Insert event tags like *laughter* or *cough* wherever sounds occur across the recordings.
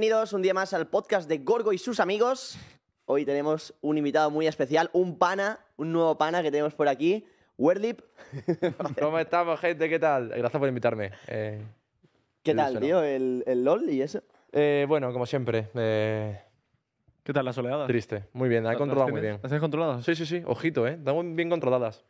bienvenidos un día más al podcast de Gorgo y sus amigos. Hoy tenemos un invitado muy especial, un pana, un nuevo pana que tenemos por aquí, Werlip. *laughs* ¿Cómo estamos, gente? ¿Qué tal? Gracias por invitarme. Eh, ¿Qué tal, tío? ¿El, LOL y eso? Eh, bueno, como siempre. Eh, ¿Qué tal la soleada? Triste, muy bien, la he controlado muy bien. ¿Las has controlado? Sí, sí, sí, ojito, ¿eh? Están bien controladas.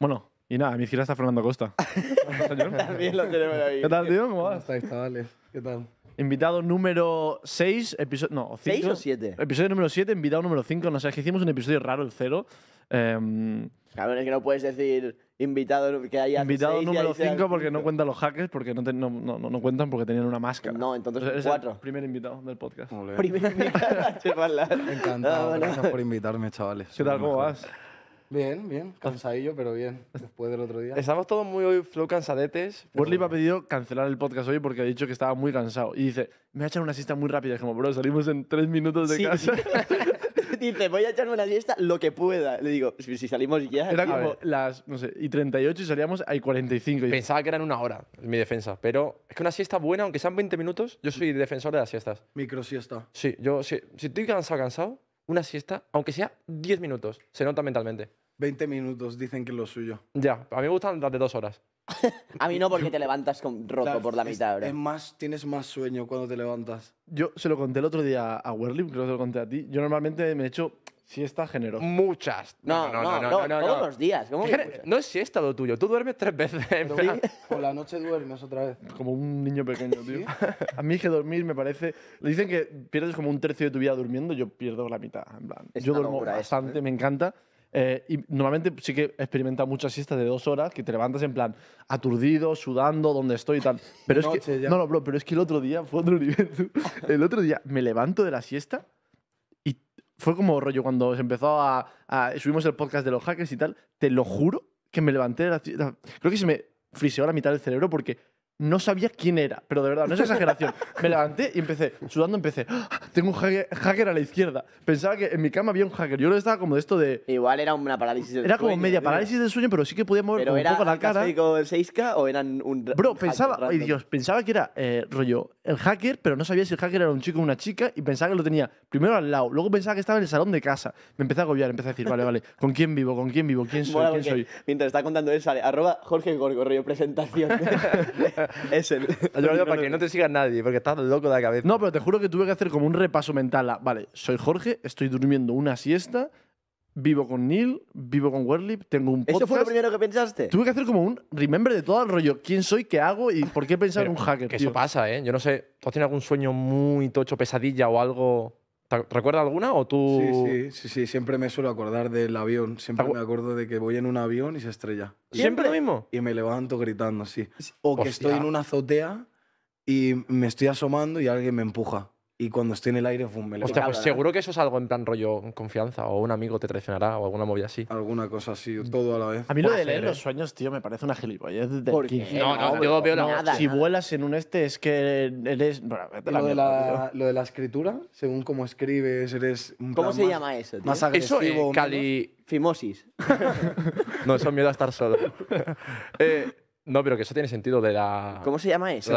Bueno, y nada, a mi izquierda está Fernando Costa. *laughs* También lo tenemos ahí. ¿Qué tal, tío? ¿Cómo vas? ¿Cómo estáis, ¿Qué tal? Invitado número 6, episodio. No, ¿6 o 7? Episodio número 7, invitado número 5. No sé, que hicimos un episodio raro, el 0. Eh, claro, es que no puedes decir invitado que haya. Invitado número 5 porque no cuentan los hackers, porque no, no, no, no, cuentan porque tenían una máscara. No, entonces 4. Primer invitado del podcast. Primer invitado, *laughs* *laughs* Encantado, ah, gracias por invitarme, chavales. ¿Qué tal, cómo vas? Bien, bien, ah. cansadillo, pero bien, después del otro día. Estamos todos muy hoy flow cansadetes. Worley me ha pedido cancelar el podcast hoy porque ha dicho que estaba muy cansado. Y dice, me voy a echar una siesta muy rápida. Es como, bro, salimos en tres minutos de casa. *laughs* dice, voy a echarme una siesta lo que pueda. Le digo, si, salimos ya. Era como las, no sé, y 38 y salíamos a 45. Y Pensaba que eran una hora, en mi defensa. Pero es que una siesta buena, aunque sean 20 minutos, yo soy defensor de las siestas. Micro siesta. Sí, yo, si, si estoy cansado, cansado, una siesta, aunque sea 10 minutos, se nota mentalmente. 20 minutos dicen que es lo suyo. Ya, a mí me gustan las de dos horas. *laughs* a mí no, porque te levantas con roto por la mitad, bro. Es más, tienes más sueño cuando te levantas. Yo se lo conté el otro día a Werlip, creo que se lo conté a ti. Yo normalmente me echo siestas generosas. Muchas. No, no, no, todos los días. ¿Cómo No es siesta lo tuyo, tú duermes tres veces. en la noche duermes otra vez. Como un niño pequeño, tío. *laughs* A mí que dormir me parece. Le dicen que pierdes como un tercio de tu vida durmiendo, yo pierdo la mitad. yo duermo bastante, ¿eh? me encanta. Eh, y normalmente sí que experimenta muchas siestas de dos horas que te levantas en plan aturdido, sudando, donde estoy y tal. Pero es que, no, no, pero es que el otro día fue otro nivel. *laughs* El otro día me levanto de la siesta y fue como rollo cuando se empezó a, a subimos el podcast de los hackers y tal. Te lo juro que me levanté de la siesta. Creo que se me friseó la mitad del cerebro porque no sabía quién era, pero de verdad, no es exageración. Me levanté y empecé, sudando, empecé, ah, tengo un hacker, a la izquierda. Pensaba que en mi cama había un hacker. Yo lo estaba como de esto de... Igual era una parálisis Era como media parálisis de del sueño, pero sí que podía mover un era poco la cara. ¿Era 6K o eran un... Bro, pensaba, ay Dios, pensaba que era eh, rollo el hacker, pero no sabía si el hacker era un chico o una chica y pensaba que lo tenía primero al lado, luego pensaba que estaba en el salón de casa. Me empecé a agobiar, empecé a decir, vale, vale, ¿con quién vivo? ¿Con quién vivo? ¿Quién soy? ¿Quién soy? Mientras está contando él sale, Jorge Gorgo, rollo presentación. *laughs* Es *laughs* lo digo para que no te siga nadie, porque estás loco de la cabeza. No, pero te juro que tuve que hacer como un repaso mental. vale, soy Jorge, estoy durmiendo una siesta, vivo con Neil, vivo con Werlip, tengo un podcast. ¿Eso fue lo primero que pensaste? Tuve que hacer como un remember de todo el rollo. ¿Quién soy, qué hago y por qué pensar en un hacker? Que eso pasa, ¿eh? Yo no sé. ¿Tú has tenido algún sueño muy tocho, pesadilla o algo ¿Recuerdas alguna o tú...? Sí, sí, sí, siempre me suelo acordar del avión. Siempre me acuerdo de que voy en un avión y se estrella. ¿Siempre, lo mismo? Y me levanto gritando así. O que estoy en una azotea y me estoy asomando y alguien me empuja y cuando estoy en el aire, fum, pues ¿eh? seguro que eso es algo en plan rollo confianza, o un amigo te traicionará, o alguna movida así. Alguna cosa así, todo a la vez. A mí lo de leer los ¿eh? sueños, tío, me parece una gilipollez. No, no, yo veo la... si vuelas en un este, es que eres... lo, de la, escritura, según cómo escribes, eres... Un ¿Cómo se llama eso, Más eh, agresivo. Fimosis. *laughs* no, eso es miedo a estar solo. *laughs* no, pero que eso tiene sentido de la... ¿Cómo se llama eso?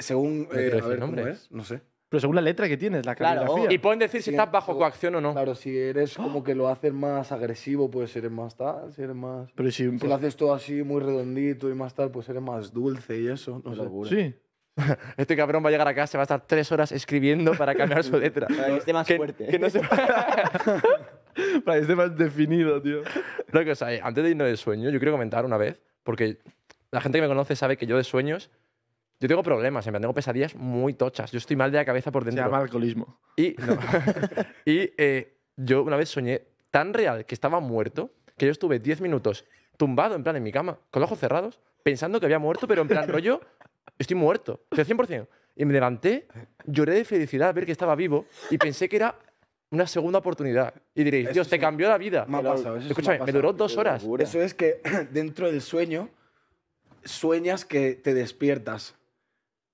según... a ver, No sé. Pero según la letra que tienes, la Claro. Y pueden decir si estás bajo coacción o no. Claro, si eres ¡Ah! como que lo haces más agresivo, pues eres más tal, si más... Pero si... Pues lo haces todo así, muy redondito y más tal, pues eres más dulce y eso. No sí. *laughs* Este cabrón va a llegar acá, se va a estar tres horas escribiendo para cambiar su letra. Para que esté más fuerte. que no *laughs* Para que esté más definido, tío. Lo que antes de irnos de sueño, yo quiero comentar una vez, porque la gente que me conoce sabe que yo de sueños yo tengo problemas, en tengo pesadillas muy tochas. Yo estoy mal de la cabeza por dentro. Se llama alcoholismo. Y, *laughs* y eh, yo una vez soñé tan real que estaba muerto que yo estuve 10 minutos tumbado, en plan, en mi cama, con los ojos cerrados, pensando que había muerto, pero en plan, rollo, estoy muerto. 100%. Y me levanté, lloré de felicidad al ver que estaba vivo y pensé que era una segunda oportunidad. Y diréis, Dios, te cambió la vida. Me ha pasado, Escúchame, me, me duró dos horas. Eso es que *clears throat* dentro del sueño sueñas que te despiertas.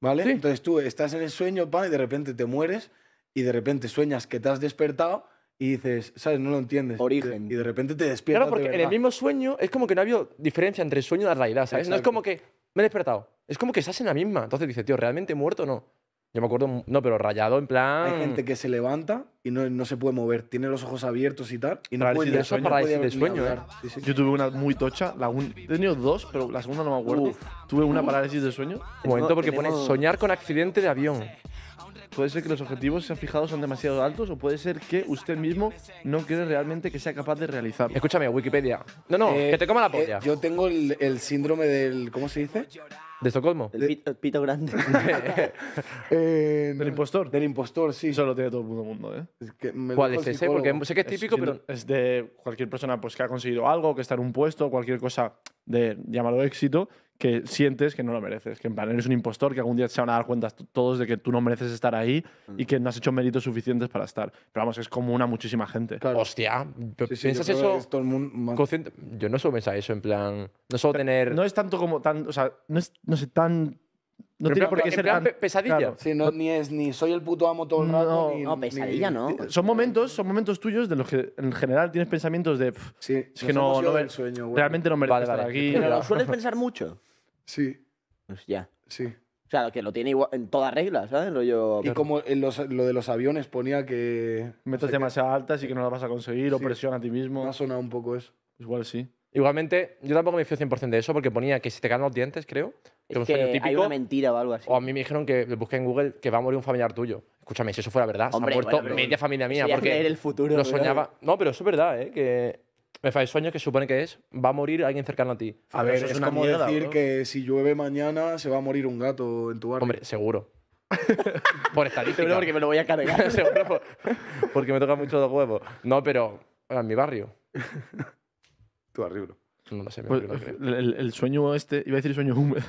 ¿Vale? Entonces tú estás en el sueño, pan, y de repente te mueres y de repente sueñas que te has despertado y dices, ¿sabes? No lo entiendes. Origen. Y de repente te despiertas. Claro, porque en el mismo sueño es como que no ha habido diferencia entre el sueño y la realidad, ¿sabes? No es como que me he despertado. Es como que estás en la misma. Entonces dices, tío, ¿realmente muerto o no? Yo me acuerdo, no, pero rayado en plan. Hay gente que se levanta y no, no se puede mover, tiene los ojos abiertos y tal. Y no parálisis de sueño, ¿eh? Yo tuve una muy tocha, la he tenido dos, pero la segunda no me acuerdo. Tuve una parálisis de sueño. Un momento, porque pone soñar con accidente de avión. Puede ser que los objetivos que se han fijado son demasiado altos o puede ser que usted mismo no cree realmente que sea capaz de realizar. Escúchame, Wikipedia. No, no, eh, que te coma la polla. Eh, yo tengo el, síndrome del. ¿Cómo se dice? ¿De Estocolmo? El pito, grande. *laughs* Eh, ¿Del impostor? Del impostor, sí. Eso lo tiene todo el mundo, ¿eh? ¿Cuál es ese? Porque sé que es típico, pero. Es de cualquier persona pues, que ha conseguido algo, que está en un puesto, cualquier cosa de llamarlo éxito, que sientes que no lo mereces, que en plan eres un impostor, que algún día se van a dar cuenta todos de que tú no mereces estar ahí mm. y que no has hecho méritos suficientes para estar. Pero vamos, es común a muchísima gente. Hostia, ¿piensas yo eso? Yo no suelo pensar eso, en plan, no tener... No es tanto como tan, o sea, no es, sé, tan no tiene por qué ser pesadilla. Sí, ni es ni soy el puto amo todo el rato. No, pesadilla, ¿no? Son momentos, son momentos tuyos de los que en general tienes pensamientos de. sí, es que no, no sueño, realmente no mereces vale, estar aquí. Pero lo sueles pensar mucho. Sí. Pues ya. Sí. O sea, que lo tiene en todas reglas, ¿sabes? Y como en lo de los aviones ponía que... Metes demasiado altas y que no las vas a conseguir o presiona a ti mismo. ha sonado un poco eso. Igual sí. Igualmente, yo tampoco me fío 100% de eso porque ponía que si te caen los dientes, creo. Es que, hay una mentira o algo así. O a mí me dijeron que busqué en Google que va a morir un familiar tuyo. Escúchame, si eso fuera verdad, se ha muerto media familia mía. Porque el futuro, soñaba. No, pero eso es verdad, ¿eh? Que me El sueño que supone que es, va a morir alguien cercano a ti. A ver, es, como decir que si llueve mañana se va a morir un gato en tu barrio. Hombre, seguro. *laughs* por estadística. Seguro porque me lo voy a cargar. *laughs* seguro porque me toca mucho los huevos. No, pero en mi barrio. *laughs* tu barrio, bro. No lo sé. Pues, el, el, sueño este, iba a decir sueño húmedo.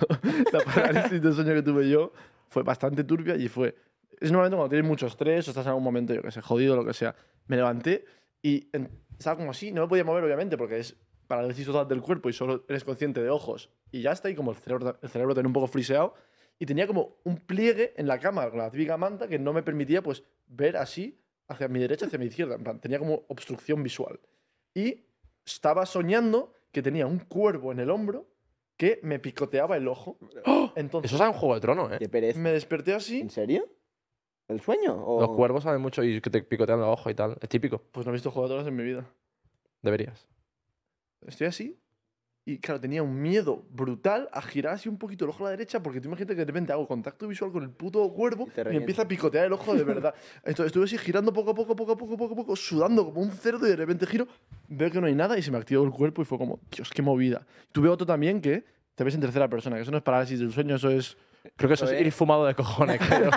La parálisis del sueño que tuve yo fue bastante turbia y fue... Es normalmente cuando tienes mucho estrés o estás en algún momento, yo que sé, jodido o lo que sea. Me levanté y... En, estaba como así, no me podía mover obviamente porque es parálisis total del cuerpo y solo eres consciente de ojos y ya está, y como el cerebro, el un poco friseado, y tenía como un pliegue en la cama, con la típica manta que no me permitía pues ver así hacia mi derecha, hacia mi izquierda, tenía como obstrucción visual. Y estaba soñando que tenía un cuervo en el hombro que me picoteaba el ojo. ¡Oh! Entonces, Eso es un juego de trono, ¿eh? Me desperté así. ¿En serio? ¿El sueño? O... Los cuervos saben mucho y que te picotean los ojos y tal. Es típico. Pues no he visto todas en mi vida. Deberías. Estoy así y claro, tenía un miedo brutal a girar así un poquito el ojo a la derecha, porque tú imagínate que de repente hago contacto visual con el puto cuervo y, empieza a picotear el ojo de *laughs* verdad. Entonces estuve así girando poco a poco, poco a poco, poco a poco, sudando como un cerdo y de repente giro, veo que no hay nada y se me activó el cuerpo y fue como, Dios, qué movida. Tuve otro también que te ves en tercera persona, que eso no es parálisis del sueño, eso es Creo que eso es ir fumado de cojones, *laughs* creo,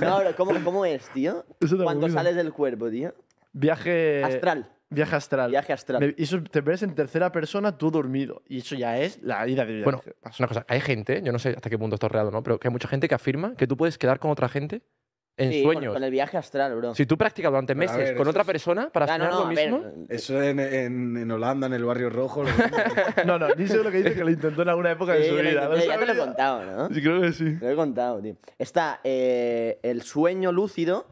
No, ¿cómo, es, tío? Cuando sales del cuerpo, tío. Viaje... Astral. Viaje astral. Viaje astral. y te ves en tercera persona tú dormido. Y eso ya es la vida de Bueno, una cosa. Hay gente, yo no sé hasta qué punto esto es real no, pero que hay mucha gente que afirma que tú puedes quedar con otra gente en sueños. Con, el viaje astral, bro. Si tú practicas durante meses con otra persona para hacer no, no, lo mismo. Eso en, en, Holanda, en el barrio rojo. *laughs* no, no, dice lo que dice que lo intentó en alguna época de su vida. ya te lo he contado, ¿no? Sí, creo que sí. Te lo he contado, tío. Está eh, el sueño lúcido,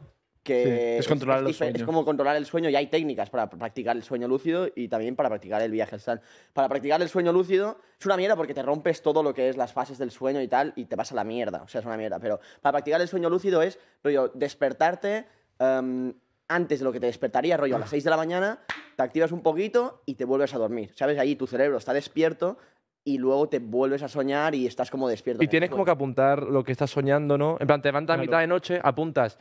que es, controlar como controlar el sueño y hay técnicas para practicar el sueño lúcido y también para practicar el viaje al sal. Para practicar el sueño lúcido es una mierda porque te rompes todo lo que es las fases del sueño y tal y te vas a la mierda, o sea, es una mierda, pero para practicar el sueño lúcido es, rollo, despertarte em, antes de lo que te despertaría, rollo, a las 6 de la mañana, te activas un poquito y te vuelves a dormir, ¿sabes? Ahí tu cerebro está despierto, y luego te vuelves a soñar y estás como despierto. Y tienes como que apuntar lo que estás soñando, ¿no? En plan, te levantas a mitad de noche, apuntas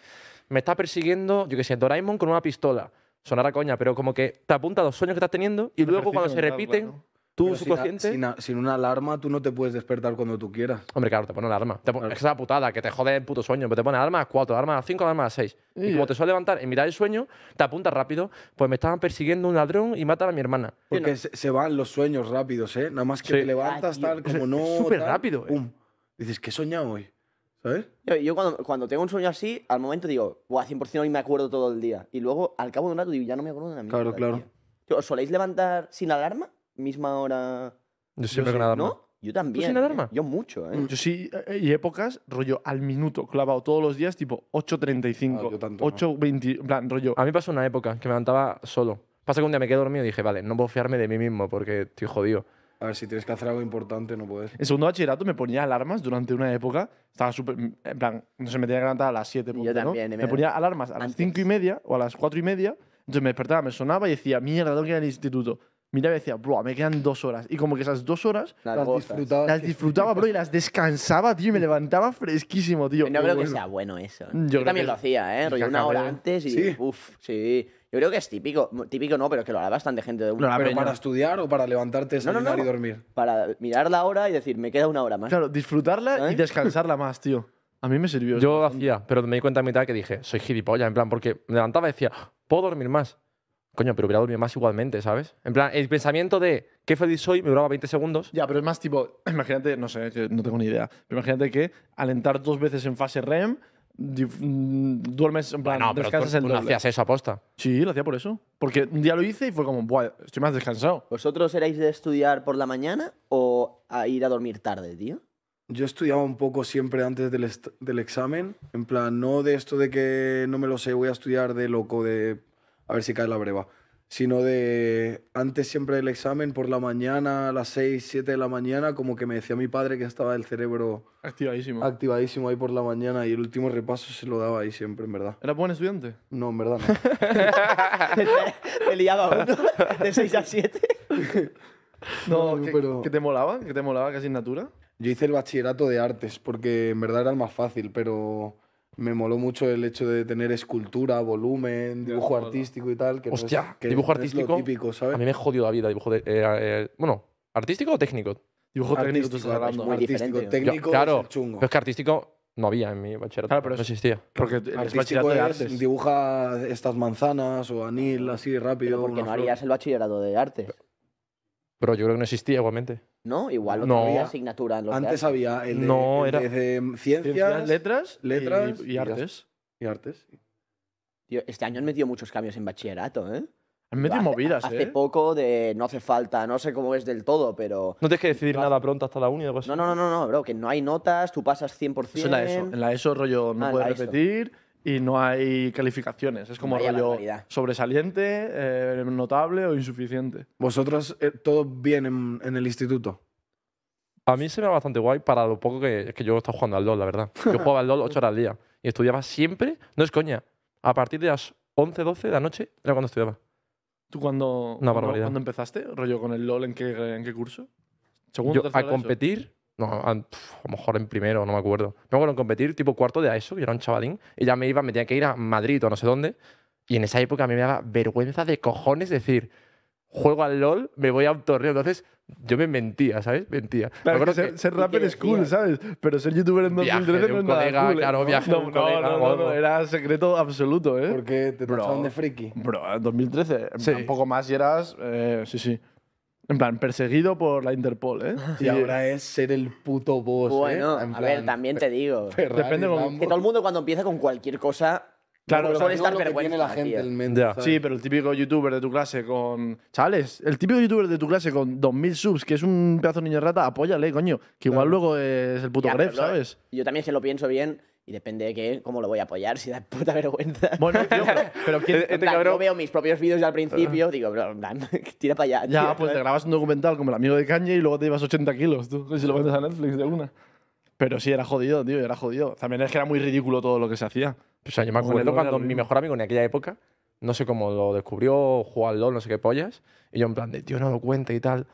me está persiguiendo, yo que sé, Doraemon con una pistola. Sonará coña, pero como que te apunta a los sueños que estás teniendo y luego cuando se repiten, tú Sin, una alarma, tú no te puedes despertar cuando tú quieras. Hombre, claro, te pone la alarma. que Es esa putada que te jode el puto sueño, pero te pone alarma a 4, alarma a 5, alarma a 6. Y, como te suele levantar en mitad del sueño, te apunta rápido, pues me estaban persiguiendo un ladrón y mata a mi hermana. Porque se, van los sueños rápidos, ¿eh? Nada más que te levantas, ah, tal, como no. Súper rápido. Eh. Dices, ¿qué he hoy? ¿Sabes? Yo, cuando, tengo un sueño así, al momento digo, Buah, 100% hoy me acuerdo todo el día. Y luego, al cabo de un rato, digo, ya no me acuerdo de nada. Claro, claro. Tío. soléis levantar sin alarma? Misma hora. Yo siempre con alarma. ¿No? Yo también. sin eh. alarma? Yo mucho, ¿eh? Yo sí, eh, y épocas, rollo al minuto, clavado todos los días, tipo 8.35, ah, 8.20, no. plan, rollo. A mí pasó una época que me levantaba solo. Pasa que un día me quedé dormido y dije, vale, no puedo fiarme de mí mismo porque estoy jodido. A ver, si tienes que hacer algo importante, no puedes. En segundo bachillerato me ponía alarmas durante una época. Estaba súper. En plan, no sé, me tenía que levantar a las 7. Yo también. Me, ponía alarmas a las 5 y media o a las 4 y media. Entonces me despertaba, me sonaba y decía, mierda, tengo que ir al instituto. Miraba y decía, bro, me quedan dos horas. Y como que esas dos horas las, disfrutaba, las disfrutaba bro, y las descansaba, tío, y me levantaba fresquísimo, tío. No creo que sea bueno eso. Yo, también lo hacía, ¿eh? una hora antes y. ¿Sí? sí. Yo creo que es típico, típico no, pero es que lo hará bastante gente de un. para estudiar o para levantarte, no, y dormir. Para mirar la hora y decir, me queda una hora más. Claro, disfrutarla y ¿Eh? descansarla más, tío. A mí me sirvió. Yo hacía, pero me di cuenta a mitad que dije, soy gilipollas, en plan, porque me levantaba y decía, puedo dormir más. Coño, pero hubiera dormido más igualmente, ¿sabes? En plan, el pensamiento de qué feliz soy me duraba 20 segundos. Ya, pero es más tipo, *laughs* imagínate, no sé, no tengo ni idea, pero imagínate que alentar dos veces en fase REM Mm, duermes en plan, no, pero tú, hacías eso aposta. Sí, lo hacía por eso. Porque un día lo hice y fue como, estoy más descansado. ¿Vosotros erais de estudiar por la mañana o a ir a dormir tarde, tío? Yo estudiaba un poco siempre antes del, del, examen, en plan, no de esto de que no me lo sé, voy a estudiar de loco, de a ver si cae la breva sino de antes siempre del examen, por la mañana, a las 6, 7 de la mañana, como que me decía mi padre que estaba el cerebro... Activadísimo. Activadísimo ahí por la mañana y el último repaso se lo daba ahí siempre, en verdad. ¿Era buen estudiante? No, en verdad no. *laughs* te, liaba uno de 6 a 7. *laughs* no, que, pero... te molaba? ¿Que te molaba qué asignatura? Yo hice el bachillerato de artes porque en verdad era el más fácil, pero me moló mucho el hecho de tener escultura, volumen, dibujo artístico y tal. Que Hostia, no es, dibujo artístico. típico, ¿sabes? A mí me jodió la vida dibujo de, eh, eh, bueno, ¿artístico o técnico? Dibujo técnico, tú hablando. artístico, técnico, claro, es chungo. Pero es que artístico no había en mi bachillerato. Claro, pero no existía. Porque el bachillerato de arte dibuja estas manzanas o anil así rápido. porque no harías el bachillerato de arte. Pero yo creo que no existía igualmente. ¿No? Igual no, había asignatura Antes había el de, no, era... de ciencias, letras, letras y, artes. Y artes. este año han metido muchos cambios en bachillerato, ¿eh? Han metido movidas, hace ¿eh? Hace poco de no hace falta, no sé cómo es del todo, pero... No tienes que decidir nada pronto hasta la uni o algo No, no, no, no, bro, que no hay notas, tú pasas 100%. Eso en la ESO, en la ESO rollo no ah, puedes repetir y no hay calificaciones. Es como rollo sobresaliente, eh, notable o insuficiente. ¿Vosotros eh, todo bien en, el instituto? A mí se me va bastante guay para lo poco que, que yo he estado jugando al LOL, la verdad. Yo jugaba al LOL 8 horas al día y estudiaba siempre, no es coña, a partir de las 11, 12 de la noche era cuando estudiaba. ¿Tú cuando, cuando empezaste, rollo con el LOL, en qué, en qué curso? Segundo, a competir, no, a, lo mejor en primero, no me acuerdo. Me acuerdo en competir, tipo cuarto de eso que era un chavalín, y ya me iba, me tenía que ir a Madrid o no sé dónde. Y en esa época a mí me daba vergüenza de cojones decir, juego al LOL, me voy a un torneo. Entonces, yo me mentía, ¿sabes? Mentía. Claro, que ser, rapper es cool, ¿sabes? Pero ser youtuber en 2013 no es ¿eh? Claro, viaje no, no, no, era secreto absoluto, ¿eh? Porque te trataban de friki. Bro, en 2013, un poco más y eras... Eh, sí, sí. En plan, perseguido por la Interpol, ¿eh? Ah, y ahora es ser el puto boss. ¿eh? Bueno, ¿eh? a ver, también te digo. *laughs* Depende Que todo el mundo cuando empieza con cualquier cosa. Claro, no, suele estar la gente Sí, pero el típico youtuber de tu clase con. Chales, el típico youtuber de tu clase con 2.000 subs, que es un pedazo de niño rata, apóyale, coño. Que igual luego es el puto yeah, ¿sabes? Yo también, se lo pienso bien, y depende de qué, cómo lo voy a apoyar, *laughs* si da puta vergüenza. Bueno, yo, pero ¿quién, *laughs* veo mis propios vídeos al principio, ah. digo, bro, *laughs* tira para allá. ya, pues te grabas un documental como el amigo de Kanye y luego te llevas 80 kilos, tú, si lo vendes a Netflix de una. Pero sí, era jodido, tío, era jodido. También es que era muy ridículo todo lo que se hacía. O sea, yo me acuerdo cuando mi mejor amigo en aquella época, no sé cómo lo descubrió, jugó al LOL, no sé qué pollas, y yo en plan de, tío, no lo cuente y tal.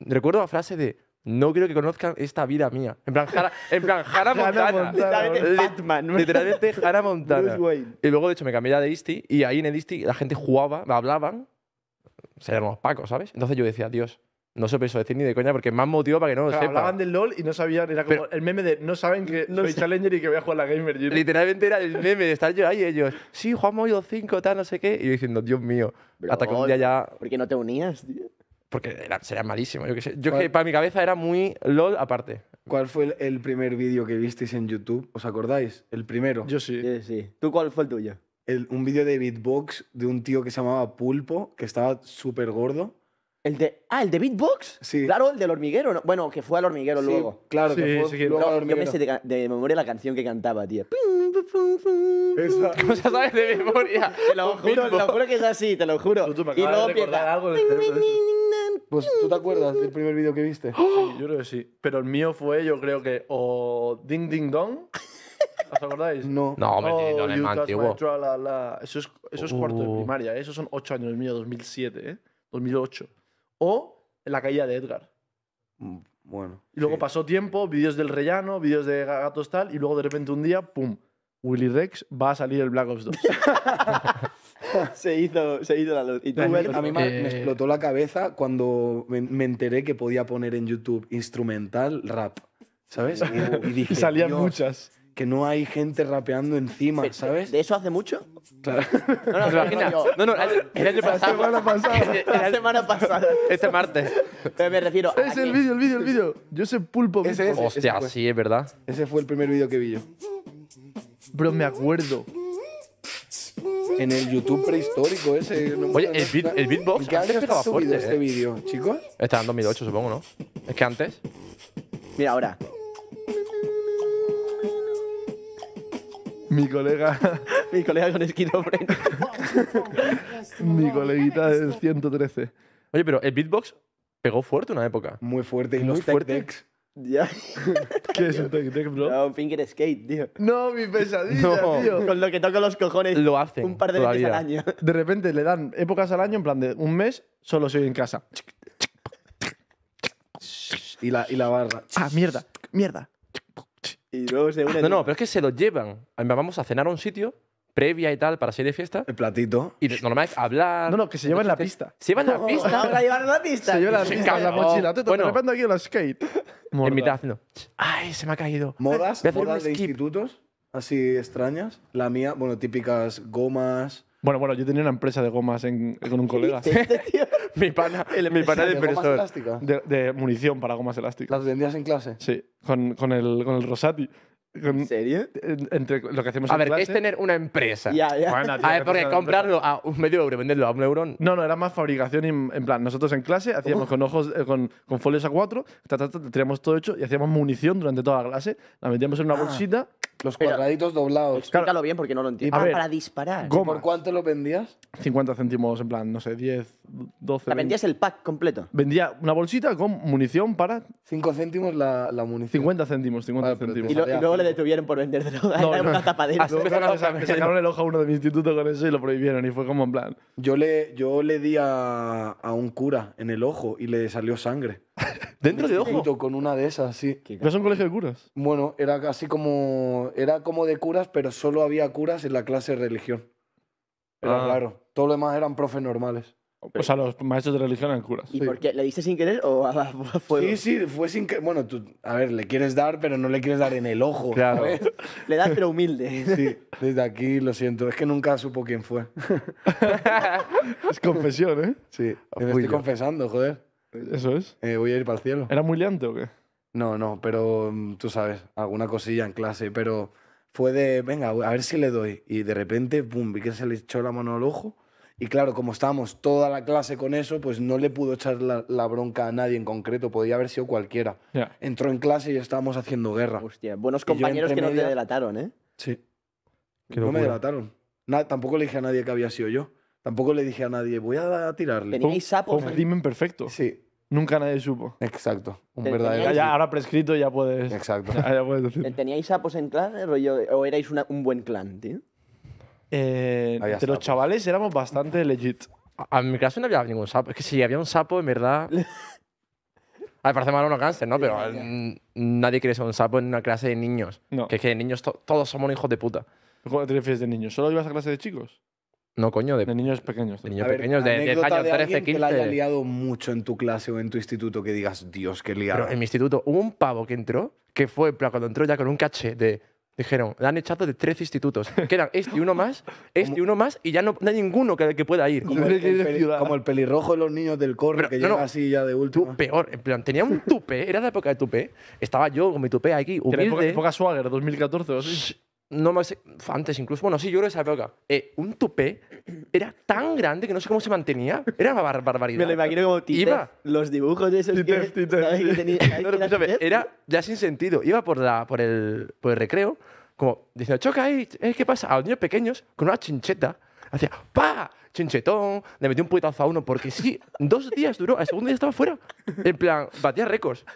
Recuerdo la frase de, no creo que conozcan esta vida mía. En plan, Jara, en plan, Hannah Montana. Literalmente Batman. Literalmente Hannah Montana. Y luego, de hecho, me cambié a de Isti y ahí en el Isti la gente jugaba, me hablaban, se llamaban los pacos, ¿sabes? Entonces yo decía, Dios, no se pensó decir ni de coña porque más motivo para que no lo claro, sepa. Hablaban del LOL y no sabían, era como el meme de no saben que soy Challenger y que voy a jugar la Gamer Junior. Literalmente era el meme de estar yo ahí ellos, sí, jugamos yo cinco, tal, no sé qué. Y yo diciendo, Dios mío, hasta que un día ya. ¿Por qué no te unías, tío? Porque era, sería malísimo, yo que sé. Yo que para mi cabeza era muy LOL aparte. ¿Cuál fue el, primer vídeo que visteis en YouTube? ¿Os acordáis? El primero. Yo sí. Sí, sí. ¿Tú cuál fue el tuyo? un vídeo de beatbox de un tío que se llamaba Pulpo, que estaba súper gordo. ¿El de, ah, el de Beatbox? Sí. Claro, el del hormiguero. Bueno, que fue al hormiguero luego. claro, Sí, sí yo me sé de, memoria la canción que cantaba, tío. Esa- *laughs* O se sabes de memoria. Te lo juro, te lo juro que es así, te lo juro. y luego algo pues tú te acuerdas del primer vídeo que viste. *gasps* Sí, yo creo que sí. Pero el mío fue, yo creo que, o Ding Ding Dong. ¿Os acordáis? No. No, hombre, no es Eso es, cuarto de oh. primaria, ¿eh? Eso son ocho años, el mío, 2007, 2008. ¿eh? O La caída de Edgar. Mm, bueno. Y luego pasó tiempo, vídeos del rellano, vídeos de gatos tal, y luego de repente un día, ¡pum! Willy Rex va a salir el Black Ops 2. *laughs* *laughs* se, hizo, se hizo la luz. a mí eh, me explotó la cabeza cuando me, enteré que podía poner en YouTube instrumental rap, ¿sabes? *laughs* Y, salían muchas que no hay gente rapeando encima, ¿sabes? ¿De eso hace mucho? Claro. *laughs* No, no, no, no, no, La semana pasada. semana pasada. Este martes. me refiero Es el vídeo, el vídeo, el vídeo. Yo sé pulpo. Ese, Hostia, sí, es verdad. Ese fue el primer vídeo que vi yo. Bro, me acuerdo en el YouTube prehistórico ese. Oye, el, beat, el beatbox. ¿Qué antes estaba subido fuerte, este eh? vídeo, chicos? Estaba en 2008, supongo, ¿no? Es que antes. Mira, ahora. Mi colega. *laughs* Mi colega con esquizofrenia. Mi coleguita del 113. Oye, pero el beatbox pegó fuerte una época. Muy fuerte. Y los Tech decks. Ya. *laughs* ¿Qué es un te, bro? No, un finger skate, tío. No, mi pesadilla, tío. Con lo que toca los cojones. Lo hacen Un par de veces al año. De repente le dan épocas al año, en plan de un mes, solo soy en casa. Y la, y la barra. Ah, mierda, mierda. Y luego se No, no, pero es que se lo llevan. Vamos a cenar a un sitio previa y tal para salir de fiesta. El platito. Y normal hablar. No, no, que se llevan *laughs* en la pista. Se llevan en la pista. ¿Ahora a en la pista. Se llevan en la pista, la mochila. Te bueno, repente aquí en la skate. En mitad haciendo. Ay, se me ha caído. ¿Modas? ¿Modas de institutos? Así extrañas. La mía, bueno, típicas gomas. Bueno, bueno, yo tenía una empresa de gomas con un colega. *laughs* mi pana, el, mi pana de, de, de munición para gomas elásticas. ¿Las vendías en clase? Sí, con, con, el, con el Rosati. ¿En serio? Entre lo que hacemos A ver, ¿qué es tener una empresa? Ya, ya. a ver, porque comprarlo a un medio euro, venderlo a un euro. No, no, era más fabricación. En plan, nosotros en clase hacíamos con ojos, eh, con, con, folios a cuatro. teníamos todo hecho y hacíamos munición durante toda la clase. La metíamos en una ah. bolsita. Los cuadraditos doblados. Explícalo bien porque no lo entiendo. Ah, para disparar. ¿Por cuánto lo vendías? 50 céntimos, en plan, no sé, 10, 12. ¿La vendías el pack completo? Vendía una bolsita con munición para. 5 céntimos la, munición. 50 céntimos, 50 céntimos le detuvieron por vender droga. Era una tapadera. de me sacaron el ojo a uno de mi instituto con eso y lo prohibieron. Y fue como en plan. Yo le, yo le di a, a un cura en el ojo y le salió sangre. *laughs* Dentro de ojo. Con una de esas, sí. Qué es un colegio de curas. Bueno, era así como. Era como de curas, pero solo había curas en la clase de religión. Era ah. Todo lo demás eran profes normales. O sea, los maestros de religión eran curas. ¿Y por qué? ¿Le diste sin querer o *laughs* a, Sí, sí, fue sin querer. Bueno, tú, a ver, le quieres dar, pero no le quieres dar en el ojo. Claro. *laughs* Le das, pero humilde. Sí, desde aquí lo siento. Es que nunca supo quién fue. *laughs* es confesión, ¿eh? Sí. Me estoy confesando, joder. Eso es. Eh, voy a ir para el cielo. ¿Era muy liante o qué? No, no, pero mm, tú sabes, alguna cosilla en clase, pero fue de, venga, a ver si le doy. Y de repente, pum, vi que se le echó la mano al ojo y claro, como estábamos toda la clase con eso, pues no le pudo echar la, bronca a nadie en concreto, podía haber sido cualquiera. Entró en clase y estábamos haciendo guerra. Hostia, buenos compañeros que no te delataron, ¿eh? Sí. no me delataron. tampoco le dije a nadie que había sido yo. Tampoco le dije a nadie, voy a tirarle. Teníais sapos. un ¿eh? crimen perfecto. Sí. Nunca nadie supo. Exacto. Un verdadero. Ya, ahora prescrito ya puedes. Exacto. *laughs* ¿Teníais sapos en clase eh, o erais un buen clan, tío? Eh, de los chavales éramos bastante legit. A, mi clase no había ningún sapo. Es que si había un sapo, en verdad. *laughs* A parece malo no cáncer, ¿no? Pero nadie quiere ser un sapo en una clase de niños. Que es que niños todos somos hijos de puta. ¿Cómo te refieres de niños? ¿Solo ibas a clase de chicos? No, coño, de, niños pequeños. De niños pequeños, de 10 años, 13, 15. que la haya liado mucho en tu clase o en tu instituto que digas, Dios, qué liado. Pero en mi instituto hubo un pavo que entró, que fue, pero cuando entró ya con un caché de dijeron, le han echado de tres institutos. que *laughs* Quedan este y uno más, este y uno más, y ya no, hay ninguno que, que pueda ir. Como el, pelirrojo de los niños del corre, que llega así ya de último. peor, en plan, tenía un tupe, era de la época de tupe. Estaba yo con mi tupé aquí, humilde. Época, época Swagger, 2014 o no antes incluso, bueno, sí, yo creo que esa época, eh, un tupé era tan grande que no sé cómo se mantenía, era una barbaridad. Me lo imagino como iba, los dibujos de esos que, tenía, era ya sin sentido, iba por, la, por, el, recreo, como diciendo, choca ahí, eh, ¿qué pasa? A los niños pequeños, con una chincheta, hacía, ¡pa! Chinchetón, le metió un puñetazo a uno, porque sí, dos días duró, el segundo día estaba fuera, en plan, batía récords.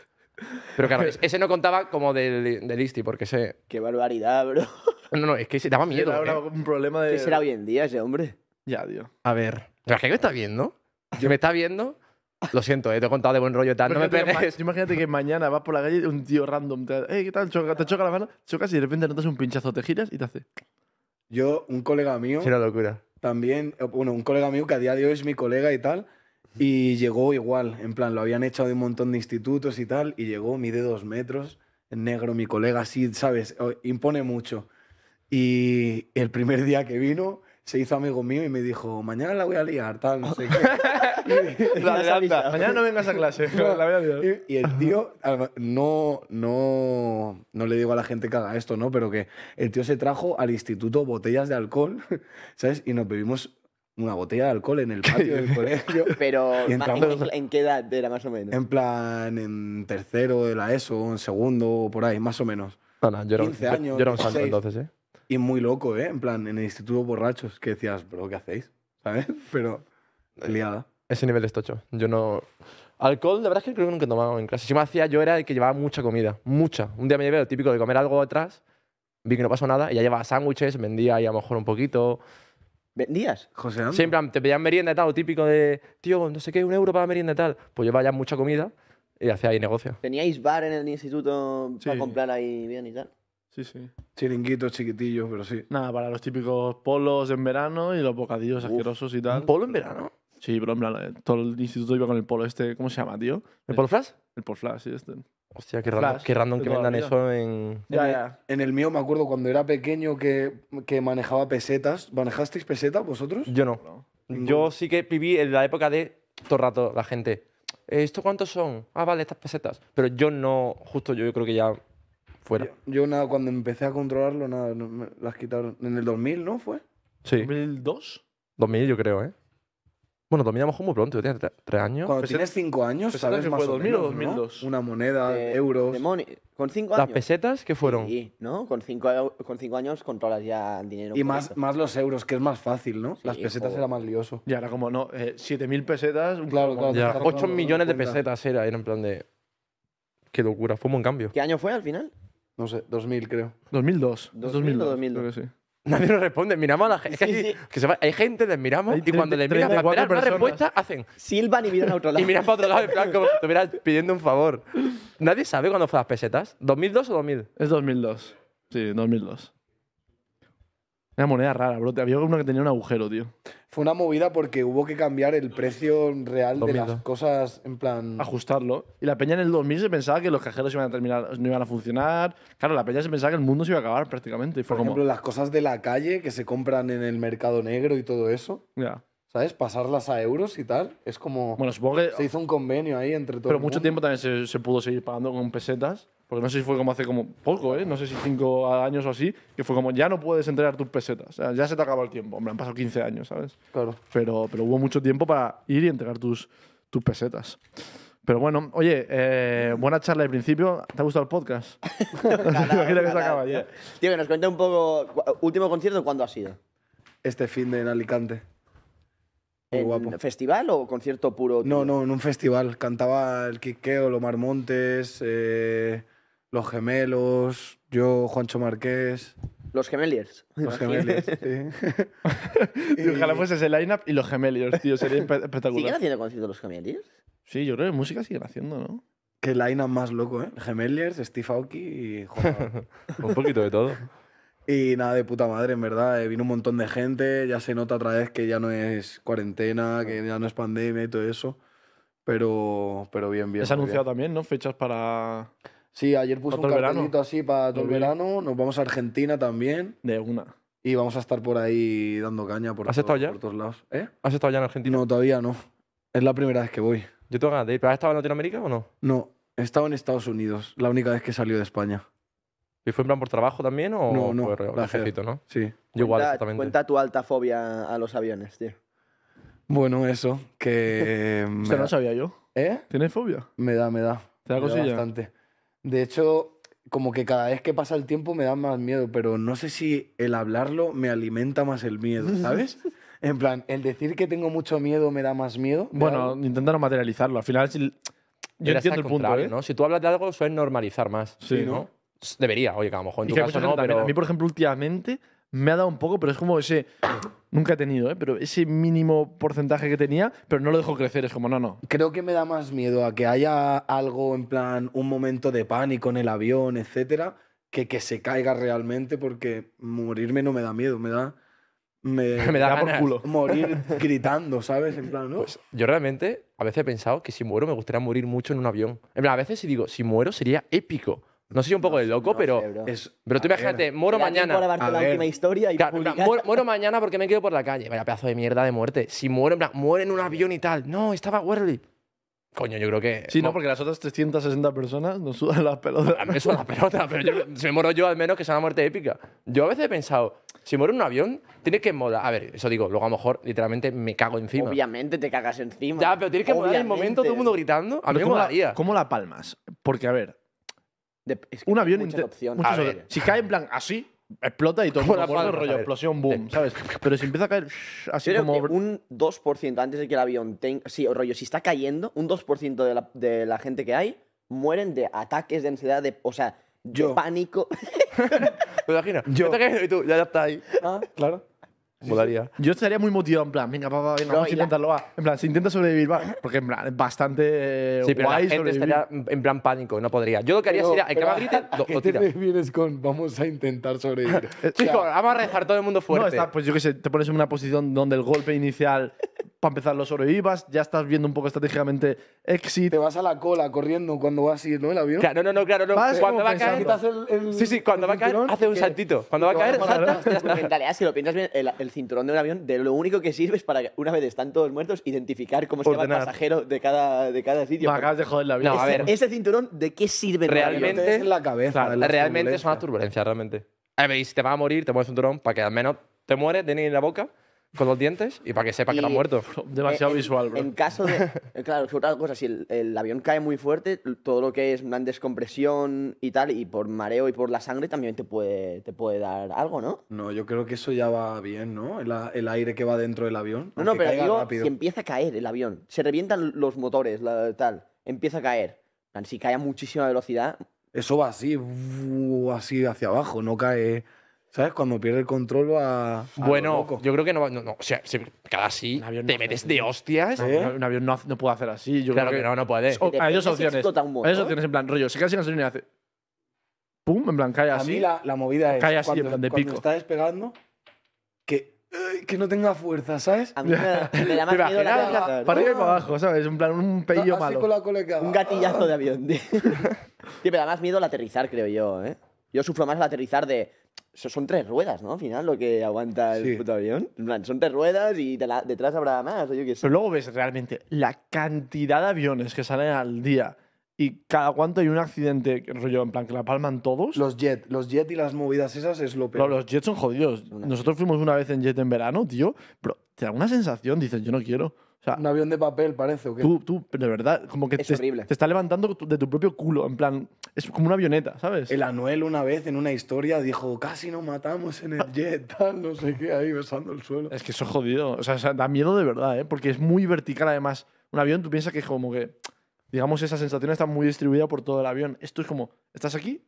Pero claro, ese no contaba como del, del Isti, porque sé Qué barbaridad, bro. No, no, es que se daba miedo. Era ¿eh? un problema de. ¿Qué será hoy en día ese hombre? Ya, tío. A ver. ¿Pero es que me está viendo? Yo me está viendo. Lo siento, eh, te he contado de buen rollo tal. No me pegues. Imagínate que mañana vas por la calle y un tío random te, ¡Eh, ¿qué tal? te choca la mano, chocas y de repente notas un pinchazo, te giras y te hace. Yo, un colega mío. Sí, una locura. También, eh, bueno, un colega mío que a día de hoy es mi colega y tal. Y llegó igual, en plan, lo habían echado de un montón de institutos y tal, y llegó, mide dos metros, negro, mi colega, así, ¿sabes? Impone mucho. Y el primer día que vino, se hizo amigo mío y me dijo, mañana la voy a liar, tal, no sé qué. *laughs* *laughs* mañana no vengas a clase, *laughs* la Y, el tío, no, no, no le digo a la gente que haga esto, ¿no? Pero que el tío se trajo al instituto botellas de alcohol, ¿sabes? Y nos bebimos una botella de alcohol en el *laughs* patio del colegio. *laughs* Pero, ¿en, ¿en, qué edad era más o menos? En plan, en tercero de la ESO, en segundo, por ahí, más o menos. No, no, yo era años, santo entonces, ¿eh? Y muy loco, ¿eh? En plan, en el instituto borrachos, que decías, bro, ¿qué hacéis? ¿Sabes? *laughs* Pero eh, liada. Ese nivel de estocho. Yo no... Alcohol, la verdad es que creo que nunca he tomaba en clase. Si me hacía, yo era el que llevaba mucha comida. Mucha. Un día me llevé lo típico de comer algo atrás, vi que no pasó nada, y ya llevaba sándwiches, vendía ahí a lo mejor un poquito... ¿Vendías? José Ando. Siempre te pedían merienda y tal, típico de, tío, no sé qué, un euro para merienda y tal. Pues llevaba mucha comida y hacía ahí negocio. ¿Teníais bar en el instituto para comprar ahí bien y tal? Sí, sí. Chiringuitos chiquitillos, pero sí. Nada, para los típicos polos en verano y los bocadillos asquerosos y tal. polo en verano? Sí, pero en plan, eh, todo el instituto iba con el polo este, ¿cómo se llama, tío? ¿El, polo flash? El polo flash, sí, este. Hostia, qué random, qué random que vendan eso en... Ya, ya. En el mío me acuerdo cuando era pequeño que, manejaba pesetas. ¿Manejasteis pesetas vosotros? Yo no. Yo sí que viví en la época de todo rato la gente. Eh, ¿Esto cuántos son? Ah, vale, estas pesetas. Pero yo no, justo yo, creo que ya fuera. Yo, nada, cuando empecé a controlarlo, nada, las quitaron. En el 2000, ¿no fue? Sí. ¿2002? 2000 yo creo, ¿eh? Bueno, dominamos muy pronto, yo tenía tres años. Cuando pues tienes cinco años, pues sabes más o 2000 o menos, 2002. Una moneda, eh, euros. Con cinco años. ¿Las pesetas qué fueron? Sí, ¿no? Con cinco, con cinco años controlas ya el dinero. Y más, los euros, que es más fácil, ¿no? Las pesetas era más lioso. Y ahora como no, eh, siete 7.000 pesetas. Claro, claro. 8 millones de pesetas era, era en plan de... Qué locura, fue un buen cambio. ¿Qué año fue al final? No sé, 2000 creo. 2002. ¿2002? 2002. creo que sí. Nadie nos responde, miramos a la gente. que, se va, hay gente, les miramos y cuando les miran para esperar una respuesta, hacen. Silvan y miran a otro lado. *laughs* y miran para otro lado, en plan, como si estuvieras pidiendo un favor. Nadie sabe cuándo fue las pesetas. ¿2002 o 2000? Es 2002. Sí, 2002. Una moneda rara, bro. Había uno que tenía un agujero, tío. Fue una movida porque hubo que cambiar el precio real de las cosas, en plan. Ajustarlo. Y la peña en el 2000 se pensaba que los cajeros iban a terminar, no iban a funcionar. Claro, la peña se pensaba que el mundo se iba a acabar prácticamente. Y fue Por como... ejemplo, las cosas de la calle que se compran en el mercado negro y todo eso. Ya. ¿sabes? Pasarlas a euros y tal. Es como. Bueno, supongo que. Se hizo un convenio ahí entre todos. Pero mucho tiempo también se, pudo seguir pagando con pesetas. Porque no sé si fue como hace como poco, ¿eh? No sé si cinco años o así. Que fue como, ya no puedes entregar tus pesetas. O sea, ya se te acaba el tiempo. Hombre, han pasado 15 años, ¿sabes? Claro. Pero, pero hubo mucho tiempo para ir y entregar tus, tus pesetas. Pero bueno, oye, eh, buena charla de principio. ¿Te ha gustado el podcast? *laughs* *laughs* Imagina que se acaba ya. Tío, que nos cuente un poco. Último concierto, ¿cuándo ha sido? Este fin de en Alicante. ¿En festival o concierto puro? No, no, en un festival. Cantaba el Quiqueo, Lomar Montes, eh, Los Gemelos, yo, Juancho Marqués. Los gemeliers. Los gemeliers, *laughs* *laughs* Ojalá fuese ese line-up y los gemeliers, tío. Sería espectacular. ¿Siguen haciendo conciertos los gemeliers? Sí, yo creo que música siguen haciendo, ¿no? Qué line-up más loco, ¿eh? Gemeliers, Steve Aoki y... *laughs* un poquito de todo. Y nada, de puta madre, en verdad. Eh, vino un montón de gente, ya se nota otra vez que ya no es cuarentena, que ya no es pandemia y todo eso. Pero, pero bien, bien. Es anunciado también, ¿no? Fechas para. Sí, ayer puso un cartelito así para todo el verano. Nos vamos a Argentina también. De una. Y vamos a estar por ahí dando caña por, ¿Has estado todos lados. ¿Eh? ¿Has estado ya en Argentina? No, todavía no. Es la primera vez que voy. Yo tengo ganas de ir. has estado en Latinoamérica o no? No, he estado en Estados Unidos, la única vez que salió de España. ¿Y fue en plan por trabajo también o no, no, el ejército, no? Sí. igual, Cuenta tu alta fobia a los aviones, tío. Bueno, eso, que... *laughs* Eso no sabía yo. ¿Eh? ¿Tienes fobia? Me da, me da. ¿Te da cosilla? bastante. De hecho, como que cada vez que pasa el tiempo me da más miedo, pero no sé si el hablarlo me alimenta más el miedo, *laughs* ¿sabes? en plan, el decir que tengo mucho miedo me da más miedo. Bueno, no materializarlo. Al final, si... yo entiendo el punto, ¿eh? ¿no? Si tú hablas de algo, suele normalizar más. Sí, ¿no? Debería, oye, que a lo mejor en tu caso no, pero... A mí, por ejemplo, últimamente me ha dado un poco, pero es como ese... Nunca he tenido, ¿eh? Pero ese mínimo porcentaje que tenía, pero no lo dejo crecer, es como, no, no. Creo que me da más miedo a que haya algo en plan, un momento de pánico en el avión, etcétera, que que se caiga realmente, porque morirme no me da miedo, me da... Me, *laughs* da, por culo. Morir *laughs* gritando, ¿sabes? En plan, ¿no? Pues yo realmente a veces he pensado que si muero me gustaría morir mucho en un avión. En plan, a veces si digo, si muero sería épico. No soy un poco de loco, pero, es, pero tú imagínate, muero mañana. A la historia y muero, mañana porque me quedo por la calle. Vaya pedazo de mierda de muerte. Si muero, en plan, muero en un avión y tal. No, estaba Werly. Coño, yo creo que. Sí, no, porque las otras 360 personas nos sudan las pelotas. A mí me sudan las pero yo, si me muero yo, al menos que sea una muerte épica. Yo a veces he pensado, si muero en un avión, tienes que A ver, eso digo, luego a lo mejor literalmente me cago encima. Obviamente te cagas encima. Ya, pero tienes que molar el momento todo el mundo gritando. A mí me molaría. ¿Cómo la palmas? Porque, a ver, un avión si cae en plan así, explota y todo el rollo, explosión, boom, ¿sabes? Pero si empieza a caer así un 2% antes de que el avión tenga... Sí, rollo, si está cayendo, un 2% de la, de la gente que hay mueren de ataques de ansiedad, de, o sea, yo. pánico. ¿Te *laughs* pues imaginas? Yo. y tú, ya, está ahí. Ah, claro. Yo estaría muy motivado, en plan, venga, vamos a intentarlo. En plan, si intenta sobrevivir, va. Porque, en plan, bastante eh, en plan pánico, no podría. Yo lo que haría sería, el que vamos a intentar sobrevivir? Chico, *laughs* eh, vamos a rezar todo el mundo fuerte. No, pues yo qué sé, te pones en una posición donde el golpe inicial, para empezar, lo sobrevivas. Ya estás viendo un poco estratégicamente exit. Te vas a la cola corriendo cuando vas a ¿no? El avión. Claro, no, no, claro, no. Cuando va a caer, cuando va a caer, hace un saltito. Cuando va a caer, si lo piensas bien, el el cinturón de un avión, de lo único que sirve es para, una vez están todos muertos, identificar cómo se llama el pasajero de cada, de cada sitio. acabas de joder No, a ver. Ese cinturón, ¿de qué sirve? Realmente, es la cabeza. realmente es una turbulencia, realmente. A ver, si te va a morir, te mueves un cinturón para que al menos te muere tienes en la boca con los dientes y para que sepa que ha muerto. *laughs* Demasiado visual, bro. En caso de. Eh, claro, cosas, si el, avión cae muy fuerte, todo lo que es una descompresión y tal, y por mareo y por la sangre también te puede, te puede dar algo, ¿no? No, yo creo que eso ya va bien, ¿no? El, aire que va dentro del avión. No, no, pero digo, si empieza a caer el avión, se revientan los motores, tal, empieza a caer. Si cae a muchísima velocidad. Eso va así, así hacia abajo, no cae. ¿Sabes? Cuando pierde el control va. A bueno, yo creo que no, no, no O sea, si cada sí te metes de hostias. ¿Eh? Un avión no, no, puede hacer así. claro creo que, no, no puede. hay dos opciones. hay dos opciones en plan rollo. Si casi gasolina hace. Pum, en plan, cae así. A mí la, movida es. Cae así, cuando, en plan de pico. Cuando está despegando, que que no tenga fuerza, ¿sabes? A mí me, da, *laughs* más miedo Para arriba y para abajo, ¿sabes? En plan, un pello Así malo. Un gatillazo de avión. Tío. *laughs* tío, me da más miedo el aterrizar, creo yo, ¿eh? Yo sufro más el aterrizar de son tres ruedas, ¿no? Al final, lo que aguanta el puto avión. son tres ruedas y detrás habrá más. yo Pero luego ves realmente la cantidad de aviones que salen al día y cada cuánto hay un accidente, rollo, en plan que la palman todos. Los jet los jet y las movidas esas es lo peor. los jets son jodidos. Nosotros fuimos una vez en jet en verano, tío, pero te da una sensación, dices, yo no quiero. O sea, un avión de papel parece, ¿o qué? Tú, tú, de verdad, como que te, te está levantando de tu propio culo, en plan, es como una avioneta, ¿sabes? El Anuel una vez en una historia dijo, casi nos matamos en el jet, *laughs* tal, no sé qué, ahí besando el suelo. Es que eso es jodido. O sea, da miedo de verdad, ¿eh? Porque es muy vertical además. Un avión, tú piensas que es como que, digamos, esa sensación está muy distribuida por todo el avión. Esto es como, estás aquí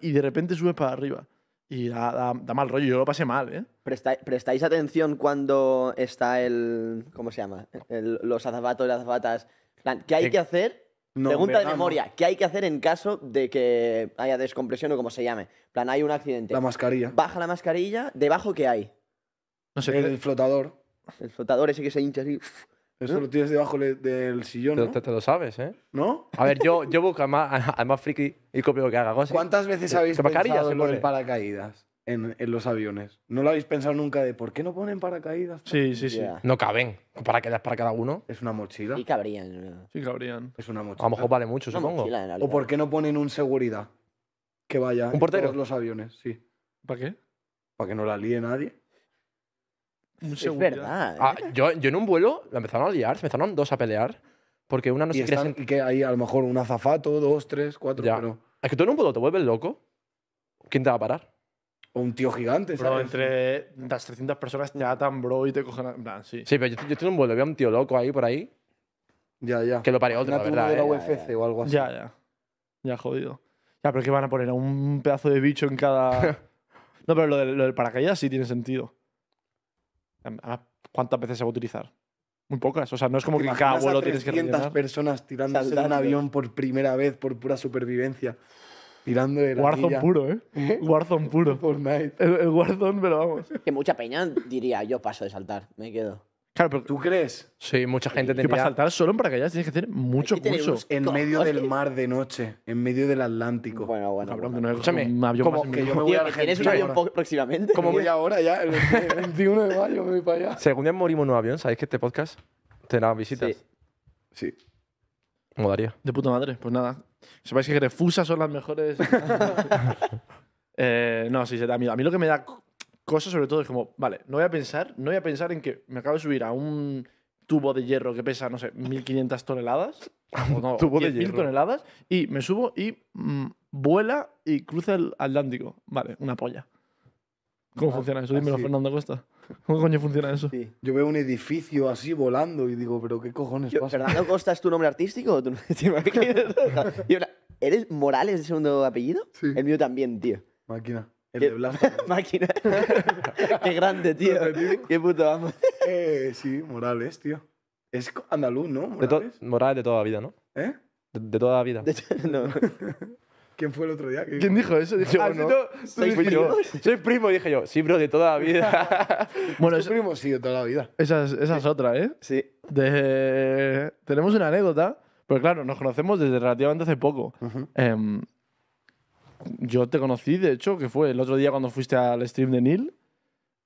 y de repente subes para arriba. Y da, mal rollo, yo lo pasé mal, ¿eh? ¿Prestáis atención cuando está el... ¿Cómo se llama? los azafatos las azafatas. ¿Qué hay que hacer Pregunta de memoria, ¿qué hay que hacer en caso de que haya descompresión o como se llame? plan, hay un accidente. La mascarilla. Baja la mascarilla, ¿debajo qué hay? No sé. El eh. flotador. El flotador ese que se hincha así. Eso lo tienes debajo del sillón, Te, te- lo sabes, ¿eh? ¿No? A ver, yo, yo busco al más, friki y copio que haga cosas. ¿Cuántas veces habéis visto? pensado en paracaídas? en, en, los aviones. ¿No lo habéis pensado nunca de por qué no ponen paracaídas? Sí, sí, sí. No caben. Paracaídas para cada uno. Es una mochila. Y cabrían. Sí, cabrían. Es una mochila. A lo mejor vale mucho, supongo. o por qué no ponen un seguridad que vaya ¿Un todos los aviones, sí. ¿Para qué? Para que no la líe nadie. Es verdad. ¿eh? Ah, yo, yo, en un vuelo la empezaron a liar, se empezaron dos a pelear. Porque una no se quiere Y que hay a lo mejor un azafato, dos, tres, cuatro, Es que tú en un vuelo te vuelves loco. ¿Quién te va a parar? O un tío gigante, ¿sabes? entre las 300 personas ya atan, bro, y te cogen. En sí. Sí, pero yo, yo estoy en un vuelo, veo a un tío loco ahí por ahí. Ya, ya. Que lo pare otra la verdad. de la eh. UFC o algo así. Ya, ya. Ya, jodido. Ya, pero que van a poner a un pedazo de bicho en cada. *laughs* no, pero lo del, paracaídas sí tiene sentido. ¿cuántas veces se va a utilizar? Muy pocas. O sea, no es como que cada vuelo tienes que rellenar. personas tirándose de un avión por primera vez por pura supervivencia tirando de ¿eh? *laughs* *laughs* Warzone puro, ¿eh? Warzone puro. Fortnite. El, Warzone, pero vamos. Que mucha peña diría, yo paso de saltar, me quedo. Claro, pero ¿tú crees? Sí, mucha gente tendría... Que para saltar solo que ya tienes que hacer mucho curso. En medio del mar de noche, en medio del Atlántico. Bueno, bueno. Cabrón, bueno. escúchame, un como que yo me voy a Argentina. ¿Tienes un avión próximamente? Como voy ahora ya, el 21 *laughs* de mayo me voy para allá. Según día morimos en un avión, ¿sabéis que este podcast te tendrá visitas? Sí. Sí. ¿Cómo daría? De puta madre, pues nada. Sepáis que Grefusa son las mejores. *laughs* Eh, no, sí, da miedo a mí lo que me da cosas sobre todo es como, vale, no voy a pensar, no voy a pensar en que me acabo de subir a un tubo de hierro que pesa, no sé, 1500 toneladas, o no, tubo toneladas, y me subo y mm, vuela y cruza el Atlántico. Vale, una polla. ¿Cómo ah, funciona eso? Dímelo, Fernando Costa. *laughs* ¿Cómo coño funciona eso? Yo veo un edificio así volando y digo, pero ¿qué cojones pasa? ¿Fernando Costa es tu nombre artístico? *laughs* ¿Eres Morales de segundo apellido? Sí. El mío también, tío. Máquina. El de blanco. *laughs* Máquina. Qué grande, tío. Qué puto amo. Eh, sí, Morales, tío. Es andaluz, ¿no? Morales de, toda la vida, ¿no? ¿Eh? De, toda la vida. no. ¿Quién fue el otro día? ¿Quién dijo eso? Dije, ah, oh, yo, no. soy, primo, soy primo, dije yo. Sí, bro, de toda la vida. *laughs* bueno, soy primo, sí, de toda la vida. Esa es, otra, ¿eh? Sí. Tenemos una anécdota, pero claro, nos conocemos desde relativamente hace poco. Em, yo te conocí, de hecho, que fue el otro día cuando fuiste al stream de Neil.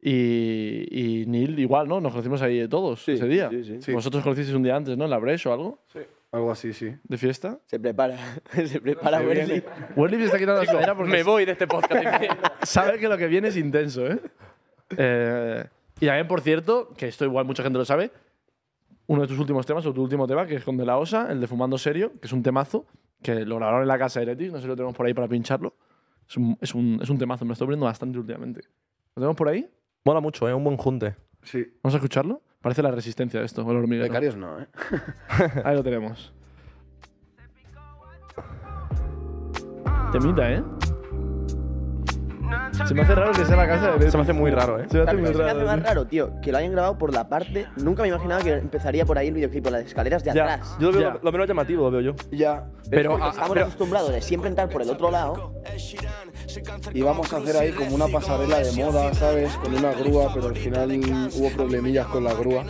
Y, y Neil, igual, ¿no? Nos conocimos ahí todos ese día. Sí, Vosotros conocisteis un día antes, ¿no? En la Breche o algo. Sí. Algo así, sí. ¿De fiesta? Se prepara, *laughs* se prepara Wesley. se está quitando la sudadera Me voy de este podcast. *laughs* sabe que lo que viene es intenso, ¿eh? ¿eh? Y también, por cierto, que esto igual mucha gente lo sabe, uno de tus últimos temas, o tu último tema, que es con De La Osa, el de Fumando Serio, que es un temazo, que lo grabaron en la casa de Retis no sé si lo tenemos por ahí para pincharlo. Es un, es un, es un temazo, me lo estoy poniendo bastante últimamente. ¿Lo tenemos por ahí? Mola mucho, es ¿eh? un buen junte. Sí. ¿Vamos a escucharlo? Parece la resistencia de esto, el hormiguero. Becarios no, ¿eh? *laughs* Ahí lo tenemos. *laughs* Temita, ¿eh? Se me hace raro que sea la casa Se me hace muy raro, ¿eh? Se me hace muy raro. me hace más raro, tío, que lo hayan grabado por la parte. Nunca me imaginaba que empezaría por ahí el videoclip, por las escaleras de atrás. Yo lo, veo, lo menos llamativo, lo veo yo. Ya. Pero, ah, estamos acostumbrados de siempre entrar por el otro lado. Y vamos a hacer ahí como una pasarela de moda, ¿sabes? Con una grúa, pero al final hubo problemillas con la grúa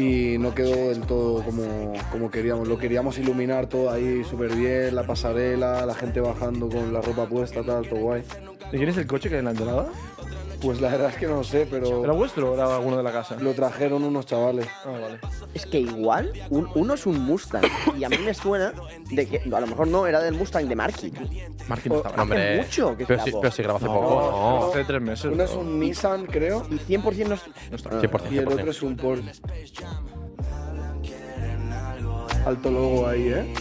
y no quedó del todo como, como queríamos. Lo queríamos iluminar todo ahí súper bien, la pasarela, la gente bajando con la ropa puesta, tal, todo guay. ¿Y tienes el coche que hay en pues la verdad es que no sé, pero. ¿Era vuestro o era alguno de la casa? Lo trajeron unos chavales. Ah, vale. Es que igual, uno es un Mustang. Y a mí me suena de que a lo mejor no era del Mustang de Marky. Marky no estaba. Hace mucho que pero, sí, grabó. grabó hace poco, no. Hace tres meses. Uno es un Nissan, creo, Y 100% no es. está. 100%, ah. y el otro es un Porsche. Alto logo ahí, ¿eh?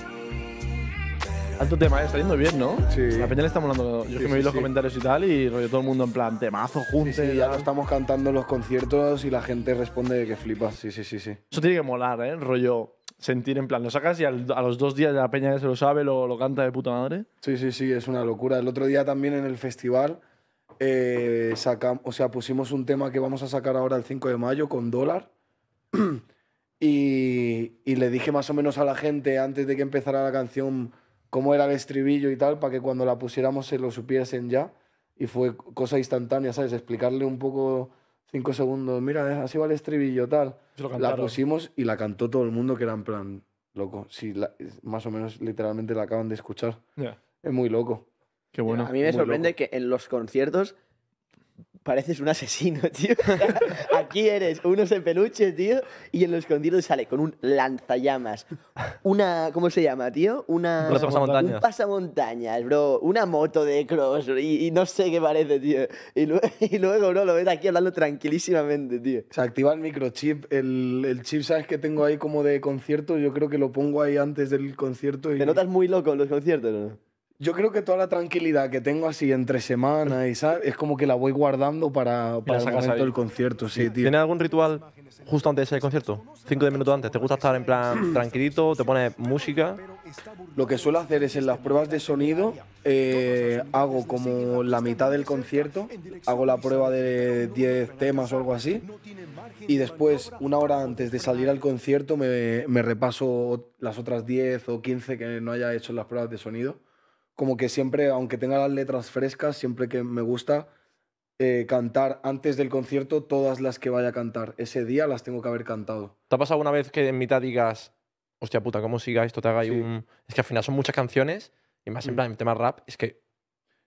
Alto tema, eh, está yendo bien, ¿no? Sí. La peña le está molando. Yo que me vi los comentarios y tal y rollo todo el mundo en plan, temazo, juntos. Sí, ya lo estamos cantando en los conciertos y la gente responde que flipas. Sí, sí, sí, sí. Eso tiene que molar, ¿eh? Rollo sentir en plan, lo sacas y a los dos días de la peña ya se lo sabe, lo, lo canta de puta madre. Sí, sí, sí, es una locura. El otro día también en el festival eh, o sea, pusimos un tema que vamos a sacar ahora el 5 de mayo con dólar. *clears throat* y le dije más o menos a la gente antes de que empezara la canción cómo era el estribillo y tal, para que cuando la pusiéramos se lo supiesen ya. Y fue cosa instantánea, ¿sabes? Explicarle un poco, cinco segundos, mira, eh, así va el estribillo, tal. La pusimos y la cantó todo el mundo, que era en plan, loco. Sí, más o menos literalmente la acaban de escuchar. Es muy loco. Qué bueno. A mí me sorprende que en los conciertos pareces un asesino, *laughs* tío. Aquí eres unos en peluche, tío, y en lo escondido sale con un lanzallamas. Una, ¿cómo se llama, tío? Una... Un pasamontañas. bro. Una moto de cross, y, no sé qué parece, tío. *laughs* Y, luego, bro, lo ves aquí hablando tranquilísimamente, tío. Se activa el microchip. El, el, chip, ¿sabes? Que tengo ahí como de concierto. Yo creo que lo pongo ahí antes del concierto y... ¿Te notas muy loco en los conciertos, no? yo creo que toda la tranquilidad que tengo así entre semanas y ¿sabes? es como que la voy guardando para, para el momento del concierto, sí, tío. ¿Tienes algún ritual justo antes de concierto? Cinco de minutos antes. ¿Te gusta estar en plan *clears throat* tranquilito? ¿Te pones música? Lo que suelo hacer es en las pruebas de sonido eh, hago como la mitad del concierto, hago la prueba de 10 temas o algo así y después una hora antes de salir al concierto me, repaso las otras 10 o 15 que no haya hecho en las pruebas de sonido como que siempre, aunque tenga las letras frescas, siempre que me gusta eh, cantar antes del concierto todas las que vaya a cantar. Ese día las tengo que haber cantado. ¿Te ha pasado una vez que en mitad digas, hostia puta, cómo siga esto? Te haga ahí un. Es que al final son muchas canciones y más mm. en tema rap, es que.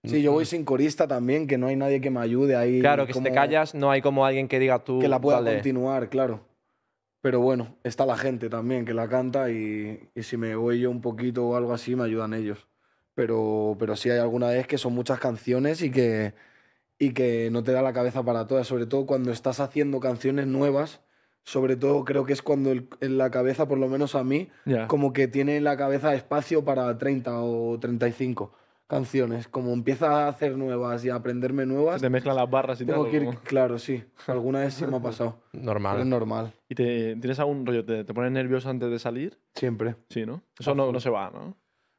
Sí, yo voy sin corista también, que no hay nadie que me ayude ahí. Claro, que si te callas no hay como alguien que diga tú. Que la pueda continuar, claro. Pero bueno, está la gente también que la canta y, y si me voy yo un poquito o algo así, me ayudan ellos pero, pero sí hay alguna vez que son muchas canciones y que, y que no te da la cabeza para todas, sobre todo cuando estás haciendo canciones nuevas. Sobre todo creo que es cuando en la cabeza, por lo menos a mí, como que tiene en la cabeza espacio para 30 o 35 canciones. Como empieza a hacer nuevas y a aprenderme nuevas. Se te mezclan las barras y tengo Que ir, claro, sí. *laughs* Alguna vez sí me ha pasado. Normal. es normal. ¿Y te, tienes algún rollo? Te, ¿Te, pones nervioso antes de salir? Siempre. Sí, ¿no? Eso no, no, se va, ¿no?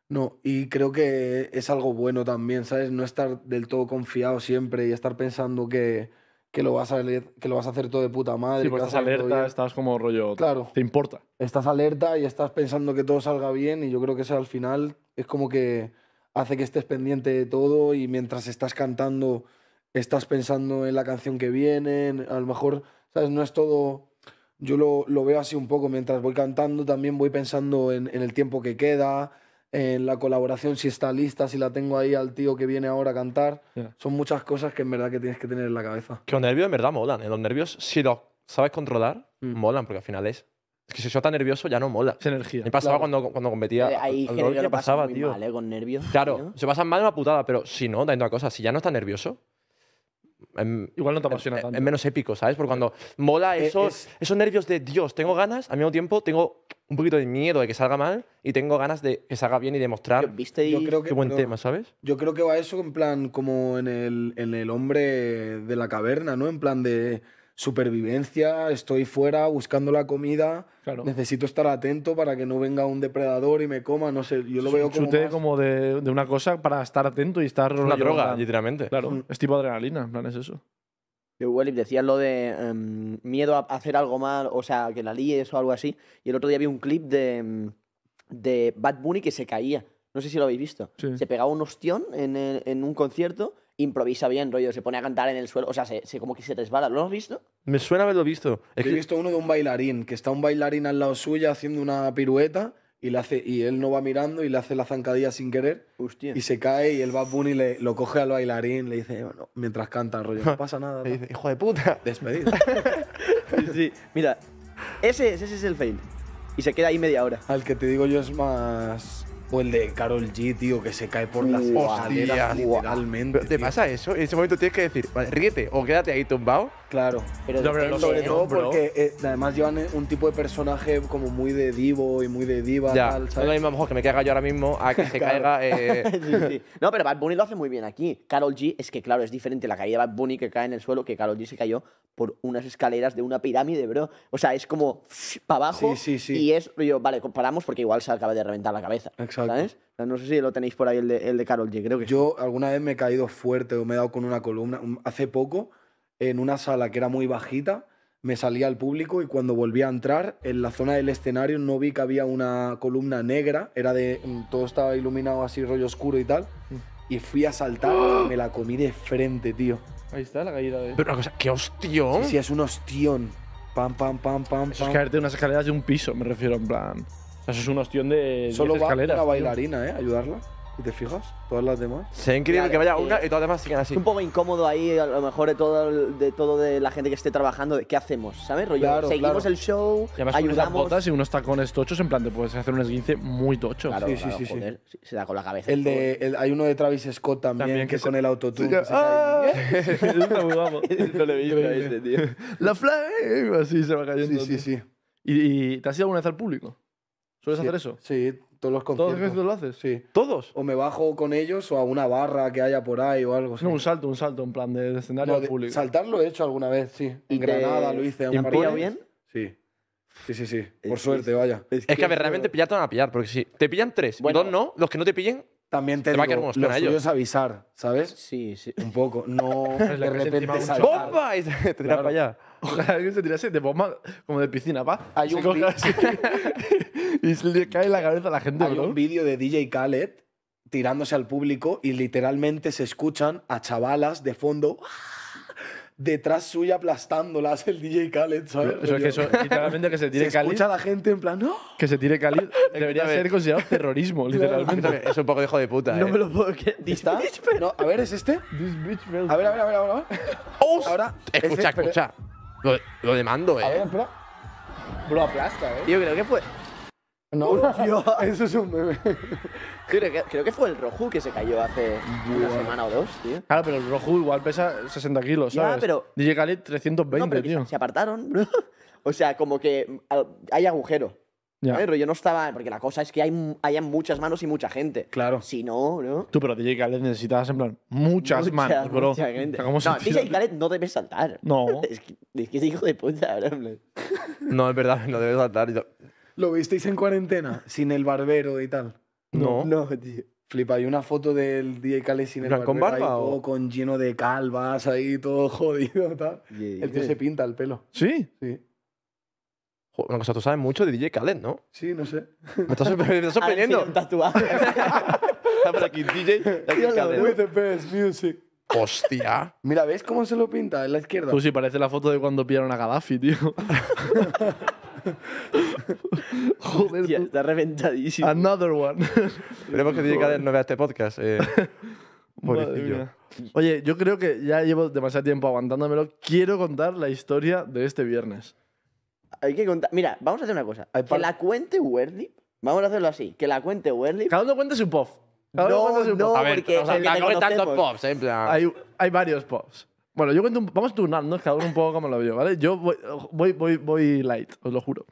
No, y creo que es algo bueno también, ¿sabes? No estar del todo confiado siempre y estar pensando que, lo vas a que lo vas a hacer todo de puta madre. Sí, pues estás alerta, estás como rollo. Claro. Te importa. Estás alerta y estás pensando que todo salga bien y yo creo que eso al final es como que hace que estés pendiente de todo y mientras estás cantando estás pensando en la canción que viene, a lo mejor, ¿sabes? No es todo... Yo lo, lo veo así un poco, mientras voy cantando también voy pensando en el tiempo que queda, en eh, la colaboración, si está lista, si la tengo ahí al tío que viene ahora a cantar. Son muchas cosas que en verdad que tienes que tener en la cabeza. Que los nervios en verdad molan. en ¿eh? Los nervios, si los sabes controlar, mm. molan, porque al final es es que si yo tan nervioso ya no mola. Es energía. Me pasaba cuando, cuando competía. ahí que pasaba, tío. Mal, ¿eh? Con nervios. Claro, se pasan mal una putada, pero si no, igual una cosa, si ya no está nervioso. Em, igual no te em, apasiona em, tanto. Es menos épico, ¿sabes? Porque cuando mola eh, esos esos nervios de Dios, tengo ganas, al mismo tiempo tengo un poquito de miedo de que salga mal y tengo ganas de que salga bien y demostrar ¿Viste yo creo que, qué buen tema, ¿sabes? Yo creo que va eso en plan como en el, en el hombre de la caverna, ¿no? En plan de supervivencia, estoy fuera buscando la comida, necesito estar atento para que no venga un depredador y me coma, no sé, yo lo veo como, más... como de, una cosa para estar atento y estar... Es una droga, literalmente. Claro, mm. es tipo adrenalina, en plan es eso que decías lo de em, miedo a hacer algo mal, o sea, que la líes o algo así. Y el otro día vi un clip de, em, de Bad Bunny que se caía. No sé si lo habéis visto. Se pegaba un ostión en, en, un concierto, improvisa bien, rollo, se pone a cantar en el suelo, o sea, se, como que se resbala. ¿Lo has visto? Me suena haberlo visto. He visto uno de un bailarín, que está un bailarín al lado suyo haciendo una pirueta y, hace, y él no va mirando y le hace la zancadilla sin querer. Hostia. Y se cae y el Bad Bunny le, lo coge al bailarín, le dice, eh, bueno, mientras canta, rollo, *laughs* no pasa nada. dice, hijo de puta. Despedido. *laughs* sí, mira, ese, ese es el fail. Y se queda ahí media hora. Al que te digo yo es más. O el de Carol G, tío, que se cae por las escaleras, literalmente. ¿Te pasa eso? En ese momento tienes que decir, ríete o quédate ahí tumbado Claro, pero sobre todo porque eh, además llevan eh, un tipo de personaje como muy de divo y muy de diva. Tal, ¿sabes? es lo mejor que me caiga yo ahora mismo a que se *laughs* caiga. Eh. *laughs* No, pero Bad Bunny lo hace muy bien aquí. Carol G es que, claro, es diferente la caída de Bad Bunny que cae en el suelo que Carol G se cayó por unas escaleras de una pirámide, bro. O sea, es como para abajo. Sí, y es, yo, vale, comparamos porque igual se acaba de reventar la cabeza. Exacto. ¿Sabes? No sé si lo tenéis por ahí el de, el Carol G, creo que Yo alguna vez me he caído fuerte o me he dado con una columna hace poco en una sala que era muy bajita, me salía al público y cuando volví a entrar, en la zona del escenario no vi que había una columna negra, era de mm, todo estaba iluminado así rollo oscuro y tal, mm. y fui a saltar, me la comí de frente, tío. Ahí está la caída de. Pero qué hostión. Sí, es un hostión. Pam pam pam pam. Eso es unas escaleras de un piso, me refiero en plan. eso es un hostión de Solo va escaleras, bailarina, ¿eh? Ayudarla. ¿Y te fijas? Todas las demás. se increíble que vaya una y todas las demás sigan así. Es un poco incómodo ahí, a lo mejor, de todo, de todo de la gente que esté trabajando, de qué hacemos, ¿sabes? seguimos el show, y además ayudamos. Con botas y unos tacones tochos, en plan, te puedes hacer un esguince muy tocho. sí, sí, sí, Se da con la cabeza. El de, hay uno de Travis Scott también, que, que con el autotune. Sí, jugamos. Ah. *laughs* no le vi a este, tío. *laughs* La flame, así se va cayendo. Sí, sí, sí. ¿Y, te has ido alguna vez al público? ¿Sueles hacer eso? Sí, todos los conciertos. ¿Todos los haces? Sí. ¿Todos? O me bajo con ellos o a una barra que haya por ahí o algo así. un salto, un salto, en plan de, escenario público. Saltar lo he hecho alguna vez, sí. En Granada lo hice. ¿Y han pillado bien? Sí. Sí, sí, sí. Por suerte, vaya. Es que, a ver, realmente pillar te van a pillar, porque si te pillan tres dos no, los que no te pillen también te, te digo, va a lo suyo es avisar, ¿sabes? Sí, sí. Un poco. No, *laughs* de repente saltar. ¡Bomba! Y *laughs* te tiras para allá. Ojalá alguien se tirase de bomba como de piscina, va. Hay un *laughs* y se le cae la cabeza a la gente, Hay un vídeo de DJ Khaled tirándose al público y literalmente se escuchan a chavalas de fondo ¡ah! detrás suya aplastándolas el DJ Khaled, ¿sabes? Eso es que eso, literalmente que se tire *laughs* se Khaled. escucha a la gente en plan, ¡no! Que se tire Khaled *laughs* debería ser considerado terrorismo, literalmente. Es un poco de hijo de puta, No ¿eh? me lo puedo creer. ¿Está? No, a ver, ¿es este? This bitch a ver, a ver, a ver, a ver. Ahora, Escucha, escucha. Lo, lo demando, eh. A ver, eh. Lo aplasta, eh. Yo creo que fue. No, tío. *laughs* eso es un bebé. Creo que, creo que fue el Roju que se cayó hace una semana o dos, tío. Claro, pero el Roju igual pesa 60 kilos, ¿sabes? pero... DJ Khaled 320, tío. Se apartaron, bro. *laughs* O sea, como que hay agujero. Pero yo no estaba. Porque la cosa es que hay, muchas manos y mucha gente. Claro. Si no, ¿no? Tú, pero DJ Khaled necesitabas, en plan, muchas manos, bro. no, DJ Khaled no debe saltar. No. *laughs* es, que, es hijo de puta, bro. *laughs* no, es verdad, no debe saltar. ¿Lo visteis en cuarentena? Sin el barbero y tal. No. No, tío. Flipa, hay una foto del DJ Khaled sin el barbero. ¿Con barba o? con lleno de calvas ahí, todo *laughs* jodido, tal. el tío se pinta el pelo. ¿Sí? Sí. Una cosa, tú sabes mucho de DJ Khaled, ¿no? Sí, no sé. Me estás *laughs* sorprendiendo. Estamos tatuaje. *laughs* aquí DJ, DJ Khaled. With the best music. Hostia. Mira, ¿ves cómo se lo pinta en la izquierda? pues sí, parece la foto de cuando pillaron a Gaddafi, tío. *laughs* Joder, está reventadísimo. Another one. Esperemos que DJ Khaled no vea este podcast. Eh. Oye, yo creo que ya llevo demasiado tiempo aguantándomelo. Quiero contar la historia de este viernes. Hay que contar. Mira, vamos a hacer una cosa. que la cuente Werlip. Vamos a hacerlo así. Que la cuente Werlip. Cada uno cuenta su pop. Cada uno su No, pop. porque hay tantos pops, Hay, varios pops. Bueno, yo cuento vamos turnando, cada uno un poco como lo veo, ¿vale? Yo voy, voy, voy, light, os lo juro.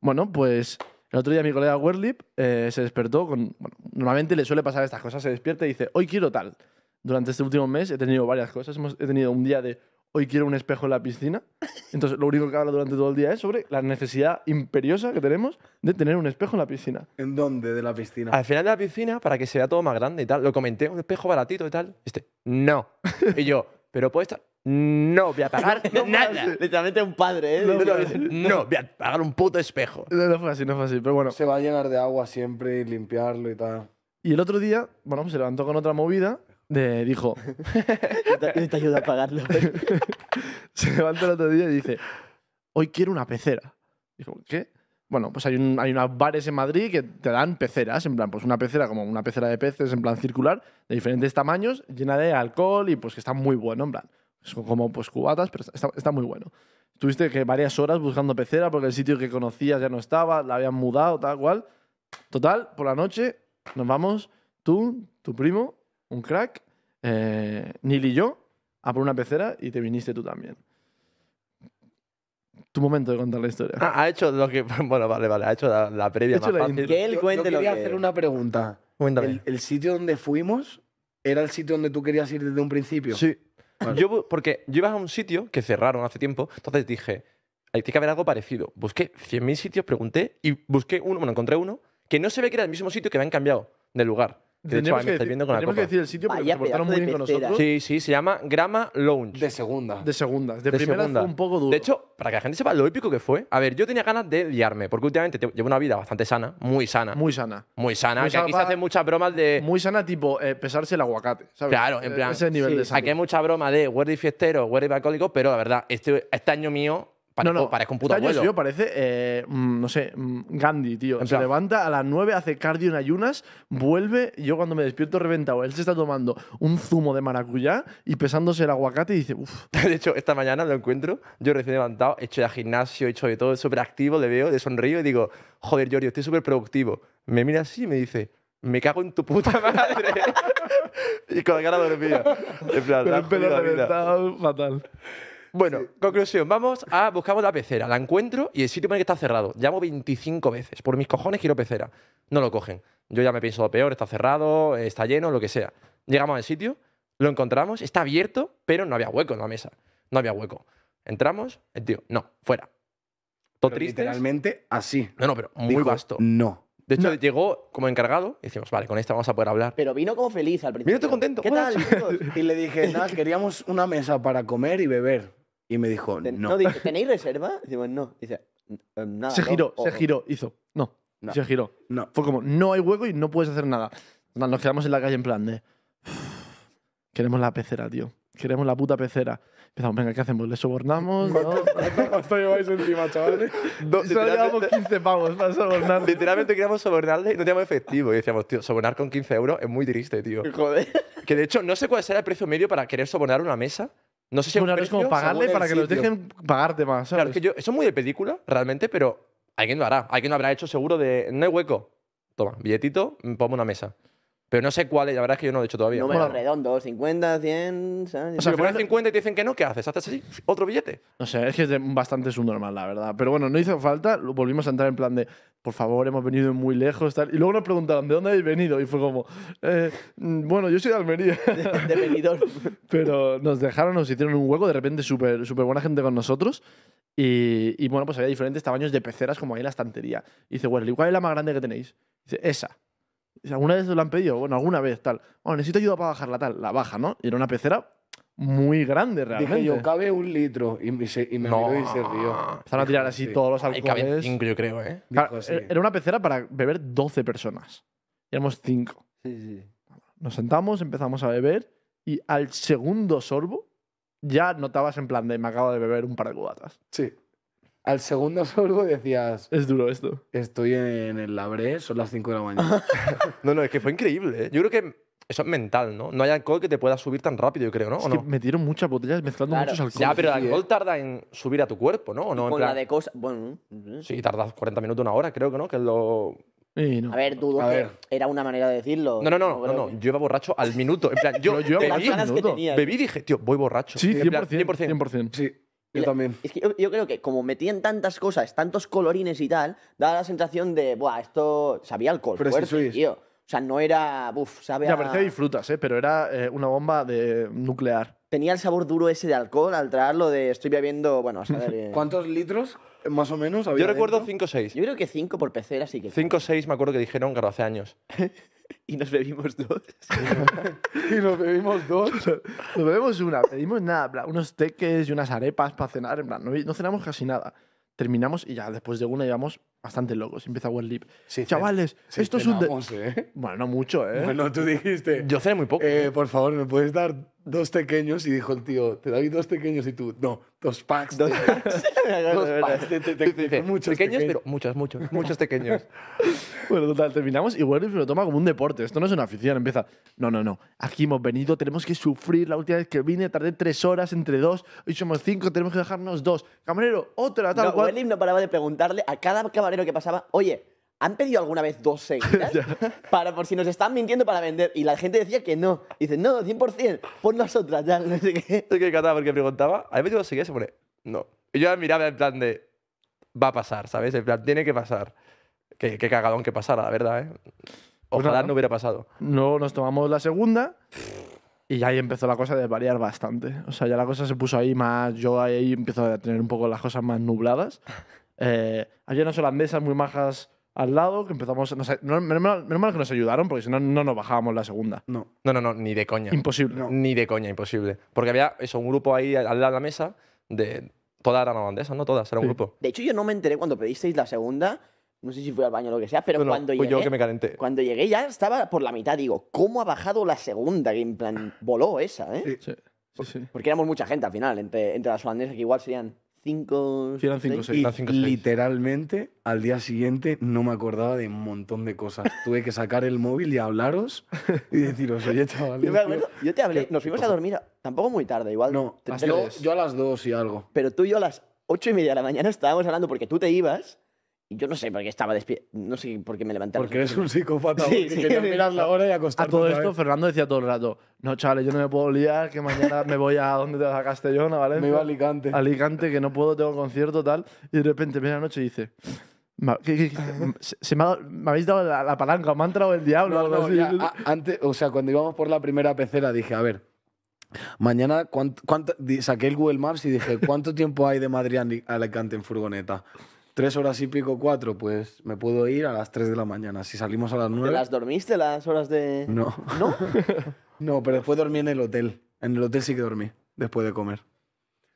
Bueno, pues el otro día mi colega Werlip eh, se despertó con... Bueno, normalmente le suele pasar estas cosas, se despierta y dice, hoy quiero tal. Durante este último mes he tenido varias cosas. Hemos- he tenido un día de, hoy quiero un espejo en la piscina. Entonces, lo único que habla durante todo el día es sobre la necesidad imperiosa que tenemos de tener un espejo en la piscina. ¿En dónde de la piscina? Al final de la piscina, para que se vea todo más grande y tal. Lo comenté, un espejo baratito y tal. Este, no. Y yo, pero puede estar. No voy a pagar *laughs* nada. Literalmente un padre, ¿eh? No, no, voy a pagar un puto espejo. No, fue así, no fue así, pero bueno. Se va a llenar de agua siempre y limpiarlo y tal. Y el otro día, bueno, se levantó con otra movida dijo... *laughs* te, a pagarlo. *laughs* se levanta el otro día y dice, hoy quiero una pecera. Dijo, ¿qué? Bueno, pues hay, un, hay unos bares en Madrid que te dan peceras, en plan, pues una pecera como una pecera de peces, en plan circular, de diferentes tamaños, llena de alcohol y pues que está muy bueno, en plan. Es como pues cubatas, pero está, muy bueno. Tuviste que varias horas buscando pecera porque el sitio que conocías ya no estaba, la habían mudado, tal cual. Total, por la noche nos vamos, tú, tu primo un crack, eh, Neil y yo, a por una pecera y te viniste tú también. Tu momento de contar la historia. Ah, ha hecho lo que. *laughs* Bueno, vale, vale. Ha hecho la, previa. más Que yo, quería hacer una pregunta. Cuéntame. El, sitio donde fuimos era el sitio donde tú querías ir desde un principio? Sí. porque yo iba a un sitio que cerraron hace tiempo, entonces dije, hay que haber algo parecido. Busqué 100.000 sitios, pregunté y busqué uno, bueno, encontré uno que no se ve que era el mismo sitio que me han cambiado de lugar de hecho, viendo con la Tenemos que decir el sitio porque nos se portaron muy bien con nosotros. Sí, sí, se llama Grama Lounge. De segunda. De segunda De, de primera fue un poco duro. De hecho, para que la gente sepa lo épico que fue, a ver, yo tenía ganas de liarme, porque últimamente llevo una vida bastante sana, muy sana. Muy, sana muy sana. Muy que aquí se hacen muchas bromas de. Muy sana, tipo eh, pesarse el aguacate, Claro, en eh, plan. Aquí hay mucha broma de Word fiestero, Word alcohólico, pero la verdad, este, este año mío no, no. parece un puto abuelo. parece, eh, mm, no sé, mm, Gandhi, tío. se levanta a las 9, hace cardio en ayunas, vuelve. Yo cuando me despierto reventado, él se está tomando un zumo de maracuyá y pesándose el aguacate y dice, uff. *laughs* De hecho, esta mañana lo encuentro, yo recién levantado, hecho de gimnasio, hecho de todo, súper activo, le veo, le sonrío y digo, joder, Giorgio, estoy súper productivo. Me mira así y me dice, me cago en tu puta madre. *laughs* y con la cara dormida. En plan, el pelo reventado, fatal. Bueno, conclusión. Vamos a buscamos la pecera. La encuentro y el sitio pone que está cerrado. Llamo 25 veces. Por mis cojones quiero pecera. No lo cogen. Yo ya me pienso lo peor. Está cerrado, está lleno, lo que sea. Llegamos al sitio, lo encontramos, está abierto, pero no había hueco en la mesa. No había hueco. Entramos, el tío, no, fuera. Todo triste. Literalmente así. No, no, pero muy vasto. No. De hecho, llegó como encargado y decimos, vale, con esta vamos a poder hablar. Pero vino como feliz al principio. Vino contento. ¿Qué tal, Y le dije, nada, queríamos una mesa para comer y beber. Y me dijo, no. ¿tenéis reserva? Dijimos, no. Dice, nada. se giró, se giró, hizo. No, se giró. No. Fue como, no hay hueco y no puedes hacer nada. Nos quedamos en la calle en plan de. Queremos la pecera, tío. Queremos la puta pecera. Empezamos, venga, ¿qué hacemos? ¿Le sobornamos? ¿No? *laughs* lleváis encima, chavales. Solo llevamos 15 pavos para sobornar. literalmente queríamos sobornarle y no teníamos efectivo. Y decíamos, tío, sobornar con 15 euros es muy triste, tío. Joder. Que de hecho, no sé cuál será el precio medio para querer sobornar una mesa, no sé si una vez como pagarle para que los dejen pagarte más. Claro, es que yo, eso es muy de película, realmente, pero alguien lo hará. Alguien lo habrá hecho seguro de no hay hueco. Toma, billetito, pongo una mesa. Pero no sé cuál es, la verdad es que yo no lo he hecho todavía. Número bueno. redondos, 50, 100. O sea, si pones 50 y te dicen que no, ¿qué haces? ¿Haces así? ¿Otro billete? No sé, es que es bastante subnormal, la verdad. Pero bueno, no hizo falta, volvimos a entrar en plan de, por favor, hemos venido muy lejos. Tal. Y luego nos preguntaron, ¿de dónde habéis venido? Y fue como, eh, mm, bueno, yo soy de Almería. *laughs* De, *laughs* Pero nos dejaron, nos hicieron un hueco, de repente súper super buena gente con nosotros. Y, bueno, pues había diferentes tamaños de peceras como ahí en la estantería. Y dice, bueno, ¿cuál es la más grande que tenéis? dice, esa alguna vez lo han pedido, bueno, alguna vez tal. Bueno, necesito ayuda para bajarla tal, la baja, ¿no? Y era una pecera muy grande realmente. Dije yo, cabe un litro. Y me, se, y me y se a tirar así todos los alcoholes. cinco, yo creo, ¿eh? era una pecera para beber 12 personas. éramos cinco. Sí, sí. Nos sentamos, empezamos a beber y al segundo sorbo ya notabas en plan de me acabo de beber un par de cubatas. Sí al segundo *laughs* sorbo decías... Es duro esto. Estoy en el labré, son las 5 de la mañana. *laughs* no, no, es que fue increíble. ¿eh? Yo creo que eso es mental, ¿no? No hay alcohol que te pueda subir tan rápido, yo creo, ¿no? Es que metieron muchas botellas mezclando muchos alcoholes. Ya, pero el alcohol eh. tarda en subir a tu cuerpo, ¿no? ¿O no? Con la de cosas... Bueno... Sí, tardas 40 minutos, una hora, creo que, ¿no? Que es lo... A ver, dudo a era una manera de decirlo. No, no, no, no, yo iba borracho al minuto. En plan, *laughs* yo, yo bebí, bebí y dije, tío, voy borracho. Sí, 100%. 100%. 100%. 100%. Sí. Yo también. Es que yo, creo que como metían tantas cosas, tantos colorines y tal, daba la sensación de, buah, esto sabía alcohol Pero fuerte, tío. O sea, no era, uff, sabe Ya, parecía disfrutas, ¿eh? Pero era eh, una bomba de nuclear. Tenía el sabor duro ese de alcohol al traerlo de estoy bebiendo, bueno, a saber... Eh. *laughs* ¿Cuántos litros? Más o menos. Yo recuerdo 5 o 6. Yo creo que 5 por pecera así que. 5 o 6 me acuerdo que dijeron, claro, hace años. *laughs* y nos bebimos dos. *laughs* y nos bebimos dos. *laughs* Nos bebemos una, pedimos nada, unos teques y unas arepas para cenar, en plan, no, no, cenamos casi nada. Terminamos y ya después de una llevamos bastante locos. Empieza world Sí, Chavales, esto es un. ¿eh? Bueno, no mucho, ¿eh? Bueno, tú dijiste. Yo cené muy poco. Eh, por favor, ¿me puedes dar dos pequeños? Y dijo el tío, te doy dos pequeños y tú, no, dos packs. Dos, packs. muchos pequeños, pero muchos, muchos, muchos pequeños. *laughs* bueno, total, terminamos y lo toma como un deporte. Esto no es una afición. Empieza, no, no, no. Aquí hemos venido, tenemos que sufrir. La última vez que vine tardé tres horas entre dos. Hoy somos cinco, tenemos que dejarnos dos. Camarero, otra, tal no paraba de preguntarle a cada lo que pasaba, oye, ¿han pedido alguna vez dos *laughs* seguidas? para por si nos están mintiendo para vender. Y la gente decía que no. dicen, no, 100%, por nosotras, ya, no sé qué. *laughs* Es que encantaba porque preguntaba, ¿ha pedido dos seguidas? Se pone, no. Y yo miraba en plan de, va a pasar, ¿sabes? En plan, tiene que pasar. Qué, qué cagadón que pasara, la verdad, ¿eh? Pues Ojalá no hubiera pasado. no nos tomamos la segunda y ahí empezó la cosa de variar bastante. O sea, ya la cosa se puso ahí más. Yo ahí empiezo a tener un poco las cosas más nubladas. Eh, había unas holandesas muy majas al lado que empezamos. Nos, menos, mal, que nos ayudaron, porque si no, no nos bajábamos la segunda. No. No, no, no, ni de coña. Imposible. Ni de coña, imposible. Porque había eso, un grupo ahí al lado de la mesa de. Todas eran holandesas, no todas, era un grupo. De hecho, yo no me enteré cuando pedisteis la segunda. No sé si fui al baño o lo que sea, pero cuando llegué. yo que me calenté. Cuando llegué ya estaba por la mitad. Digo, ¿cómo ha bajado la segunda? Que en plan voló esa, ¿eh? Sí, sí. sí. Porque éramos mucha gente al final, entre, entre las holandesas, que igual serían cinco, cinco, seis. Y literalmente al día siguiente no me acordaba de un montón de cosas. Tuve que sacar el móvil y hablaros y deciros, oye, chaval. Yo, te hablé, nos fuimos a dormir tampoco muy tarde, igual. No, yo, yo, a las dos y algo. Pero tú y yo a las ocho y media de la mañana estábamos hablando porque tú te ibas yo no sé por qué estaba despierto. No sé por qué me levanté. Porque eres un psicópata. *laughs* Sí, sí. mirar la hora y acostarme. A todo esto, Fernando decía todo el rato: No, chavales, yo no me puedo liar, que mañana me voy a. donde te vas? A Castellón, a Me iba a Alicante. Alicante, que no puedo, tengo concierto, tal. Y de repente, mira noche dice. me, habéis dado la, palanca, me ha entrado el diablo. antes, o sea, cuando íbamos por la primera pecera dije, a ver, mañana cuánto? saqué el Google Maps y dije, ¿cuánto tiempo hay de Madrid a Alicante en furgoneta? tres horas y pico, cuatro, pues me puedo ir a las tres de la mañana. Si salimos a las nueve... ¿Te las dormiste las horas de...? No. ¿No? *laughs* no, pero después dormí en el hotel. En el hotel sí que dormí, después de comer.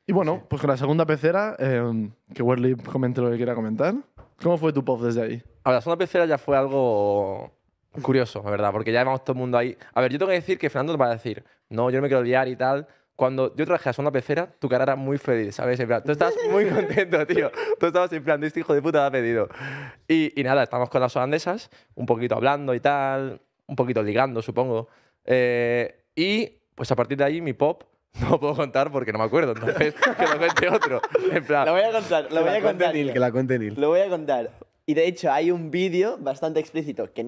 Y bueno, pues con la segunda pecera, em, que Werly comente lo que quiera comentar. ¿Cómo fue tu pop desde ahí? A ver, la segunda pecera ya fue algo curioso, la verdad, porque ya llevamos todo el mundo ahí. A ver, yo tengo que decir que Fernando te va a decir, no, yo no me quiero liar y tal, cuando yo traje a una pecera, tu cara era muy feliz, ¿sabes? En plan, tú estabas muy *laughs* contento, tío. Tú estabas en plan, este hijo de puta ha pedido. Y, nada, estamos con las holandesas, un poquito hablando y tal, un poquito ligando, supongo. Eh, y pues a partir de ahí, mi pop *laughs* no puedo contar porque no me acuerdo, entonces que lo cuente otro. En plan, lo voy a contar, lo voy a contar. que la cuente Nil. Lo voy a contar. Y de hecho, hay un vídeo bastante explícito que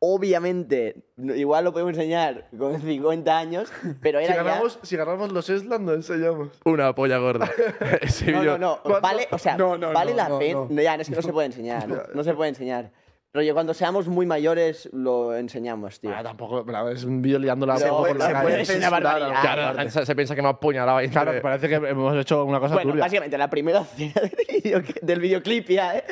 Obviamente, igual lo podemos enseñar con 50 años, pero era si ya... Si ganamos los Esland, lo enseñamos. Una polla gorda. *laughs* *laughs* no, no, no. Vale, o sea, no, vale la pena... Ya, es que no se puede *laughs* enseñar. no se puede enseñar. Rollo, cuando seamos muy mayores lo enseñamos, tío. Ah, tampoco, es un vídeo liando la boca por la se Puede se, piensa que me apuñalaba. Y claro, parece que hemos hecho una cosa bueno, básicamente, la primera escena del, videoclip ya, ¿eh?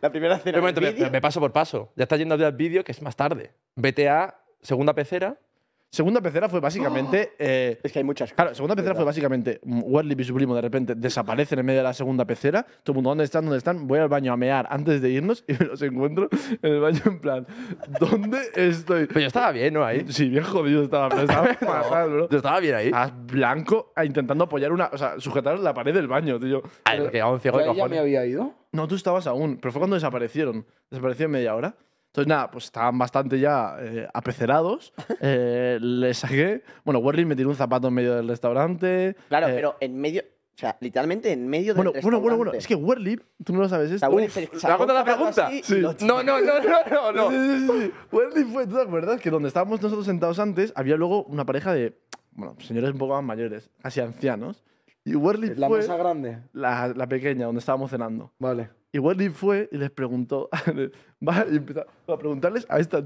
La primera escena Un momento, Me, paso por paso. Ya está yendo a al vídeo que es más tarde. BTA, segunda pecera, Segunda pecera fue básicamente. *gasps* Eh, es que hay muchas Claro, segunda pecera fue básicamente. Werlip y su primo de repente desaparecen en medio de la segunda pecera. Todo el mundo, ¿dónde están? ¿Dónde están? Voy al baño a mear antes de irnos y me los encuentro en el baño en plan, ¿dónde estoy? Pero yo estaba bien, ¿no? Ahí. Sí, bien jodido estaba. estaba *laughs* fatal, bro. Yo estaba bien ahí. A blanco intentando apoyar una. O sea, sujetar la pared del baño, tío. Ay, me quedaba un ciego de cojones. ya me había ido? No, tú estabas aún, pero fue cuando desaparecieron. Desapareció en media hora. Entonces, nada, pues estaban bastante ya eh, apecerados. *laughs* Eh, saqué. Bueno, Werling me tiró un zapato en medio del restaurante. Claro, eh, pero en medio. O sea, literalmente en medio del bueno, Bueno, bueno, bueno. Es que Werling, tú no lo sabes esto. ¿Te hago la pregunta? Sí. No, no, no, no, no. sí, fue, ¿tú te acuerdas? Que donde estábamos nosotros sentados antes, había luego una pareja de. Bueno, señores un poco más mayores, casi ancianos. Y Werling fue. La mesa grande. La, la pequeña, donde estábamos cenando. Vale. Y Wendy fue y les preguntó, *laughs* va y empezó a preguntarles a esta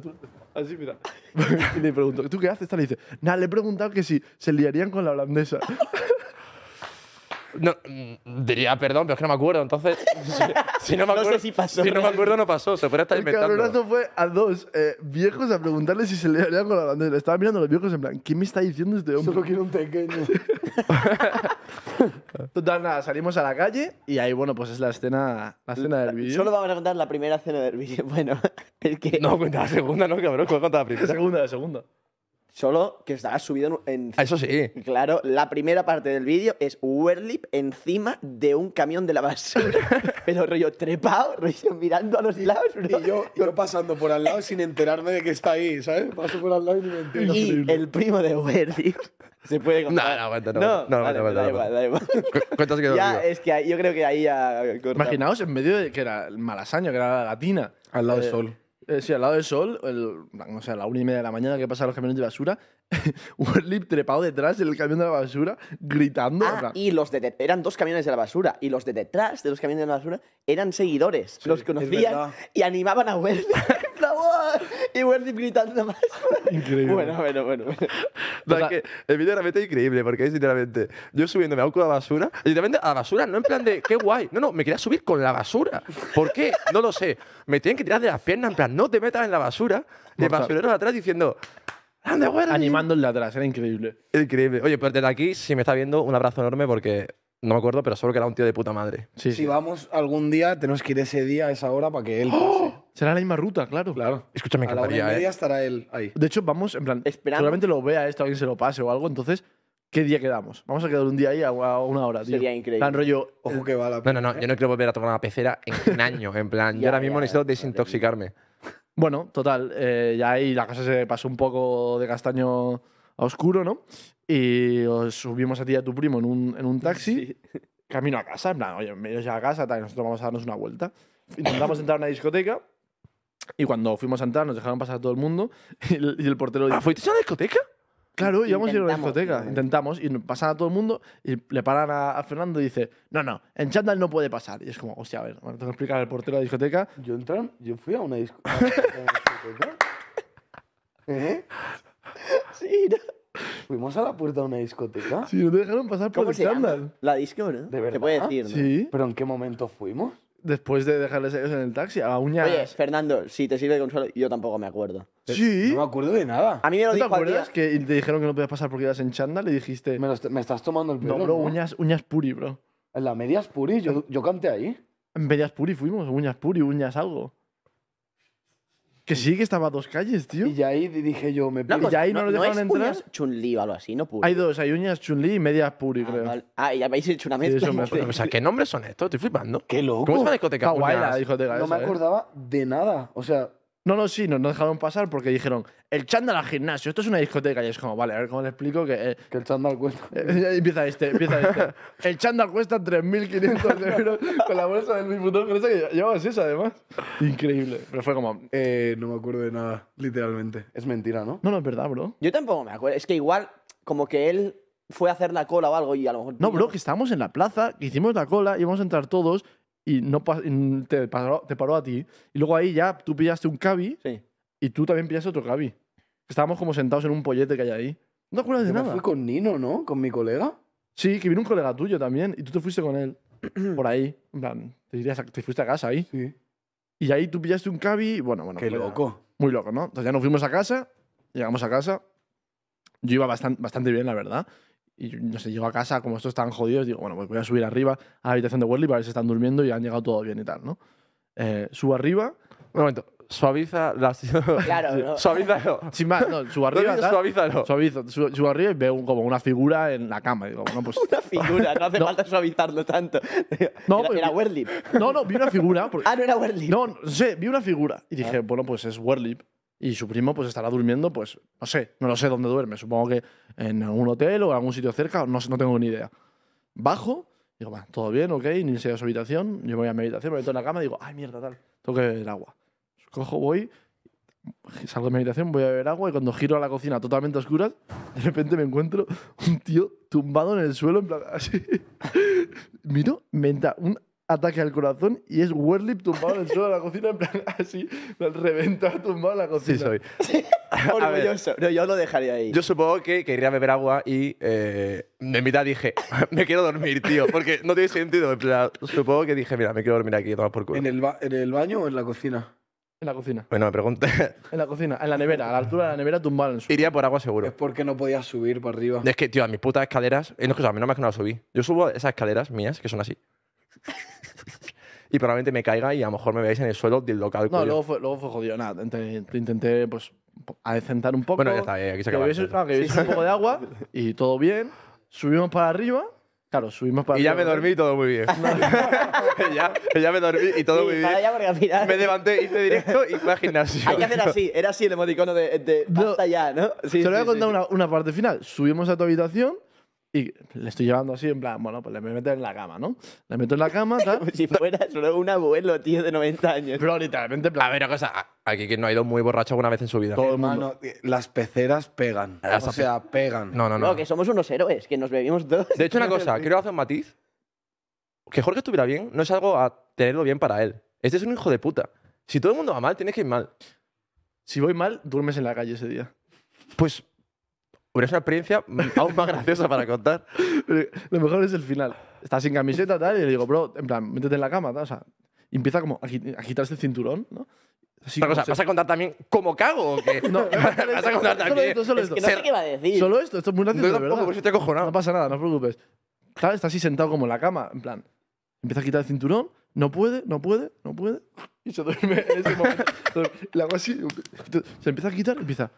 así mira, *laughs* y le preguntó, ¿tú qué haces? Esta le dice, nada, le he preguntado que si se liarían con la holandesa. *laughs* No, mm, diría perdón, pero es que no me acuerdo. Entonces, *laughs* si, no me *laughs* acuerdo. No pasó. Si no me acuerdo, no pasó. Se puede estar inventando. El fue a dos eh, viejos a preguntarle si se le habían con la bandera. Estaba mirando a los viejos en plan, ¿qué me está diciendo este hombre? Solo quiero un pequeño. *laughs* Total, nada, salimos a la calle y ahí, bueno, pues es la escena, la escena del vídeo. Solo vamos a contar la primera escena del vídeo. Bueno, es que. No, cuenta la segunda, no, cabrón. ¿Cuál cuenta la primera? La segunda, la segunda. Solo que estaba subido en. Ah, eso sí. Claro, la primera parte del vídeo es Werlip encima de un camión de la basura. *laughs* Pero rollo trepado, rollo mirando a los lados. Y yo, pasando por al lado sin enterarme de que está ahí, ¿sabes? Paso por al lado y me entiendo. Y el primo de Werlip. *laughs* Se puede No, no, aguanta, no. No, no, vale, no, aguanta, da, igual, da ya, es que yo creo que ahí ya. Imaginaos en medio de que era el malasaño, que era la gatina. Al lado del eh, sol. Eh, sí, al lado del sol, o a la una y media de la mañana que pasan los camiones de basura, *laughs* Wesley trepado detrás del camión de la basura, gritando. Ah, y los de, eran dos camiones de la basura, y los de detrás de los camiones de la basura eran seguidores, los conocían y animaban a Wesley. *laughs* *laughs* Y Werther gritando más. Increíble. Bueno, bueno, bueno. el vídeo realmente es increíble, porque es literalmente yo subiendo Me un con de basura, y literalmente a la basura, no en plan de qué guay. No, no, me quería subir con la basura. ¿Por qué? No lo sé. Me tienen que tirar de las piernas, en plan, no te metas en la basura. Y el basurero atrás diciendo, ¡Anda, Animándole atrás, era increíble. Increíble. Oye, pues desde aquí, si me está viendo, un abrazo enorme porque no me acuerdo, pero solo que era un tío de puta madre. Sí, si vamos algún día, tenemos que ir ese día a esa hora para que él. ¡Oh! Será la misma ruta, claro. Claro. Escúchame, a la hora ¿eh? estará él ahí. De hecho, vamos, en plan, solamente lo vea esto, alguien se lo pase o algo, entonces. ¿Qué día quedamos? Vamos a quedar un día ahí a una hora, tío. Sería increíble. plan rollo. Ojo que va la No, no, no. Yo no ¿eh? quiero volver a tomar una pecera en un *laughs* año. En plan, yo ahora mismo necesito desintoxicarme. Bueno, total. Eh, ya ahí la cosa se pasó un poco de castaño a oscuro, ¿no? Y subimos a ti y a tu primo en un, en un *laughs* taxi, camino a casa, en plan, oye, medio ya a casa, tal, nosotros vamos a darnos una vuelta. Intentamos entrar a una discoteca y cuando fuimos a entrar nos dejaron pasar a todo el mundo y el, portero dijo, fuiste a la discoteca? Claro, íbamos a ir a la discoteca. Intentamos y pasan a todo el mundo y le paran a, Fernando y dice, no, no, en chándal no puede pasar. Y es como, hostia, a ver, tengo que explicar al portero de la discoteca. Yo entré yo fui a una *laughs* discoteca. ¿Eh? *laughs* Sí, Fuimos a la puerta de una discoteca. Sí, no te dejaron pasar por La disco, ¿De verdad? ¿Te puede decir, Sí. ¿Pero en qué momento fuimos? Después de dejarles en el taxi, a uñas. Oye, Fernando, si te sirve de consuelo, yo tampoco me acuerdo. Eh, sí. No me acuerdo de nada. A mí me ¿No te acuerdas que te dijeron que no podías pasar porque ibas en chándal y dijiste... Me, estás tomando el pelo. no, bro, uñas, uñas puri, bro. En la medias puri, yo, yo canté ahí. En medias puri fuimos, uñas puri, uñas algo. Que sí, que estaba a dos calles, tío. Y ahí dije yo, me ya y ahí no, lo dejaron entrar. Uñas o algo así, no Puri. Hay dos, hay uñas chunli y medias Puri, ah, creo. Ah, y habéis hecho una mezcla. *laughs* o sea, ¿qué nombres son estos? Estoy flipando. Qué loco. ¿Cómo se llama la discoteca? No me ¿eh? acordaba de nada. O sea, no, no, sí, nos, dejaron pasar porque dijeron, el chándal al gimnasio, esto es una discoteca. Y es como, vale, a ver cómo le explico que... Eh, que el chándal cuesta... *laughs* Eh, eh, empieza este, empieza este. *laughs* el chándal cuesta 3.500 euros con la bolsa del bifutón, con esa que llevabas esa además. Increíble. Pero fue como... no me acuerdo de nada, literalmente. Es mentira, ¿no? No, no, es verdad, bro. Yo tampoco me acuerdo. Es que igual, como que él fue a hacer la cola o algo y a lo mejor... No, bro, que estábamos en la plaza, que hicimos la cola, y íbamos a entrar todos y no te paró, te paró a ti. Y luego ahí ya tú pillaste un cabi y tú también pillaste otro cabi. Estábamos como sentados en un pollete que hay ahí. No te acuerdas de nada. fui con Nino, ¿no? Con mi colega. Sí, que vino un colega tuyo también y tú te fuiste con él. *clears throat* por ahí. En plan, te, dirías, te fuiste a casa ahí. Sí. Y ahí tú pillaste un cabi y bueno, bueno. Qué loco. Muy loco, ¿no? Entonces ya nos fuimos a casa, llegamos a casa. Yo iba bastante, bastante bien, la verdad. Y no sé, llego a casa, como estos están jodidos, digo, bueno, pues voy a subir arriba a la habitación de Werlip para ver si están durmiendo y han llegado todo bien y tal, ¿no? Eh, subo arriba. Un momento, suaviza *laughs* Claro, no. Suavízalo. Sin más, no, subo arriba. No, suavízalo. Suavizo, subo, arriba y veo como una figura en la cama. Digo, bueno, pues... *laughs* una figura, no hace falta suavizarlo tanto. *laughs* No, era, pues era Werlip. No, no, vi una figura. Ah, no era Werlip. No, no sé, vi una figura y dije, ah. bueno, pues es Werlip y su primo pues estará durmiendo, pues no sé, no lo sé dónde duerme, supongo que en algún hotel o en algún sitio cerca, no, no tengo ni idea. Bajo, digo, va, todo bien, ok, ni sé su habitación, yo voy a mi habitación, me meto en la cama y digo, ay mierda, tal, tengo que beber agua. Cojo, voy, salgo de mi habitación, voy a beber agua y cuando giro a la cocina totalmente oscura, de repente me encuentro un tío tumbado en el suelo, en plan, así. *laughs* Miro, me un ataque al corazón y es Werlip tumbado en el suelo de la cocina, en plan así, reventado, tumbado en la cocina. Sí, soy. *laughs* Orgulloso. No, yo lo dejaría ahí. Yo supongo que iría a beber agua y eh, en mitad dije, *laughs* me quiero dormir, tío, porque no tiene sentido. En plan, supongo que dije, mira, me quiero dormir aquí, tomar por culo. ¿En el, baño o en la cocina? En la cocina. Bueno, me pregunté. En la cocina, en la nevera, a la altura de la nevera tumbado en el suelo. Iría por agua seguro. Es porque no podía subir por arriba. Es que, tío, a mis putas escaleras. Eh, no es que a mí no me que no las subí. Yo subo esas escaleras mías, que son así y probablemente me caiga y a lo mejor me veáis en el suelo del local. No, luego fue, luego fue jodido, nada, intenté pues adecentar un poco. Bueno, ya está, aquí se acaba. Que hubiese, un poco de agua y todo bien, subimos para arriba. Claro, subimos para. Y ya me dormí y todo muy bien. *laughs* *laughs* ya, ya, me dormí y todo muy bien. me levanté, hice directo y fue al *laughs* gimnasio. Hay que hacer así, era así el emoticono de, hasta allá, ya, ¿no? Sí, Te lo voy a contar una parte final. Subimos a tu habitación y le estoy llevando así, en plan, bueno, pues le a meto en la cama, ¿no? Le meto en la cama, *laughs* tal. Como si solo un abuelo, tío, de 90 años. Pero literalmente, en plan, a ver, una cosa. Aquí que no ha ido muy borracho alguna vez en su vida. Todo el mundo. Eh, las peceras pegan. Las ah, o sea, pegan. No, no, no, que somos unos héroes, que nos bebimos dos. De hecho, una *laughs* cosa, quiero hacer un matiz. Que Jorge estuviera bien no es algo a tenerlo bien para él. Este es un hijo de puta. Si todo el mundo va mal, tienes que ir mal. Si voy mal, duermes en la calle ese día. Pues hubiera esa una experiencia mm, aún más graciosa para contar. Lo mejor es el final. Está sin camiseta, tal, y le digo, bro, en plan, métete en la cama, o sea, y empieza como a quitarse el cinturón, ¿no? ¿vas a contar también cómo cago o qué? *laughs* *laughs* No, vas a contar también. Solo esto, solo esto. Es que no sé qué va a decir. Solo esto, esto es muy gracioso, no, verdad. Pues no pasa nada, no te preocupes. Está, está así sentado como en la cama, en plan, empieza a quitar el cinturón, no puede, no puede, no puede, *laughs* y se duerme en ese momento. Le hago así, se empieza a quitar, empieza,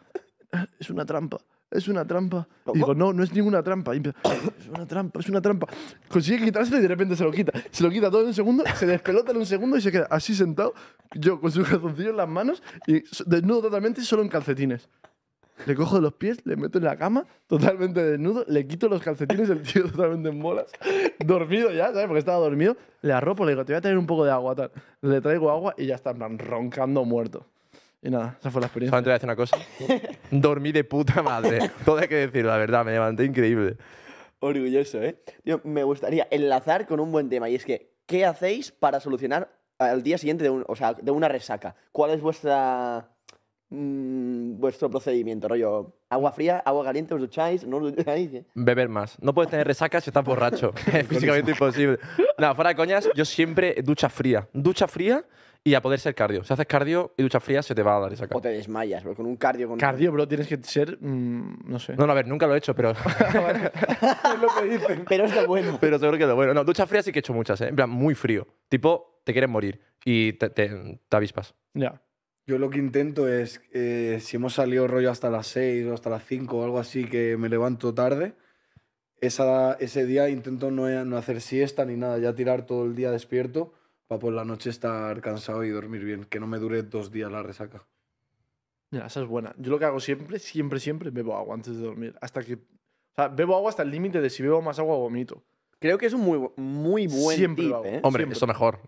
es una trampa es una trampa. digo, no, no es ninguna trampa. Y es una trampa, es una trampa. Consigue quitárselo y de repente se lo quita. Se lo quita todo en un segundo, se despelota en un segundo y se queda así sentado, yo con su calzoncillo en las manos y desnudo totalmente y solo en calcetines. Le cojo los pies, le meto en la cama, totalmente desnudo, le quito los calcetines, el tío totalmente en bolas, dormido ya, ¿sabes? Porque estaba dormido, le arropo, le digo, te voy a traer un poco de agua, tal. Le traigo agua y ya está, roncando muerto. Y nada, esa fue la experiencia. voy a una cosa. *laughs* Dormí de puta madre. Todo hay que decir la verdad, me levanté increíble. Orgulloso, ¿eh? me gustaría enlazar con un buen tema y es que, ¿qué hacéis para solucionar al día siguiente de, una resaca? ¿Cuál es vuestra mm, vuestro procedimiento, rollo agua fría, agua caliente, os ducháis, no os ducháis. Beber más. No puedes tener resaca si estás borracho. *laughs* es físicamente imposible. no, fuera de coñas, yo siempre ducha fría. Ducha fría y a poder ser cardio. Si haces cardio y ducha fría se te va a dar esa cara. O te desmayas, bro, con un cardio. Con Cardio, bro, tienes que ser. Mm, no sé. No, no, a ver, nunca lo he hecho, pero. *laughs* Ah, *laughs* es lo que dicen. Pero es lo bueno. pero seguro que es bueno. No, ducha fría sí que he hecho muchas, ¿eh? En plan, muy frío. Tipo, te quieres morir y te, avispas. Ya. Yo lo que intento es, eh, si hemos salido rollo hasta las 6 o hasta las 5 o algo así, que me levanto tarde, esa, ese día intento no, no hacer siesta ni nada, ya tirar todo el día despierto por la noche estar cansado y dormir bien, que no me dure dos días la resaca. Mira, esa es buena. Yo lo que hago siempre, siempre, siempre bebo agua antes de dormir. Hasta que. O sea, bebo agua hasta el límite de si bebo más agua o vomito. Creo que es un muy, muy buen Siempre tip, ¿eh? Hombre, eso mejor.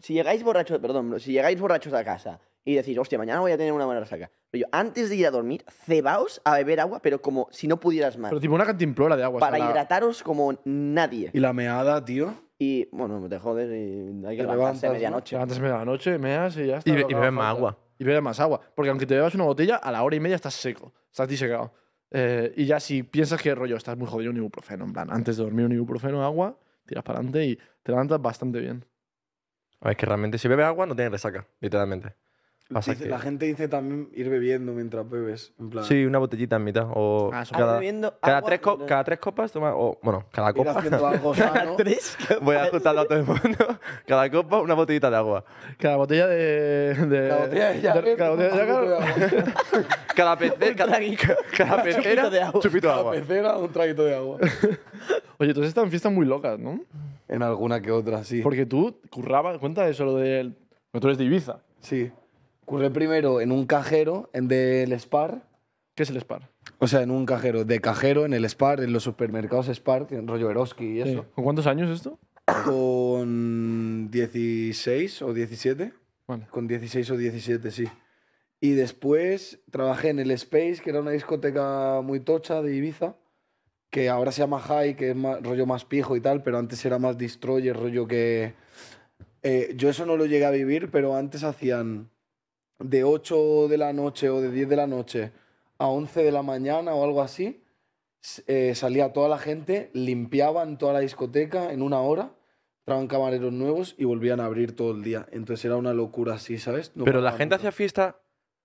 si llegáis borrachos, perdón, si llegáis borrachos a casa y decís, hostia, mañana voy a tener una buena resaca. Pero yo, antes de ir a dormir, cebaos a beber agua, pero como si no pudieras más. Pero tipo una cantimplora de agua. para hidrataros como nadie. Y la meada, tío. Y bueno, te jodes y hay que levantarse a medianoche. antes a medianoche, meas y ya está. Y, bebes más agua. Y bebes más agua. Porque aunque te bebas una botella, a la hora y media estás seco. Estás disecado. Eh, y ya si piensas que rollo, estás muy jodido, un ibuprofeno. En plan, antes de dormir, un ibuprofeno, agua, tiras para adelante y te levantas bastante bien. es que realmente si bebes agua no tienes resaca, literalmente. La gente dice también ir bebiendo mientras bebes. Sí, una botellita en mitad. O ah, cada, bebiendo cada, agua, tres cada, tres copas, toma, bueno, cada copa. *laughs* Voy a ajustarlo a todo el mundo. *laughs* Cada copa, una botellita de agua. Cada botella de. cada botella de, Cada *laughs* cada pecera. cada, pecera. de agua. Chupito de agua. pecera, un traguito de agua. Oye, entonces están fiestas muy locas, ¿no? En alguna que otra, sí. Porque tú currabas, cuenta eso, lo del. Tú eres de Ibiza. Sí. Curré primero en un cajero en del Spar. ¿Qué es el Spar? O sea, en un cajero, de cajero en el Spar, en los supermercados Spar, en rollo Eroski y eso. ¿Con cuántos años esto? Con 16 o 17. Vale. Con 16 o 17, sí. Y después trabajé en el Space, que era una discoteca muy tocha de Ibiza, que ahora se llama High, que es rollo más pijo y tal, pero antes era más Destroyer, rollo que... Eh, yo eso no lo llegué a vivir, pero antes hacían de 8 de la noche o de 10 de la noche a 11 de la mañana o algo así, eh, salía toda la gente, limpiaban toda la discoteca en una hora, traban camareros nuevos y volvían a abrir todo el día. Entonces era una locura así, ¿sabes? Pero la gente hacía fiesta,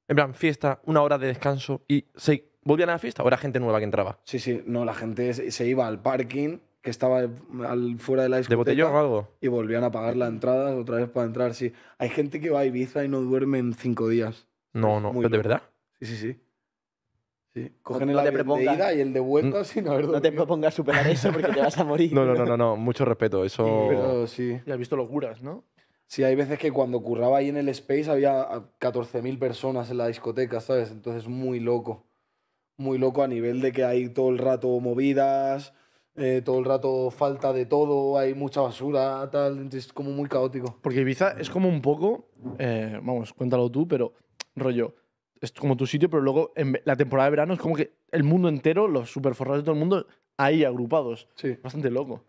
en plan, fiesta, una hora de descanso y se volvían a la fiesta o era gente nueva que entraba. Sí, sí, no, la gente se iba al parking que estaba al, fuera de la discoteca. ¿De o algo? Y volvían a pagar la entrada otra vez para entrar, sí. Hay gente que va a Ibiza y no duerme en cinco días. No, no, ¿Pero ¿de verdad? Sí, sí, sí. Cogen el de ida y el de vuelta no, *laughs* No te propongas superar eso porque te vas a morir. no, no, no, no, mucho respeto, eso... Pero sí. Y has visto locuras, ¿no? Sí, hay veces que cuando curraba ahí en el Space había 14.000 personas en la discoteca, ¿sabes? Entonces muy loco. Muy loco a nivel de que hay todo el rato movidas eh, todo el rato falta de todo, hay mucha basura, tal, es como muy caótico. Porque Ibiza es como un poco, eh, vamos, cuéntalo tú, pero rollo, es como tu sitio, pero luego en la temporada de verano es como que el mundo entero, los superforrados de todo el mundo, ahí agrupados. Sí. Bastante loco.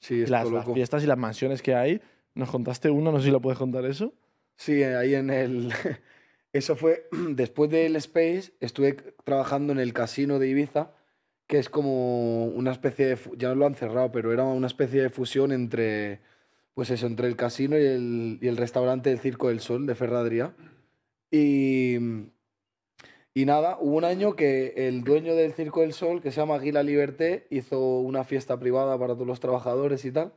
Sí, es las, loco. las fiestas y las mansiones que hay. Nos contaste una, no sé si lo puedes contar eso. Sí, ahí en el... *laughs* eso fue, *clears throat* después del Space, estuve trabajando en el casino de Ibiza que es como una especie de, ya lo han cerrado, pero era una especie de fusión entre, pues eso, entre el casino y el, restaurante del Circo del Sol de Ferradría. Y, y nada, hubo un año que el dueño del Circo del Sol, que se llama Aguila Liberté, hizo una fiesta privada para todos los trabajadores y tal.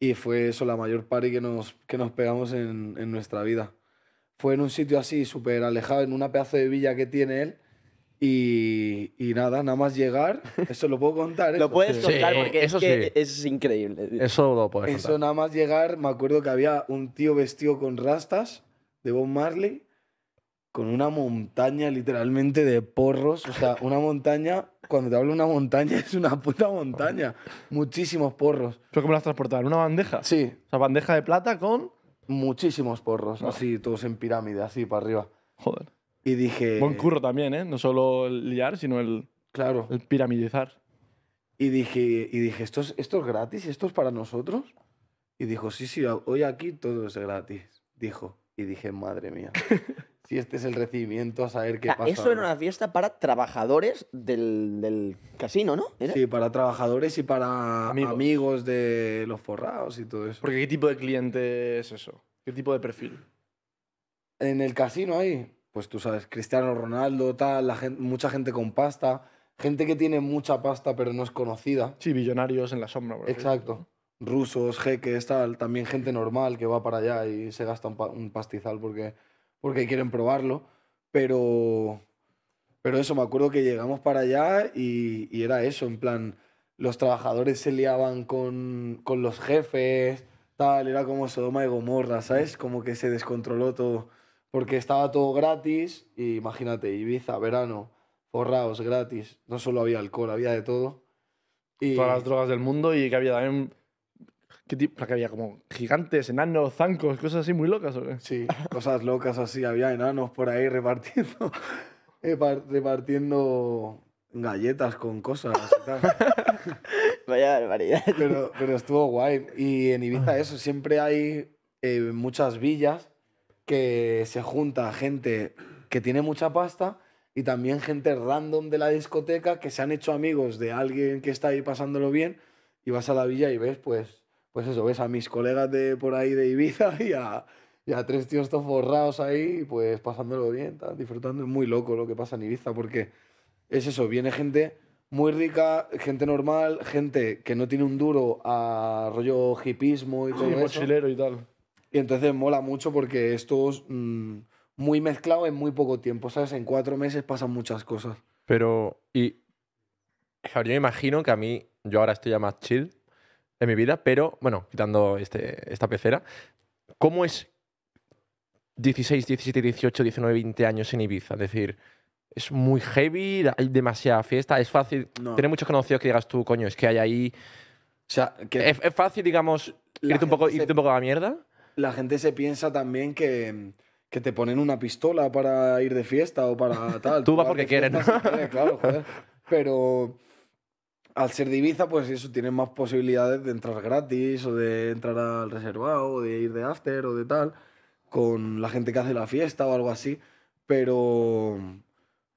Y fue eso la mayor party que nos, que nos pegamos en, en nuestra vida. Fue en un sitio así, súper alejado, en una pedazo de villa que tiene él y, nada, nada más llegar, *laughs* eso lo puedo contar. ¿eh? lo puedes contar porque eso es, increíble. Eso lo puedes Eso nada más llegar, me acuerdo que había un tío vestido con rastas de Bob Marley, con una montaña literalmente de porros. O sea, una montaña, cuando te hablo de una montaña, es una puta montaña. Muchísimos porros. ¿Pero cómo las transportar? ¿Una bandeja? Sí. O bandeja de plata con. Muchísimos porros, así, todos en pirámide, así para arriba. Joder. Y dije... Buen curro también, ¿eh? No solo el liar, sino el, claro. el piramidizar. Y dije, y dije ¿esto, es, ¿esto es gratis? ¿Esto es para nosotros? Y dijo, sí, sí, hoy aquí todo es gratis. Dijo. Y dije, madre mía. *laughs* si este es el recibimiento, a saber qué pasa. Eso era una fiesta para trabajadores del, del casino, ¿no? Sí, para trabajadores y para amigos. amigos. de los forrados y todo eso. Porque ¿qué tipo de cliente es eso? ¿Qué tipo de perfil? En el casino hay pues tú sabes, Cristiano Ronaldo, tal, la mucha gente con pasta, gente que tiene mucha pasta pero no es conocida. Sí, billonarios en la sombra. Exacto. Rusos, jeques, tal, también gente normal que va para allá y se gasta un, pastizal porque, porque quieren probarlo. Pero, pero eso, me acuerdo que llegamos para allá y, era eso, en plan, los trabajadores se liaban con, con los jefes, tal, era como Sodoma y Gomorra, ¿sabes? Como que se descontroló todo porque estaba todo gratis. Y imagínate, Ibiza, verano, forraos, gratis. No solo había alcohol, había de todo. Y... Todas las drogas del mundo y que había también. ¿Qué tipo? Que había como gigantes, enanos, zancos, cosas así muy locas, ¿o Sí, cosas locas así. Había enanos por ahí repartiendo. *laughs* repartiendo galletas con cosas *laughs* Vaya barbaridad. Pero, estuvo guay. Y en Ibiza ah. eso, siempre hay eh, muchas villas que se junta gente que tiene mucha pasta y también gente random de la discoteca que se han hecho amigos de alguien que está ahí pasándolo bien y vas a la villa y ves, pues, pues eso, ves a mis colegas de por ahí de Ibiza *laughs* y a, tres tíos todos ahí, pues pasándolo bien, disfrutando. Es muy loco lo que pasa en Ibiza porque es eso, viene gente muy rica, gente normal, gente que no tiene un duro a rollo hipismo y todo eso. mochilero y tal. Y entonces mola mucho porque esto es mm, muy mezclado en muy poco tiempo, ¿sabes? En cuatro meses pasan muchas cosas. Pero, y. yo me imagino que a mí, yo ahora estoy ya más chill en mi vida, pero, bueno, quitando este, esta pecera, ¿cómo es 16, 17, 18, 19, 20 años en Ibiza? Es decir, es muy heavy, hay demasiada fiesta, es fácil. tener muchos conocidos que digas tú, coño, es que hay ahí. O sea, que es, fácil, digamos, irte un, poco, irte un poco a la mierda la gente se piensa también que, te ponen una pistola para ir de fiesta o para *laughs* tal. Tú vas porque quieres, ¿no? claro, *laughs* joder. Pero al ser divisa pues eso, tienes más posibilidades de entrar gratis o de entrar al reservado o de ir de after o de tal con la gente que hace la fiesta o algo así. Pero,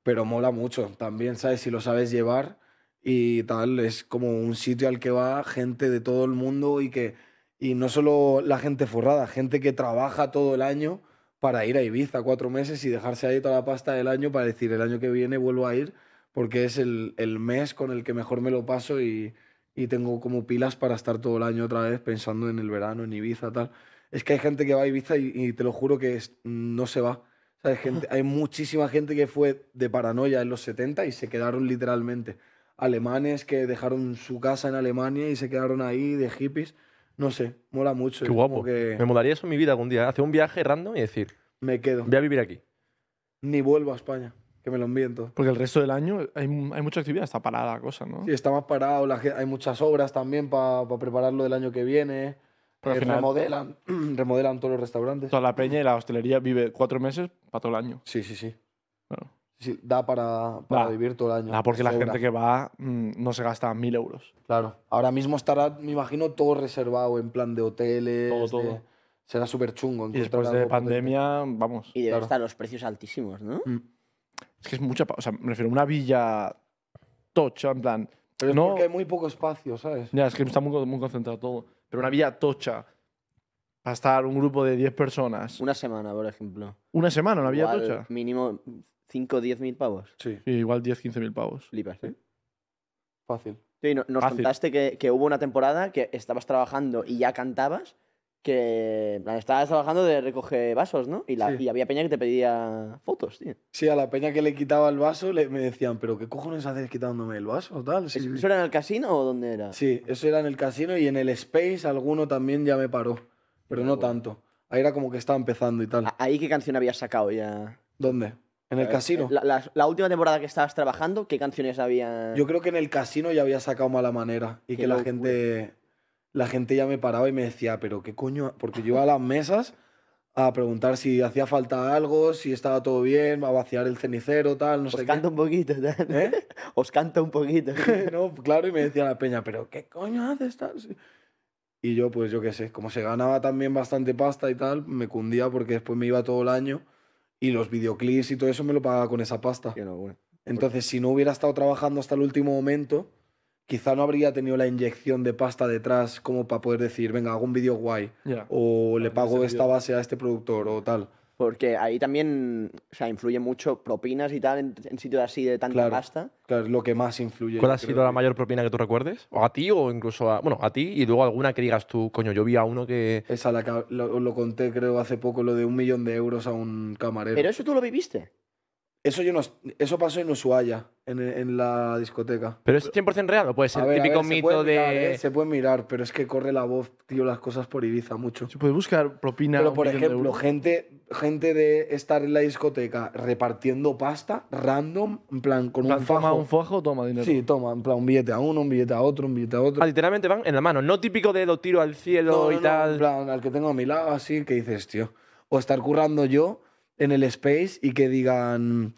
pero mola mucho también, ¿sabes? Si lo sabes llevar y tal, es como un sitio al que va gente de todo el mundo y que y no solo la gente forrada, gente que trabaja todo el año para ir a Ibiza cuatro meses y dejarse ahí toda la pasta del año para decir el año que viene vuelvo a ir porque es el, mes con el que mejor me lo paso y, tengo como pilas para estar todo el año otra vez pensando en el verano, en Ibiza, tal. Es que hay gente que va a Ibiza y, te lo juro que no se va. hay, *laughs* hay muchísima gente que fue de paranoia en los 70 y se quedaron literalmente. Alemanes que dejaron su casa en Alemania y se quedaron ahí de hippies. No sé, mola mucho. Qué guapo. Me molaría eso en mi vida algún día. Hacer un viaje random y decir. Me quedo. Voy a vivir aquí. Ni vuelvo a España, que me lo enviento. Porque el resto del año hay, hay mucha actividad, está parada la cosa, ¿no? Sí, está más parado, hay muchas obras también para prepararlo del año que viene. Pero eh, remodelan, *clears throat* remodelan todos los restaurantes. Toda la peña y la hostelería vive cuatro meses para todo el año. Sí, sí, sí. Bueno sí, da para, para vivir todo el año. Ah, porque la gente que va mm, no se gasta mil euros. Claro. Ahora mismo estará, me imagino, todo reservado en plan de hoteles. Todo, será súper chungo. Y después de pandemia, vamos. Y deben estar los precios altísimos, ¿no? Mm. Es que es mucha. O sea, me refiero a una villa tocha, en plan. Pero es no, porque hay muy poco espacio, ¿sabes? Ya, es que está muy, muy concentrado todo. Pero una villa tocha para estar un grupo de 10 personas. Una semana, por ejemplo. ¿Una semana, una villa tocha? Mínimo ¿5 o 10 mil pavos? Sí. igual 10, 15 mil pavos. Flipas, ¿eh? Fácil. Sí, nos contaste que, hubo una temporada que estabas trabajando y ya cantabas, que estabas trabajando de recoger vasos, ¿no? Y, la, había peña que te pedía fotos, tío. Sí, a la peña que le quitaba el vaso le, me decían, pero ¿qué cojones haces quitándome el vaso? o Tal? ¿Eso era en el casino o dónde era? Sí, eso era en el casino y en el Space alguno también ya me paró, pero no tanto. Ahí era como que estaba empezando y tal. ¿Ahí qué canción habías sacado ya? ¿Dónde? En el eh, casino. Eh, la, última temporada que estabas trabajando, ¿qué canciones había? Yo creo que en el casino ya había sacado mala manera y que la gente, la gente ya me paraba y me decía, pero qué coño, porque yo iba a las mesas a preguntar si hacía falta algo, si estaba todo bien, a vaciar el cenicero, tal, no Os sé. Os canta un poquito, tal. ¿Eh? *laughs* Os canta un poquito. *laughs* no, claro, y me decía la peña, pero ¿qué coño haces tal? Y yo, pues yo qué sé, como se ganaba también bastante pasta y tal, me cundía porque después me iba todo el año y los videoclips y todo eso me lo pagaba con esa pasta. Pues Entonces, si no hubiera estado trabajando hasta el último momento, quizá no habría tenido la inyección de pasta detrás como para poder decir, venga, hago un video guay, o le pago esta base a este productor o tal. Porque ahí también, o influye mucho propinas y tal en, sitios así de tanta pasta. Claro, es lo que más influye. ¿Cuál ha sido la mayor propina que tú recuerdes? O a ti o incluso a, bueno, a ti y luego alguna que digas tú, coño, yo vi a uno que... Esa la que lo, lo conté creo hace poco, lo de un millón de euros a un camarero. Pero eso tú lo viviste. Eso, yo no, eso pasó en Ushuaia, en, la discoteca. ¿Pero es 100% real o puede ser típico mito de...? Eh, se puede mirar, pero es que corre la voz, tío, las cosas por Ibiza mucho. Se puede buscar propina. Pero, por ejemplo, gente, gente de estar en la discoteca repartiendo pasta random, en plan, con un fajo. toma un fajo, toma dinero. Sí, toma, en plan, un billete a uno, un billete a otro, un billete a otro. Ah, literalmente van en la mano, no típico de lo tiro al cielo y no, tal. en plan, al que tengo a mi lado, así, que dices, tío? O estar currando yo en el space y que digan,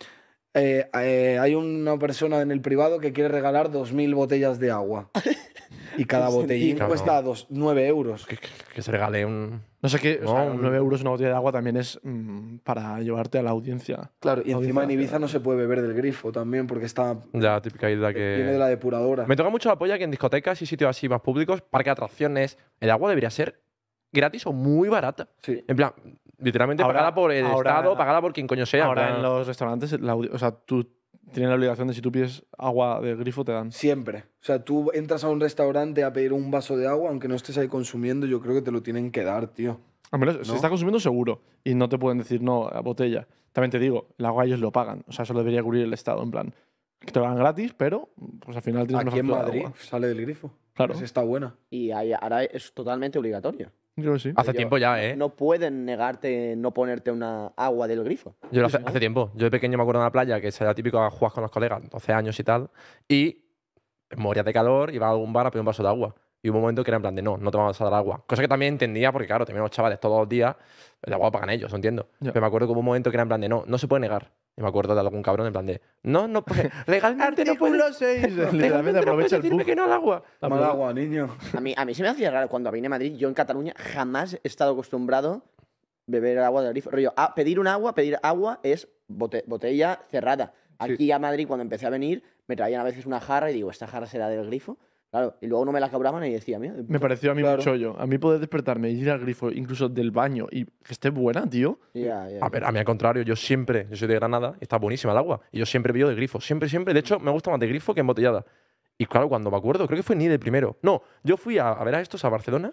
eh, eh, hay una persona en el privado que quiere regalar 2.000 botellas de agua. *laughs* Y cada botellín cuesta 9 euros. Que, se regale un... No sé qué, 9 euros una botella de agua también es mm, para llevarte a la audiencia. Claro, y encima en Ibiza no se puede beber del grifo también porque está... Ya, típica idea que... Viene de la depuradora. Me toca mucho la polla que en discotecas y sitios así más públicos, parque de atracciones, el agua debería ser gratis o muy barata. Sí. En plan, Literalmente pagada por el Estado, pagada por quien coño sea. Ahora en los restaurantes, la, o sea, tú tienes la obligación de si tú pides agua de grifo, te dan. Siempre. O sea, tú entras a un restaurante a pedir un vaso de agua, aunque no estés ahí consumiendo, yo creo que te lo tienen que dar, tío. Hombre, se está consumiendo seguro y no te pueden decir no a botella. También te digo, el agua ellos lo pagan. O sea, eso lo debería cubrir el Estado, en plan. Que te lo dan gratis, pero pues al final tienes una en Madrid agua. sale del grifo. Claro. Pues está buena. Y ahora es totalmente obligatorio. Yo sí. Hace tiempo ya, ¿eh? No pueden negarte no ponerte una agua del grifo. Yo lo hace, hace, tiempo. Yo de pequeño me acuerdo en la playa que era típico a jugar con los colegas, 12 años y tal, y moría de calor, iba a algún bar a pedir un vaso de agua. Y hubo un momento que era en plan de no, no te vamos a dar agua. Cosa que también entendía, porque claro, tenemos chavales todos los días, el pues, agua pagan ellos, entiendo. Pero me acuerdo que hubo un momento que era en plan de no, no se puede negar. Y me acuerdo de algún cabrón en plan de, no, no, *laughs* legalmente no puedes. *laughs* Literalmente aprovecha el decirme que no al agua. Mal agua, niño. A mí, a mí se me hacía raro cuando vine a Madrid. Yo en Cataluña jamás he estado acostumbrado a beber agua del grifo. a pedir un agua, pedir agua es botella cerrada. Aquí a Madrid, cuando empecé a venir, me traían a veces una jarra y digo, ¿esta jarra será del grifo? Claro, y luego no me las cabraban y decía, mira. Me pareció a mí un chollo. A mí poder despertarme y ir al grifo, incluso del baño, y que esté buena, tío. a ver, a mí al contrario, yo siempre, yo soy de Granada, está buenísima el agua. Y yo siempre veo de grifo, siempre, siempre. De hecho, me gusta más de grifo que embotellada. Y claro, cuando me acuerdo, creo que fue ni de primero. No, yo fui a, ver a estos a Barcelona,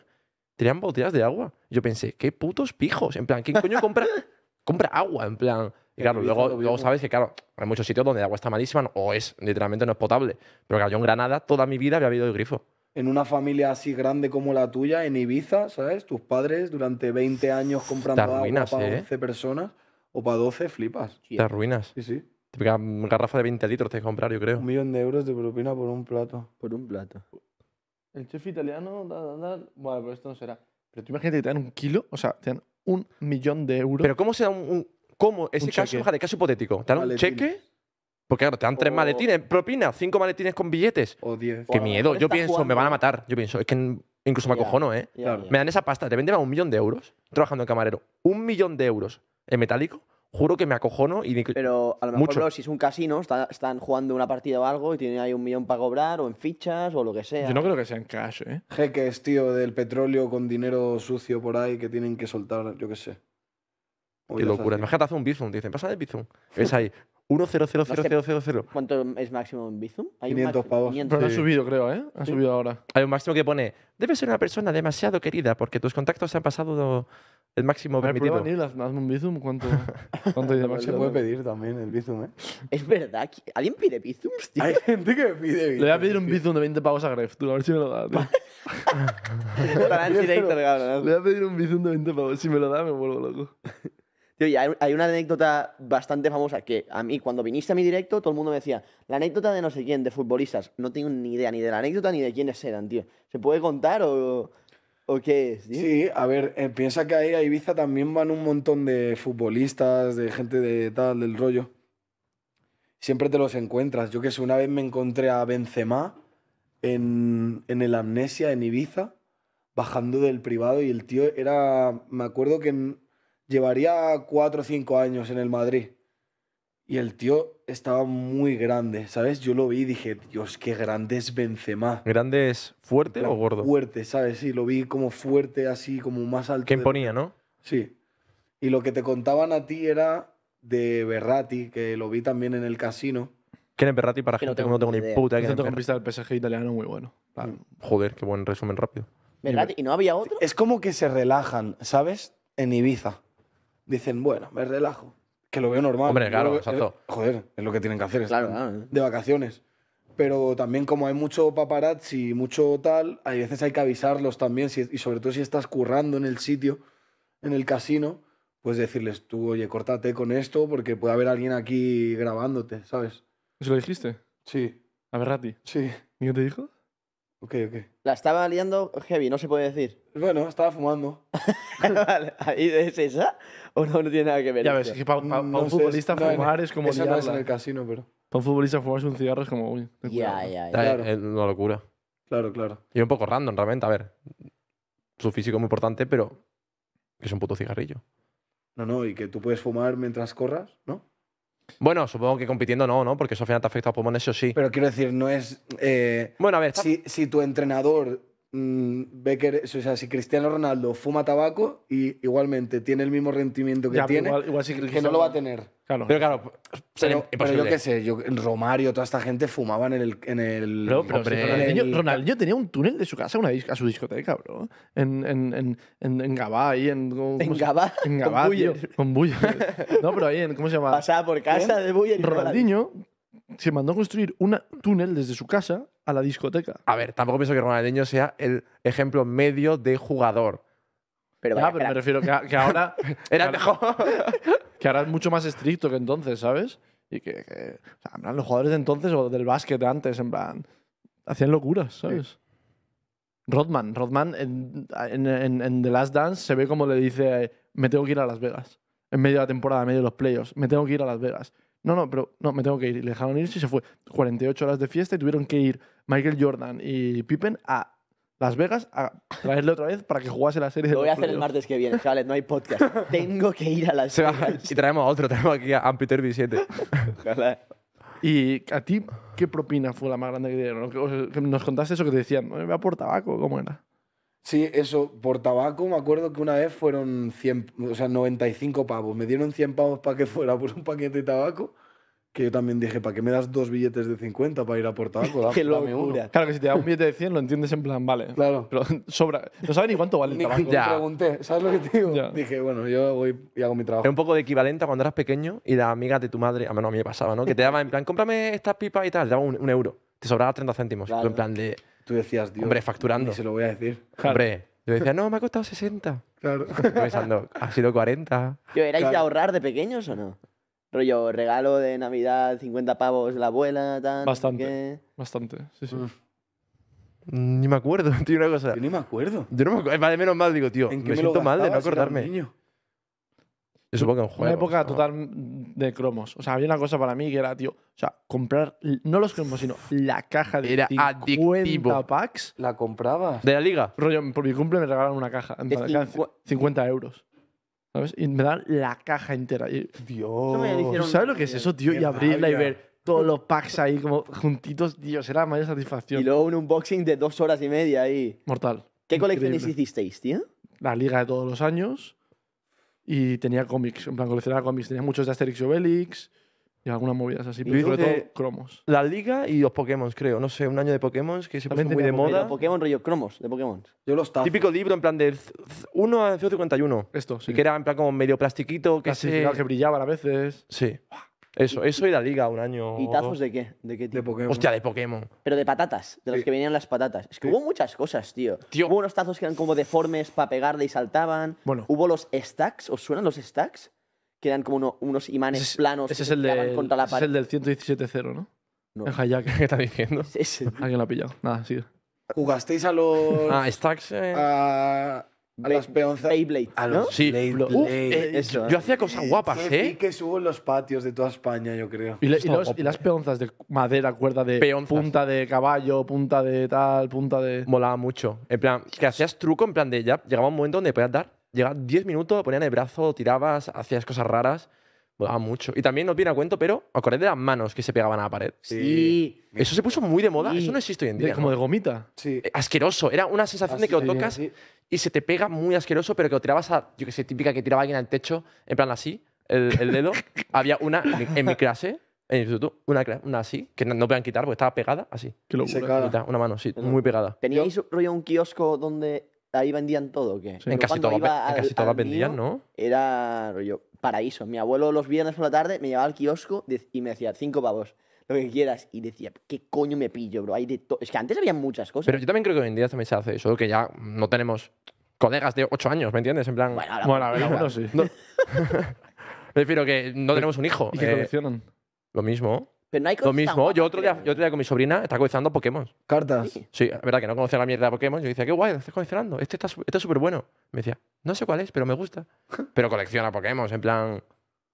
tenían botellas de agua. Yo pensé, qué putos pijos. En plan, ¿quién coño compra, *laughs* compra agua? En plan, claro, luego, luego sabes que, claro, hay muchos sitios donde el agua está malísima o es, literalmente no es potable. Pero claro, yo en Granada toda mi vida había habido el grifo. En una familia así grande como la tuya, en Ibiza, ¿sabes? Tus padres durante 20 años comprando agua para 12 ¿eh? personas o para 12, flipas. Te ruinas Sí, sí. Típica garrafa de 20 litros te que comprar, yo creo. Un millón de euros de propina por un plato. Por un plato. El chef italiano, da, pero esto no será. Pero tú imagínate que te dan un kilo, o sea, te dan un millón de euros. Pero ¿cómo se da un cómo ese caso, caso hipotético, te dan un cheque. Porque claro, te dan tres maletines, propina, cinco maletines con billetes. O diez. Qué miedo. Yo pienso, me van a matar. Yo pienso, es que incluso me acojono, ¿eh? me dan esa pasta, te venden a un millón de euros trabajando en camarero. Un millón de euros en metálico juro que me acojono y Pero a lo mejor, si es un casino, están jugando una partida o algo y tienen ahí un millón para cobrar o en fichas o lo que sea. Yo no creo que sea en cash, ¿eh? Jeques, tío, del petróleo con dinero sucio por ahí que tienen que soltar, yo qué sé. Qué locura. Imagínate hacer un Bizum. Dicen, pasa de Bizum. Es ahí, 0. ¿Cuánto es máximo en Bizum? 500 pavos. Ha subido, creo, ¿eh? Ha subido ahora. Hay un máximo que pone, debe ser una persona demasiado querida porque tus contactos se han pasado el máximo permitido. hazme un Bizum, ¿cuánto, *laughs* cuánto hay Se puede pedir también el Bizum, ¿eh? Es verdad. ¿Alguien pide Bizums, tío? Hay gente que pide Bizum. Le voy a pedir un Bizum de 20 pavos a Gref, tú, a ver si me lo da, tío. Para *laughs* el director, cabrón. Le voy a pedir un Bizum de 20 pavos. Si me lo da, me vuelvo loco. *laughs* Tío, y hay, una anécdota bastante famosa que a mí, cuando viniste a mi directo, todo el mundo me decía, la anécdota de no sé quién, de futbolistas. No tengo ni idea ni de la anécdota ni de quiénes eran, tío. ¿Se puede contar o...? ¿O qué es? Sí, a ver, eh, piensa que ahí a Ibiza también van un montón de futbolistas, de gente de tal, del rollo. Siempre te los encuentras. Yo que sé, una vez me encontré a Benzema en, en el Amnesia, en Ibiza, bajando del privado y el tío era, me acuerdo que en, llevaría cuatro o cinco años en el Madrid. Y el tío estaba muy grande, ¿sabes? Yo lo vi y dije, Dios, qué grande es Benzema. ¿Grande es fuerte o gordo? Fuerte, ¿sabes? Sí, lo vi como fuerte, así, como más alto. Que imponía, ¿no? Sí. Y lo que te contaban a ti era de Berrati, que lo vi también en el casino. ¿Quién es Berrati para gente que no tengo ni, idea. que Es un pista del PSG italiano muy bueno. Ah, mm. Joder, qué buen resumen rápido. Berrati, ¿y no había otro? Es como que se relajan, ¿sabes? En Ibiza dicen, bueno, me relajo. Que lo veo normal. Hombre, claro, exacto. Eh, joder, es lo que tienen que hacer. Claro, claro. De vacaciones. Pero también como hay mucho paparazzi, mucho tal, hay veces hay que avisarlos también. y sobre todo si estás currando en el sitio, en el casino, pues decirles tú, oye, córtate con esto porque puede haber alguien aquí grabándote, ¿sabes? ¿Eso lo dijiste? Sí. A Berrati. Sí. ¿Y qué te dijo? Ok, ok. La estaba liando heavy, no se puede decir. Bueno, estaba fumando. *laughs* vale, ahí es esa o no, no tiene nada que ver. Ya ves, que para un futbolista fumar es como Esa no es en el casino, pero. Para un futbolista es un cigarro es como, uy, Ya, ya, ya. Es eh, eh, una locura. Claro, claro. Y un poco random, realmente. A ver, su físico es muy importante, pero es un puto cigarrillo. No, no, y que tú puedes fumar mientras corras, ¿no? Bueno, supongo que compitiendo no, ¿no? Porque eso al final te afecta a pulmones, eso sí. Pero quiero decir, no es. Eh, bueno, a ver, si, si tu entrenador Becker, mm, o sea, si Cristiano Ronaldo fuma tabaco y igualmente tiene el mismo rendimiento que tiene, igual, si que no lo va a tener. Pero claro, pero, yo qué sé, yo, Romario, toda esta gente fumaban en el. En el Ronaldinho, tenía un túnel de su casa una a su discoteca, bro. En, en, en, en Gabá, ahí en. ¿En Gabá? En Gabá. Con no, pero ahí en. ¿Cómo se llama? Pasaba por casa de Bullo. Ronaldinho se mandó a construir un túnel desde su casa a la discoteca. A ver, tampoco pienso que Ronaldinho sea el ejemplo medio de jugador. Pero, pero me refiero que, ahora. *laughs* Era mejor. que ahora es mucho más estricto que entonces, ¿sabes? Y que, los jugadores de entonces o del básquet antes, en plan, hacían locuras, ¿sabes? Rodman, Rodman en, The Last Dance se ve como le dice, me tengo que ir a Las Vegas. En medio de la temporada, en medio de los playoffs, me tengo que ir a Las Vegas. No, no, pero no, me tengo que ir. le dejaron irse y se fue. 48 horas de fiesta y tuvieron que ir Michael Jordan y Pippen a Las Vegas a traerle otra vez para que jugase la serie. Lo voy a hacer el martes que viene, chavales, no hay podcast. *laughs* Tengo que ir a Las Vegas. y traemos a otro, traemos aquí a Peter Vicente. Ojalá. ¿Y a ti qué propina fue la más grande que dieron? ¿Nos contaste eso que te decían? ¿Me va por tabaco? ¿Cómo era? Sí, eso, por tabaco me acuerdo que una vez fueron 100, o sea, 95 pavos. Me dieron 100 pavos para que *laughs* fuera por un paquete de tabaco, que yo también dije, ¿para qué me das dos billetes de 50 para ir a por tabaco? *laughs* Claro, que si te das un billete de 100 lo entiendes en plan, vale. Claro. Pero *laughs* sobra, no sabes ni cuánto vale el tabaco. Ya. pregunté, ¿sabes lo que te digo? Dije, bueno, yo voy y hago mi trabajo. Es un poco de equivalente a cuando eras pequeño y la amiga de tu madre, a menos a mí me pasaba, ¿no? Que te daba en plan, cómprame estas pipas y tal, te daba un, euro te sobraba 30 céntimos. Claro. En plan de. Tú decías, Dios. Hombre, facturando. se lo voy a decir. Hombre, yo decía, no, me ha costado 60. Claro. *laughs* Pensando, ha sido 40. Yo, ¿Erais de ahorrar de pequeños o no? Rollo, regalo de Navidad, 50 pavos, la abuela, tal. Bastante. Bastante, sí, sí. Ni me acuerdo, *laughs* tío, una cosa. Yo ni me acuerdo. Yo no me acuerdo. menos mal, digo, tío, me, siento mal de no acordarme. Una época total de cromos. O sea, había una cosa para mí que era, tío, o sea, comprar no los cromos, sino la caja de era 50 packs. ¿La comprabas? De la liga. Rollo, por mi cumple me regalaron una caja. 50 euros. ¿Sabes? Y me dan la caja entera. Dios. ¿Sabes lo que es eso, tío? y abrirla y ver todos los packs ahí como juntitos, tío, será mayor satisfacción. Y luego un unboxing de dos horas y media ahí. Mortal. ¿Qué hicisteis, tío? La liga de todos los años. Y tenía cómics, en plan, coleccionaba cómics. Tenía muchos de Asterix y Obelix y algunas movidas así, pero sobre todo cromos. La Liga y los Pokémon, creo. No sé, un año de Pokémon que se muy de moda. Pokémon, rollo cromos de Pokémon. Yo los Típico libro en plan de 1 a 151. Esto, sí. que era en plan como medio plastiquito. Que, se... que brillaba a veces. Sí. Eso, eso y la liga un año. ¿Y tazos de qué? ¿De qué tipo? Pokémon. Hostia, de Pokémon. Pero de patatas, de los que venían las patatas. Es que hubo muchas cosas, tío. Hubo unos tazos que eran como deformes para pegarle y saltaban. Bueno. Hubo los stacks, ¿os suenan los stacks? Que eran como unos imanes planos Ese es el, del, contra la del 117-0, ¿no? No. El ¿qué está diciendo? Sí, *laughs* sí. Alguien lo ha pillado. Nada, sigue. ¿Jugasteis a los. Ah, Stacks. eh, a las peonzas. A los eh, yo hacía cosas eh. guapas, ¿eh? que subo en los patios de toda España, yo creo. Y, las peonzas de madera, cuerda de punta de caballo, punta de tal, punta de. Molaba mucho. En plan, que hacías truco, en plan de ya llegaba un momento donde podías dar. Llegaba 10 minutos, ponían el brazo, tirabas, hacías cosas raras a ah, mucho. Y también no viene a cuento, pero acordé de las manos que se pegaban a la pared. Sí. Eso se puso muy de moda. Eso no existe hoy en día. Como de gomita. Sí. Eh, asqueroso. Era una sensación de que lo ah, tocas y se te pega muy asqueroso, pero que lo tirabas a. Yo que sé, típica que tiraba alguien al techo, en plan así, el, dedo. *laughs* Había una en, mi clase en el instituto, una, una así, que no, podían quitar porque estaba pegada así. Una mano, sí, muy pegada. ¿Teníais rollo un kiosco donde ahí vendían todo, ¿qué? en casi, todo, todas vendían, ¿no? Era rollo paraíso. Mi abuelo los viernes por la tarde me llevaba al kiosco y me decía, cinco pavos, lo que quieras. Y decía, ¿qué coño me pillo, bro? Hay de es que antes había muchas cosas. Pero yo también creo que hoy en día también se hace eso, que ya no tenemos colegas de ocho años, ¿me entiendes? En plan, bueno, bueno, bueno, sí. No, *laughs* prefiero que no tenemos un hijo. ¿Y eh, Lo mismo. Lo mismo, yo otro, día, con mi sobrina está coleccionando Pokémon. ¿Cartas? Sí, es verdad que no conocía la mierda de Pokémon. Yo decía, qué guay, lo estás coleccionando. Este está este es súper bueno. Me decía, no sé cuál es, pero me gusta. *laughs* Pero colecciona Pokémon, en plan.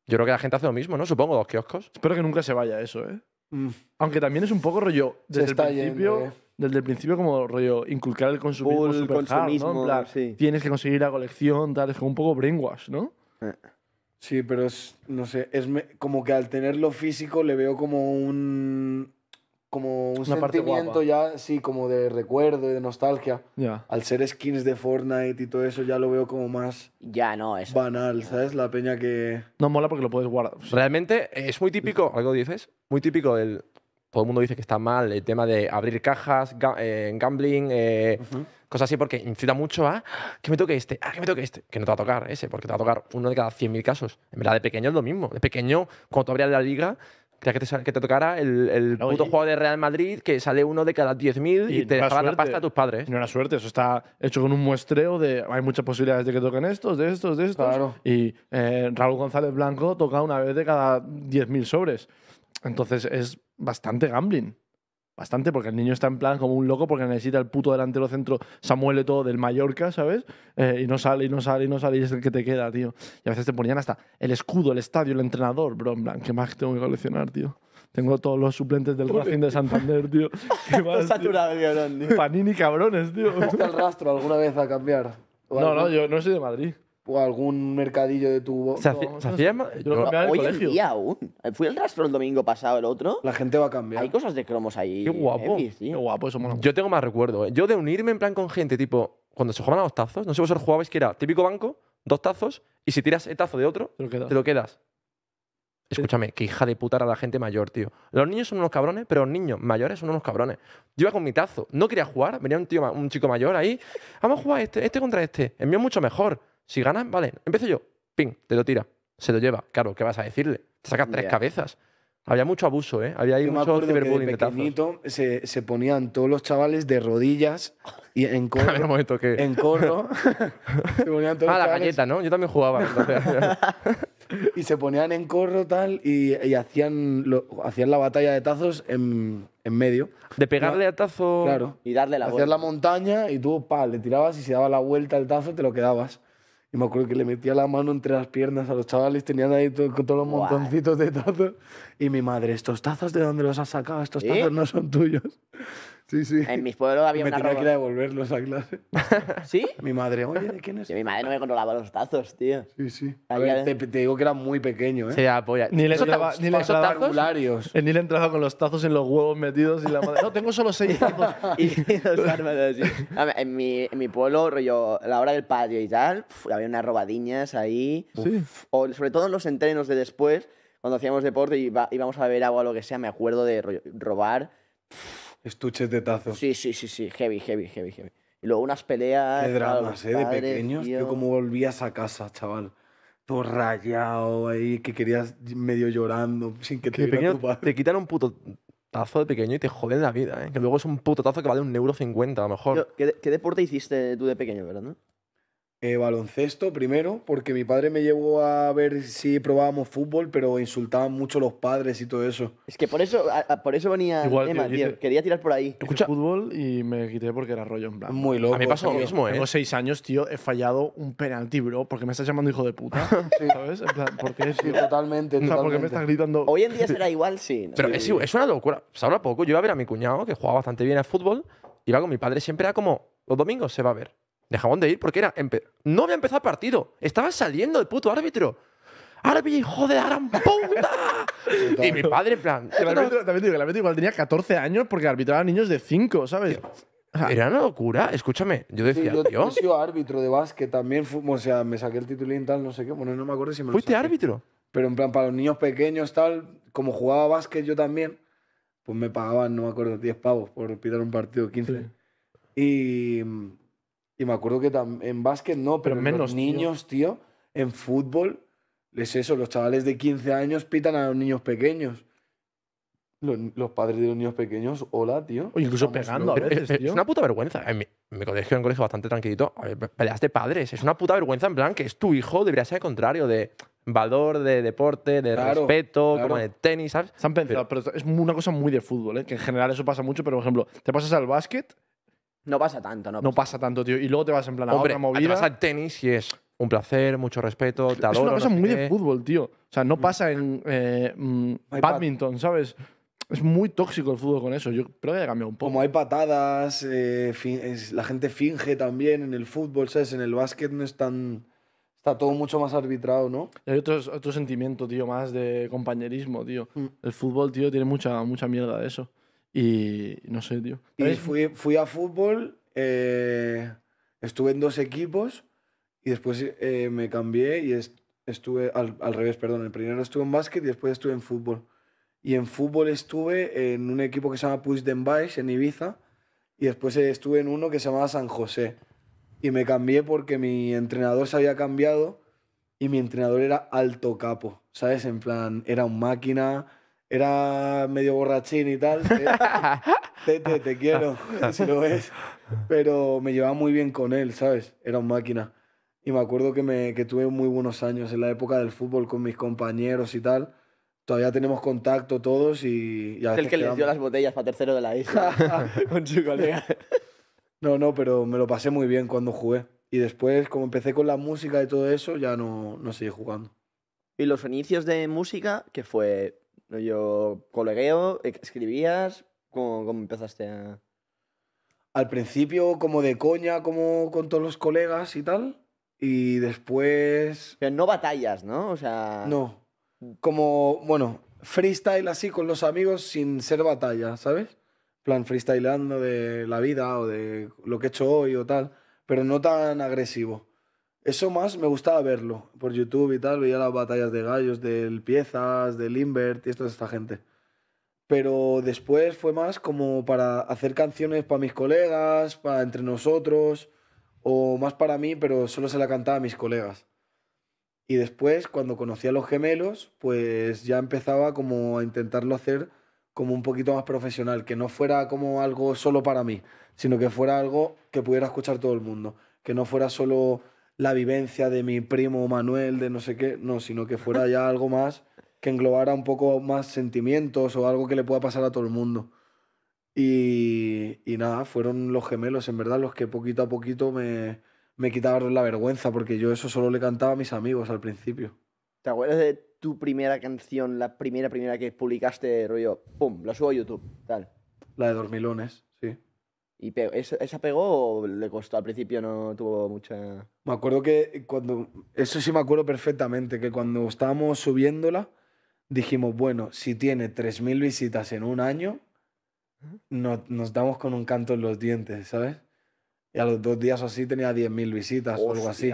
Yo creo que la gente hace lo mismo, ¿no? Supongo, dos kioscos. Espero que nunca se vaya eso, ¿eh? Mm. Aunque también es un poco rollo. Desde el principio. Eh. Desde el principio, como rollo, inculcar el consumismo. super Tienes que conseguir la colección, tal. Es como un poco brainwash, ¿no? Eh. Sí, pero es, no sé, es como que al tenerlo físico le veo como un como un sentimiento ya, sí, como de recuerdo y de nostalgia. ya Al ser skins de Fortnite y todo eso ya lo veo como más ya no es banal, ¿sabes? La peña que No mola porque lo puedes guardar. Realmente es muy típico, algo dices, muy típico el todo el mundo dice que está mal el tema de abrir cajas, eh, en gambling, eh, cosas así, porque incita mucho a ah, que me toque este, a ah, que me toque este, que no te va a tocar ese, porque te va a tocar uno de cada 100.000 casos. En verdad, de pequeño es lo mismo. De pequeño, cuando tú abrías la liga, creías que te, que te tocara el, puto juego de Real Madrid que sale uno de cada 10.000 y, te dejaba la pasta a tus padres. No era suerte, eso está hecho con un muestreo de hay muchas posibilidades de que toquen estos, de estos, de estos. Y eh, Raúl González Blanco toca una vez de cada 10.000 sobres. Entonces es bastante gambling. Bastante, porque el niño está en plan como un loco porque necesita el puto delantero centro Samuel todo del Mallorca, ¿sabes? Eh, y no sale, y no sale, y no sale, y es el que te queda, tío. Y a veces te ponían hasta el escudo, el estadio, el entrenador, bro, en plan, ¿qué más tengo que coleccionar, tío? Tengo todos los suplentes del Racing de Santander, tío. *laughs* Panini cabrones, tío. Hasta el rastro alguna vez a cambiar? No, no, yo no soy de Madrid o algún mercadillo de tu. Se, hoy en día aún. Fui al rastro el domingo pasado, el otro. La gente va a cambiar. Hay cosas de cromos ahí. Qué guapo. guapo, Yo tengo más recuerdo. ¿eh? Yo de unirme en plan con gente, tipo, cuando se jugaban a los tazos, no sé si vosotros jugabais que era típico banco, dos tazos, y si tiras el tazo de otro, te lo quedas. Escúchame, qué hija de puta era la gente mayor, tío. Los niños son unos cabrones, pero los niños mayores son unos cabrones. Yo iba con mi tazo, no quería jugar, venía un, tío, un chico mayor ahí, vamos a jugar este, este contra este, el mío es mucho mejor. Si ganan, vale, empiezo yo. Ping, te lo tira. Se lo lleva. Claro, ¿qué vas a decirle? Te sacas tres cabezas. Había mucho abuso, ¿eh? Había ahí mucho ciberbullying. De pequeñito se, se, ponían todos los chavales de rodillas y en *laughs* corro. Ver, En corro. *laughs* se ponían todos ah, la galleta, ¿no? Yo también jugaba. *laughs* y se ponían en corro tal y, hacían, lo, hacían la batalla de tazos en, en medio. De pegarle al tazo claro. y darle la vuelta. Hacías la montaña y tú, pa, le tirabas y si daba la vuelta al tazo te lo quedabas. Y me acuerdo que le metía la mano entre las piernas a los chavales, tenían ahí con todos los montoncitos de tazos. Y mi madre, ¿estos tazos de dónde los has sacado? Estos tazos no son tuyos. Sí, sí. En mis pueblos había me una tenía que ir a clase. *laughs* ¿Sí? Mi madre, oye, ¿de quién es? mi madre no me controlaba los tazos, tío. Sí, sí. te, digo que era muy pequeño, ¿eh? Sí, apoya. Pues ni le, entraba, ni le ni le entraba con los tazos en los huevos metidos y la no, tengo solo seis tazos. *laughs* y dos armas así. En mi, en mi pueblo, rollo, a la hora del patio y tal, había unas robadiñas ahí. Sí. o, sobre todo en los entrenos de después, cuando hacíamos deporte y íbamos a beber agua o lo que sea, me acuerdo de robar... Estuches de tazos. Sí, sí, sí, sí, heavy, heavy, heavy, heavy. Y luego unas peleas. Qué dramas, ¿eh? de pequeños, como volvías a casa, chaval. Todo rayado ahí, que querías medio llorando, sin que, te viera Te quitan un puto tazo de pequeño y te joden la vida, ¿eh? Que luego es un puto tazo que vale un euro cincuenta, a lo mejor. ¿qué, deporte hiciste tú de pequeño, verdad? Eh, baloncesto primero, porque mi padre me llevó a ver si probábamos fútbol, pero insultaban mucho los padres y todo eso. Es que por eso, por eso venía quería tirar por ahí. fútbol y me quité porque era rollo en plan. Muy loco. A mí me pasó lo mismo, ¿eh? Tengo seis años, tío, he fallado un penalti, bro, porque me estás llamando hijo de puta. *laughs* ¿Sabes? totalmente. O porque me estás gritando. Hoy en día será igual, sí. Pero Es, una locura. Se habla poco. Yo iba a ver a mi cuñado, que jugaba bastante bien al fútbol, iba con mi padre, siempre era como, los domingos se va a ver. Dejaban de ir porque era. No había empezado el partido. Estaba saliendo el puto árbitro. ¡Árbitro, hijo de la puta! *laughs* y mi padre, en plan. El árbitro, también igual tenía 14 años porque arbitraba a niños de 5, ¿sabes? era una locura. Escúchame, yo decía, yo, Yo he sido árbitro de básquet también. O sea, me saqué el titulín tal, no sé qué. Bueno, no me acuerdo si me ¿Fuiste árbitro? Pero en plan, para los niños pequeños tal, como jugaba básquet yo también, pues me pagaban, no me acuerdo, 10 pavos por pitar un partido, 15. Y y me acuerdo que en básquet no, pero, menos los niños, tío. en fútbol, es eso, los chavales de 15 años pitan a los niños pequeños. Los, padres de los niños pequeños, hola, tío. O incluso pegando a veces, tío. Es una puta vergüenza. En mi, en colegio un colegio bastante tranquilito. peleaste padres. Es una puta vergüenza, en plan, que es tu hijo, debería ser el contrario de valor de deporte, de respeto, como de tenis, ¿sabes? pero, es una cosa muy de fútbol, ¿eh? que en general eso pasa mucho, pero por ejemplo, te pasas al básquet no pasa tanto, ¿no? Pasa. No pasa tanto, tío. Y luego te vas en plan a otra movida. vas al tenis y es un placer, mucho respeto, te adoro. Es una cosa muy de fútbol, tío. O sea, no mm. pasa en eh, mm, badminton, ¿sabes? Es muy tóxico el fútbol con eso. Yo creo que ha cambiado un poco. Como hay patadas, eh, la gente finge también en el fútbol, ¿sabes? En el básquet no es tan. Está todo mucho más arbitrado, ¿no? hay otros, otro sentimiento, tío, más de compañerismo, tío. Mm. El fútbol, tío, tiene mucha, mucha mierda de eso. Y no sé, tío. fui, fui a fútbol, eh, estuve en dos equipos y después eh, me cambié y estuve al, revés, perdón. El primero estuve en básquet y después estuve en fútbol. Y en fútbol estuve en un equipo que se llama Puigdembaix en Ibiza y después eh, estuve en uno que se llamaba San José. Y me cambié porque mi entrenador se había cambiado y mi entrenador era alto capo, ¿sabes? En plan, era un máquina, era medio borrachín y tal. Eh, te, te, quiero, *laughs* si lo ves. Pero me llevaba muy bien con él, ¿sabes? Era un máquina. Y me acuerdo que, me, que tuve muy buenos años en la época del fútbol con mis compañeros y tal. Todavía tenemos contacto todos y... es el que le dio las botellas para tercero de la isla *laughs* con su colega. No, no, pero me lo pasé muy bien cuando jugué. Y después, como empecé con la música y todo eso, ya no, no seguí jugando. ¿Y los inicios de música, que fue yo colegueo, escribías, ¿cómo, empezaste a...? Al principio como de coña, como con todos los colegas y tal, y después... Pero no batallas, ¿no? O sea... No, como, bueno, freestyle así con los amigos sin ser batalla, ¿sabes? plan freestyleando de la vida o de lo que he hecho hoy o tal, pero no tan agresivo. Eso más me gustaba verlo por YouTube y tal, veía las batallas de gallos, del Piezas, del Invert y esto de esta gente. Pero después fue más como para hacer canciones para mis colegas, para entre nosotros, o más para mí, pero solo se la cantaba a mis colegas. Y después, cuando conocí a los gemelos, pues ya empezaba como a intentarlo hacer como un poquito más profesional, que no fuera como algo solo para mí, sino que fuera algo que pudiera escuchar todo el mundo, que no fuera solo la vivencia de mi primo Manuel, de no sé qué, no, sino que fuera ya *laughs* algo más que englobara un poco más sentimientos o algo que le pueda pasar a todo el mundo. Y, nada, fueron los gemelos, en verdad, los que poquito a poquito me, me quitaron la vergüenza, porque yo eso solo le cantaba a mis amigos al principio. ¿Te acuerdas de tu primera canción, la primera, primera que publicaste, rollo, pum, la subo a YouTube, tal? La de Dormilones. ¿Y esa, esa pegó o le costó? Al principio no tuvo mucha... Me acuerdo que cuando... Eso sí me acuerdo perfectamente, que cuando estábamos subiéndola, dijimos, bueno, si tiene 3.000 visitas en un año, nos damos con un canto en los dientes, ¿sabes? Y a los dos días o así tenía 10.000 visitas o algo así.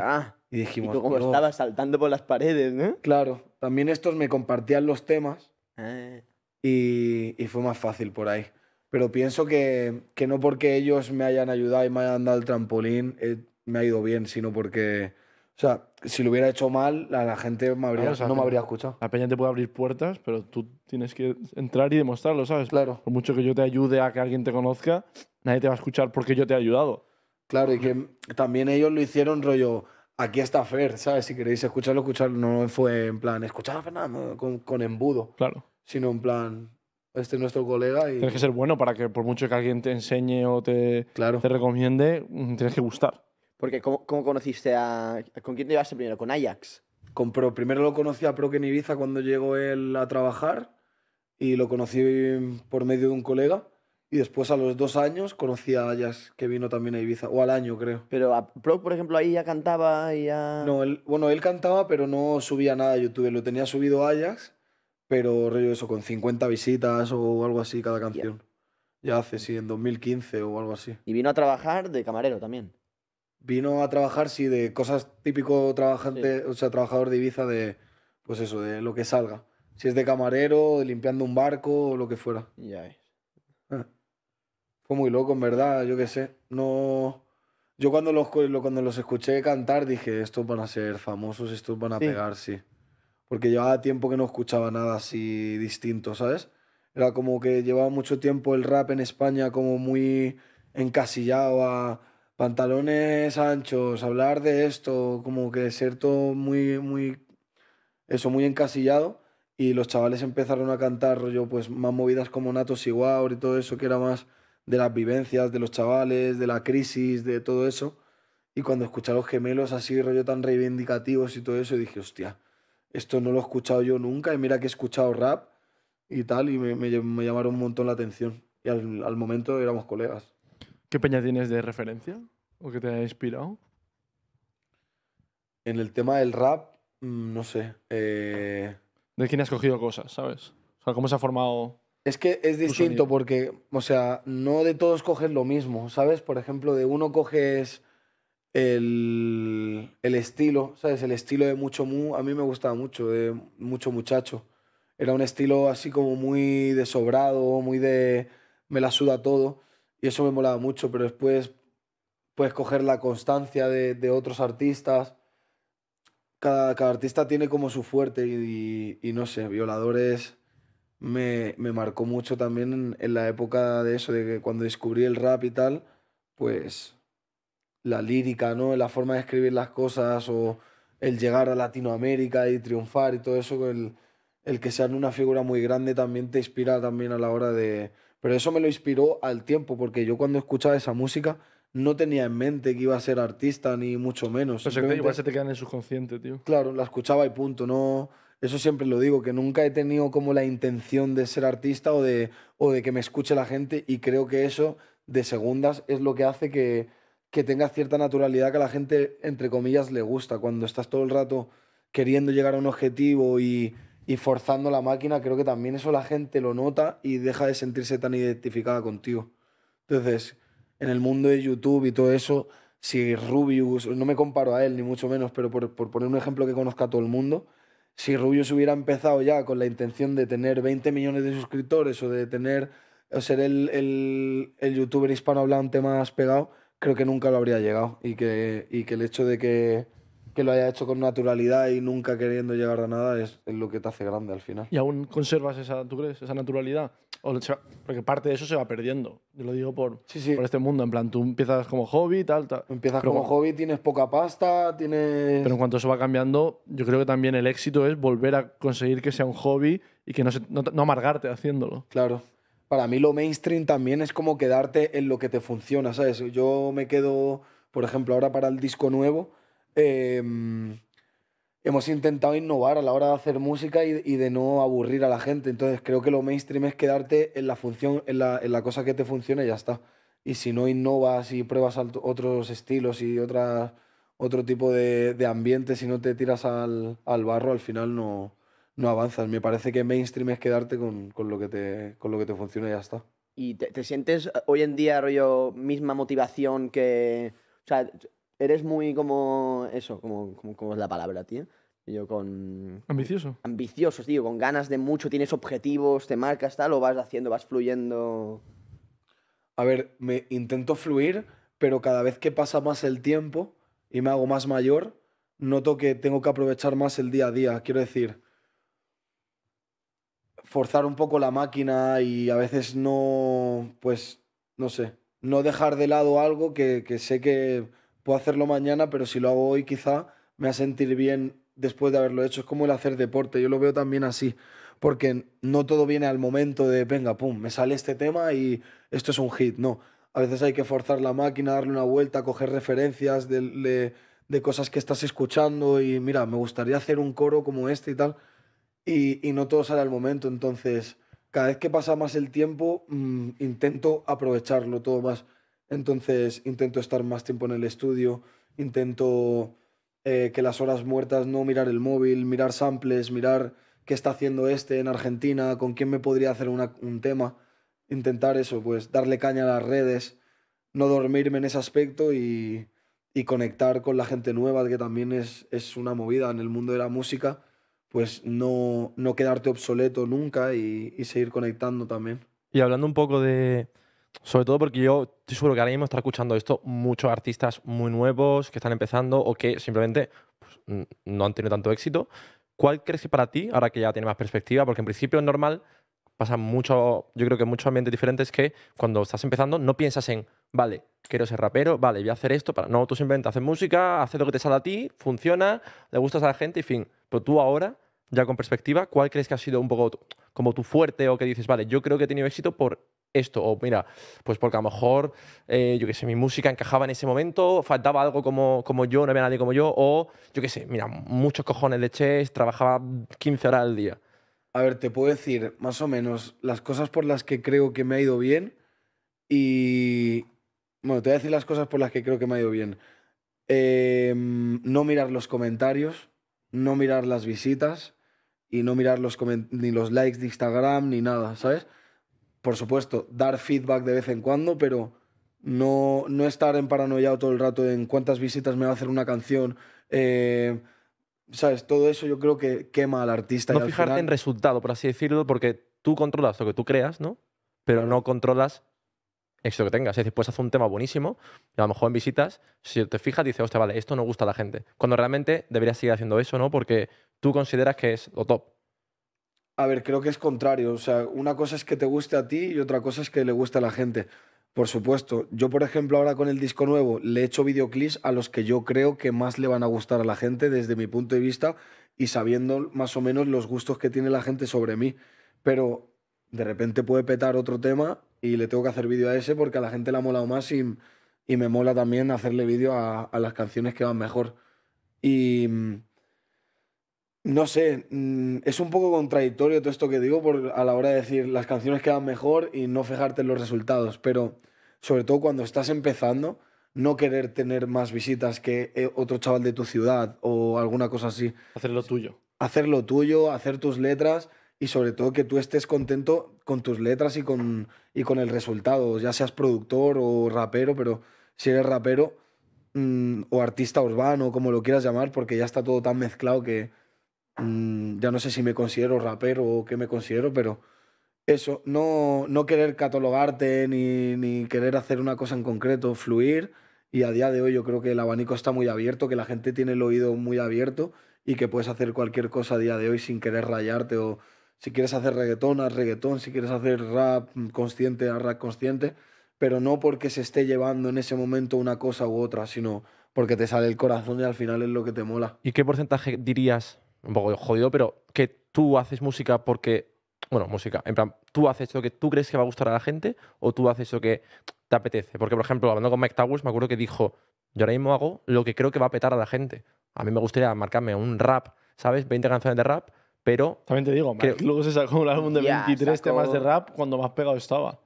Y dijimos... tú como estaba saltando por las paredes, ¿no? Claro. También estos me compartían los temas ah. y, y fue más fácil por ahí pero pienso que, que, no porque ellos me hayan ayudado y me hayan dado el trampolín eh, me ha ido bien, sino porque, o sea, si lo hubiera hecho mal, la, la gente no me habría escuchado. La peña te puede abrir puertas, pero tú tienes que entrar y demostrarlo, ¿sabes? Claro. Por mucho que yo te ayude a que alguien te conozca, nadie te va a escuchar porque yo te he ayudado. Claro, y que también ellos lo hicieron rollo, aquí está Fer, ¿sabes? Si queréis escucharlo, escucharlo. No fue en plan, escuchad a Fernando con, con embudo. Claro. Sino en plan, este nuestro colega. Y... Tienes que ser bueno para que, por mucho que alguien te enseñe o te, te recomiende, mm, tienes que gustar. Porque, ¿cómo, conociste a. ¿Con quién te llevaste primero? ¿Con Ajax? Con Pro. Primero lo conocí a Pro en Ibiza cuando llegó él a trabajar y lo conocí por medio de un colega. Y después a los dos años conocí a Ajax, que vino también a Ibiza, o al año creo. Pero a Proc, por ejemplo, ahí ya cantaba y ya... No, bueno, él cantaba, pero no subía nada a YouTube. Lo tenía subido Ajax pero rollo eso, con 50 visitas o algo así cada canción. Ya hace, sí, en 2015 o algo así. Y vino a trabajar de camarero también. Vino a trabajar, sí, de cosas típico trabajante, o sea, trabajador de Ibiza, de pues eso, de lo que salga. Si es de camarero, de limpiando un barco o lo que fuera. Ya es. Ah. Fue muy loco, en verdad, yo qué sé. No. Yo cuando los, cuando los escuché cantar dije, estos van a ser famosos, estos van a pegar, sí porque llevaba tiempo que no escuchaba nada así distinto, ¿sabes? Era como que llevaba mucho tiempo el rap en España como muy encasillado a pantalones anchos, hablar de esto, como que ser todo muy, muy, eso, muy encasillado. Y los chavales empezaron a cantar rollo, pues más movidas como Natos y y todo eso, que era más de las vivencias de los chavales, de la crisis, de todo eso. Y cuando escuchaba los gemelos así, rollo tan reivindicativos y todo eso, dije, hostia, esto no lo he escuchado yo nunca y mira que he escuchado rap y tal y me, llamaron un montón la atención. Y al, momento éramos colegas. ¿Qué peña tienes de referencia o que te ha inspirado? En el tema del rap, mm, no sé. Eh, ¿De quién has cogido cosas, sabes? O sea, ¿cómo se ha formado? Es que es distinto porque, o sea, no de todos coges lo mismo, ¿sabes? Por ejemplo, de uno coges el, estilo, ¿sabes? El estilo de mucho mu, a mí me gustaba mucho, de mucho muchacho. Era un estilo así como muy de sobrado, muy de me la suda todo, y eso me molaba mucho, pero después puedes coger la constancia de, otros artistas. Cada, cada, artista tiene como su fuerte y, no sé, Violadores me, marcó mucho también en, en, la época de eso, de que cuando descubrí el rap y tal, pues la lírica, ¿no? La forma de escribir las cosas o el llegar a Latinoamérica y triunfar y todo eso, el, el que sean una figura muy grande también te inspira también a la hora de... Pero eso me lo inspiró al tiempo, porque yo cuando escuchaba esa música no tenía en mente que iba a ser artista, ni mucho menos. Pero pues igual se te queda en el subconsciente, tío. Claro, la escuchaba y punto, no... Eso siempre lo digo, que nunca he tenido como la intención de ser artista o de, o de que me escuche la gente y creo que eso de segundas es lo que hace que, que tenga cierta naturalidad que a la gente, entre comillas, le gusta. Cuando estás todo el rato queriendo llegar a un objetivo y, forzando la máquina, creo que también eso la gente lo nota y deja de sentirse tan identificada contigo. Entonces, en el mundo de YouTube y todo eso, si Rubius, no me comparo a él ni mucho menos, pero por, poner un ejemplo que conozca a todo el mundo, si Rubius hubiera empezado ya con la intención de tener 20 millones de suscriptores o de tener ser el, el, el youtuber hispanohablante más pegado, creo que nunca lo habría llegado y que, y que el hecho de que, que, lo haya hecho con naturalidad y nunca queriendo llegar a nada es, lo que te hace grande al final. ¿Y aún conservas esa, tú crees, esa naturalidad? O porque parte de eso se va perdiendo. Yo lo digo por, por este mundo. En plan, tú empiezas como hobby, tal, tal. Empiezas como hobby, tienes poca pasta, tienes. Pero en cuanto eso va cambiando, yo creo que también el éxito es volver a conseguir que sea un hobby y que no, no amargarte haciéndolo. Claro para mí lo mainstream también es como quedarte en lo que te funciona, ¿sabes? Yo me quedo, por ejemplo, ahora para el disco nuevo, em, hemos intentado innovar a la hora de hacer música y, de no aburrir a la gente. Entonces creo que lo mainstream es quedarte en la función, en la, cosa que te funciona y ya está. Y si no innovas y pruebas otros estilos y otro tipo de, ambiente, si no te tiras al barro, al final no, no avanzas. Me parece que mainstream es quedarte con, lo, que te, con lo que te funciona y ya está. ¿Y te, sientes eh, hoy en día, rollo, misma motivación que. O sea, eres muy como. Eso, como, como, es la palabra, tío. Yo con. Ambicioso. Ambiciosos, tío, con ganas de mucho, tienes objetivos, te marcas, tal, o vas haciendo, vas fluyendo. A ver, me intento fluir, pero cada vez que pasa más el tiempo y me hago más mayor, noto que tengo que aprovechar más el día a día. Quiero decir, forzar un poco la máquina y a veces no, pues, no sé, no dejar de lado algo que, sé que puedo hacerlo mañana, pero si lo hago hoy quizá me va a sentir bien después de haberlo hecho. Es como el hacer deporte, yo lo veo también así, porque no todo viene al momento de, venga, pum, me sale este tema y esto es un hit, no. A veces hay que forzar la máquina, darle una vuelta, coger referencias de cosas que estás escuchando y mira, me gustaría hacer un coro como este y tal y, no todo sale al momento. Entonces, cada vez que pasa más el tiempo, mm, intento aprovecharlo todo más. Entonces, intento estar más tiempo en el estudio, intento eh, que las horas muertas no mirar el móvil, mirar samples, mirar qué está haciendo este en Argentina, con quién me podría hacer un tema. Intentar eso, pues darle caña a las redes, no dormirme en ese aspecto y, y conectar con la gente nueva, que también es, es una movida en el mundo de la música pues no, no quedarte obsoleto nunca y, seguir conectando también. Y hablando un poco de, sobre todo porque yo estoy seguro que ahora mismo está escuchando esto muchos artistas muy nuevos que están empezando o que simplemente pues, no han tenido tanto éxito. ¿Cuál crees que para ti, ahora que ya tiene más perspectiva, porque en principio es normal, pasa mucho, yo creo que muchos ambientes diferentes que cuando estás empezando no piensas en, vale, quiero ser rapero, vale, voy a hacer esto, para... no, tú simplemente haces música, haces lo que te sale a ti, funciona, le gustas a la gente y fin. Pero tú ahora, ya con perspectiva, ¿cuál crees que ha sido un poco como tu fuerte o que dices, vale, yo creo que he tenido éxito por esto? O mira, pues porque a lo mejor, eh, yo qué sé, mi música encajaba en ese momento, faltaba algo como, como yo, no había nadie como yo, o yo qué sé, mira, muchos cojones de chess, trabajaba 15 horas al día. A ver, te puedo decir más o menos las cosas por las que creo que me ha ido bien y... Bueno, te voy a decir las cosas por las que creo que me ha ido bien. Em, no mirar los comentarios, no mirar las visitas y no mirar los ni los likes de Instagram ni nada, ¿sabes? Por supuesto, dar feedback de vez en cuando, pero no, no estar en paranoia todo el rato en cuántas visitas me va a hacer una canción. Eh, ¿Sabes? Todo eso yo creo que quema al artista. No fijarte en resultado, por así decirlo, porque tú controlas lo que tú creas, ¿no? Pero no controlas éxito que tengas. Es decir, puedes hacer un tema buenísimo a lo mejor en visitas, si te fijas, dices, hostia, vale, esto no gusta a la gente. Cuando realmente deberías seguir haciendo eso, ¿no? Porque tú consideras que es lo top. A ver, creo que es contrario. O sea, una cosa es que te guste a ti y otra cosa es que le guste a la gente. Por supuesto. Yo, por ejemplo, ahora con el disco nuevo le he hecho videoclips a los que yo creo que más le van a gustar a la gente desde mi punto de vista y sabiendo más o menos los gustos que tiene la gente sobre mí. Pero de repente puede petar otro tema y le tengo que hacer vídeo a ese porque a la gente le ha molado más y, me mola también hacerle vídeo a, las canciones que van mejor. Y mm, no sé, mm, es un poco contradictorio todo esto que digo por, a la hora de decir las canciones que van mejor y no fijarte en los resultados, pero sobre todo cuando estás empezando, no querer tener más visitas que eh, otro chaval de tu ciudad o alguna cosa así. Hacer lo tuyo. Hacer lo tuyo, hacer tus letras y sobre todo que tú estés contento con tus letras y con, y con el resultado, ya seas productor o rapero, pero si eres rapero mm, o artista urbano, como lo quieras llamar, porque ya está todo tan mezclado que mm, ya no sé si me considero rapero o qué me considero, pero eso, no, no querer catalogarte ni, ni querer hacer una cosa en concreto, fluir. Y a día de hoy yo creo que el abanico está muy abierto, que la gente tiene el oído muy abierto y que puedes hacer cualquier cosa a día de hoy sin querer rayarte o si quieres hacer reggaetón, haz reggaetón. Si quieres hacer rap mm, consciente, haz rap consciente. Pero no porque se esté llevando en ese momento una cosa u otra, sino porque te sale el corazón y al final es lo que te mola. ¿Y qué porcentaje dirías, un poco jodido, pero que tú haces música porque, bueno, música, en plan, tú haces lo que tú crees que va a gustar a la gente o tú haces lo que te apetece? Porque, por ejemplo, hablando con Mike Towers, me acuerdo que dijo, yo ahora mismo hago lo que creo que va a petar a la gente. A mí me gustaría marcarme un rap, ¿sabes? 20 canciones de rap pero. También te digo, luego se sacó un álbum de 23 temas de rap cuando más pegado estaba.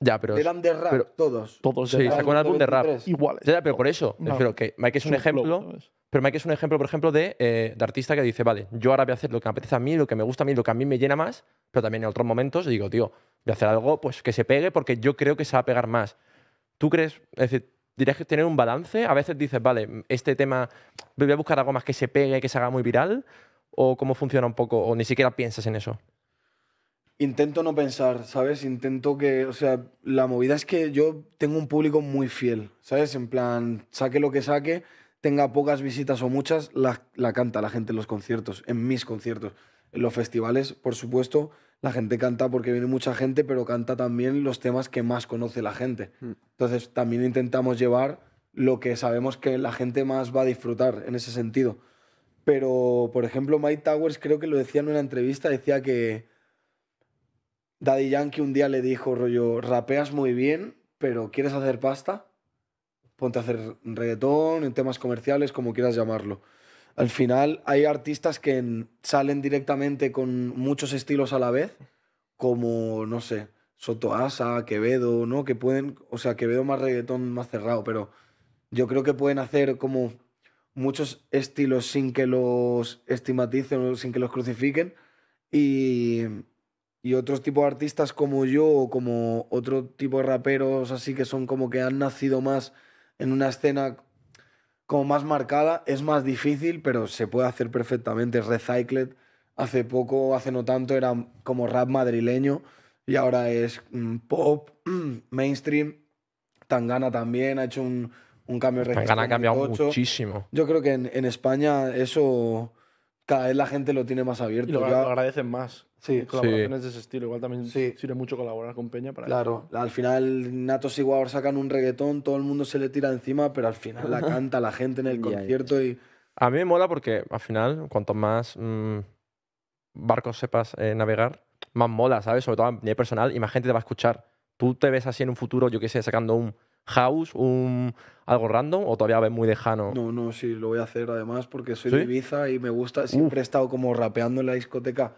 Ya, pero. Eran de rap, todos. Todos. Sí, sacó un álbum de rap. Iguales. pero por eso. que Mike es un, ejemplo. pero Mike es un ejemplo, por ejemplo, eh, de, artista que dice, vale, yo ahora voy a hacer lo que me apetece a mí, lo que me gusta a mí, lo que a mí me llena más, pero también en otros momentos digo, tío, voy a hacer algo pues, que se pegue porque yo creo que se va a pegar más. ¿Tú crees, es decir, dirías que tener un balance? A veces dices, vale, este tema voy a buscar algo más que se pegue, que se haga muy viral, ¿O cómo funciona un poco? ¿O ni siquiera piensas en eso? Intento no pensar, ¿sabes? Intento que, o sea, la movida es que yo tengo un público muy fiel, ¿sabes? En plan, saque lo que saque, tenga pocas visitas o muchas, la, la canta la gente en los conciertos, en mis conciertos. En los festivales, por supuesto, la gente canta porque viene mucha gente, pero canta también los temas que más conoce la gente. Mm. Entonces, también intentamos llevar lo que sabemos que la gente más va a disfrutar en ese sentido. Pero, por ejemplo, Mike Towers creo que lo decía en una entrevista, decía que Daddy Yankee un día le dijo, rollo, rapeas muy bien, pero ¿quieres hacer pasta? Ponte a hacer reggaetón, en temas comerciales, como quieras llamarlo. Al final hay artistas que salen directamente con muchos estilos a la vez, como, no sé, Soto Asa, Quevedo, ¿no? Que pueden, o sea, Quevedo más reggaetón, más cerrado, pero yo creo que pueden hacer como muchos estilos sin que los estigmaticen o sin que los crucifiquen. Y, y otros tipos de artistas como yo o como otro tipo de raperos así que son como que han nacido más en una escena como más marcada, es más difícil, pero se puede hacer perfectamente. Recycled hace poco, hace no tanto, era como rap madrileño y ahora es mm, pop, *clears throat* mainstream. Tangana también ha hecho un, un cambio de registro. Ha cambiado muchísimo. Yo creo que en, en, España eso cada vez la gente lo tiene más abierto. Y lo, agradecen más. Sí, colaboraciones de ese estilo. Igual también sí. sirve mucho colaborar con Peña para Claro, al final Natos y Guador sacan un reggaetón, todo el mundo se le tira encima, pero al final la *laughs* canta la gente en el concierto y... A mí me mola porque al final, cuanto más mm, barcos sepas eh, navegar, más mola, ¿sabes? Sobre todo a nivel personal y más gente te va a escuchar. Tú te ves así en un futuro, yo qué sé, sacando un house, un algo random o todavía ves muy lejano? No, no, sí, lo voy a hacer además porque soy de Ibiza y me gusta, siempre he estado como rapeando en la discoteca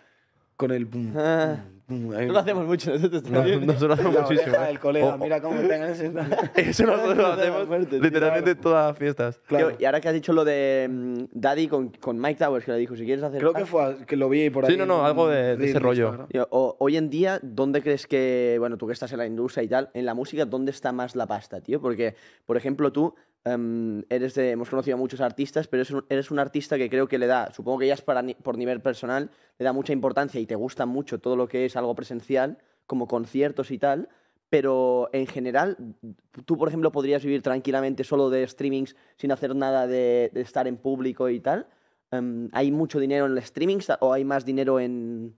con el ah. No lo hacemos mucho nosotros No, nosotros lo hacemos muchísimo. El colega, oh. mira cómo están *laughs* Eso nosotros lo *laughs* hacemos literalmente todas las fiestas. Claro. y ahora que has dicho lo de mm, Daddy con, con, Mike Towers, que le dijo, si quieres hacer... Creo que fue que lo vi por ahí. Sí, no, no, algo de, de, ese rollo. O, hoy en día, ¿dónde crees que, bueno, tú que estás en la industria y tal, en la música, ¿dónde está más la pasta, tío? Porque, por ejemplo, tú Em, eres hemos conocido a muchos artistas, pero eres un, artista que creo que le da, supongo que ya es por nivel personal, le da mucha importancia y te gusta mucho todo lo que es algo presencial, como conciertos y tal, pero en general, tú, por ejemplo, podrías vivir tranquilamente solo de streamings sin hacer nada de, estar en público y tal. Em, ¿Hay mucho dinero en los streamings o hay más dinero en,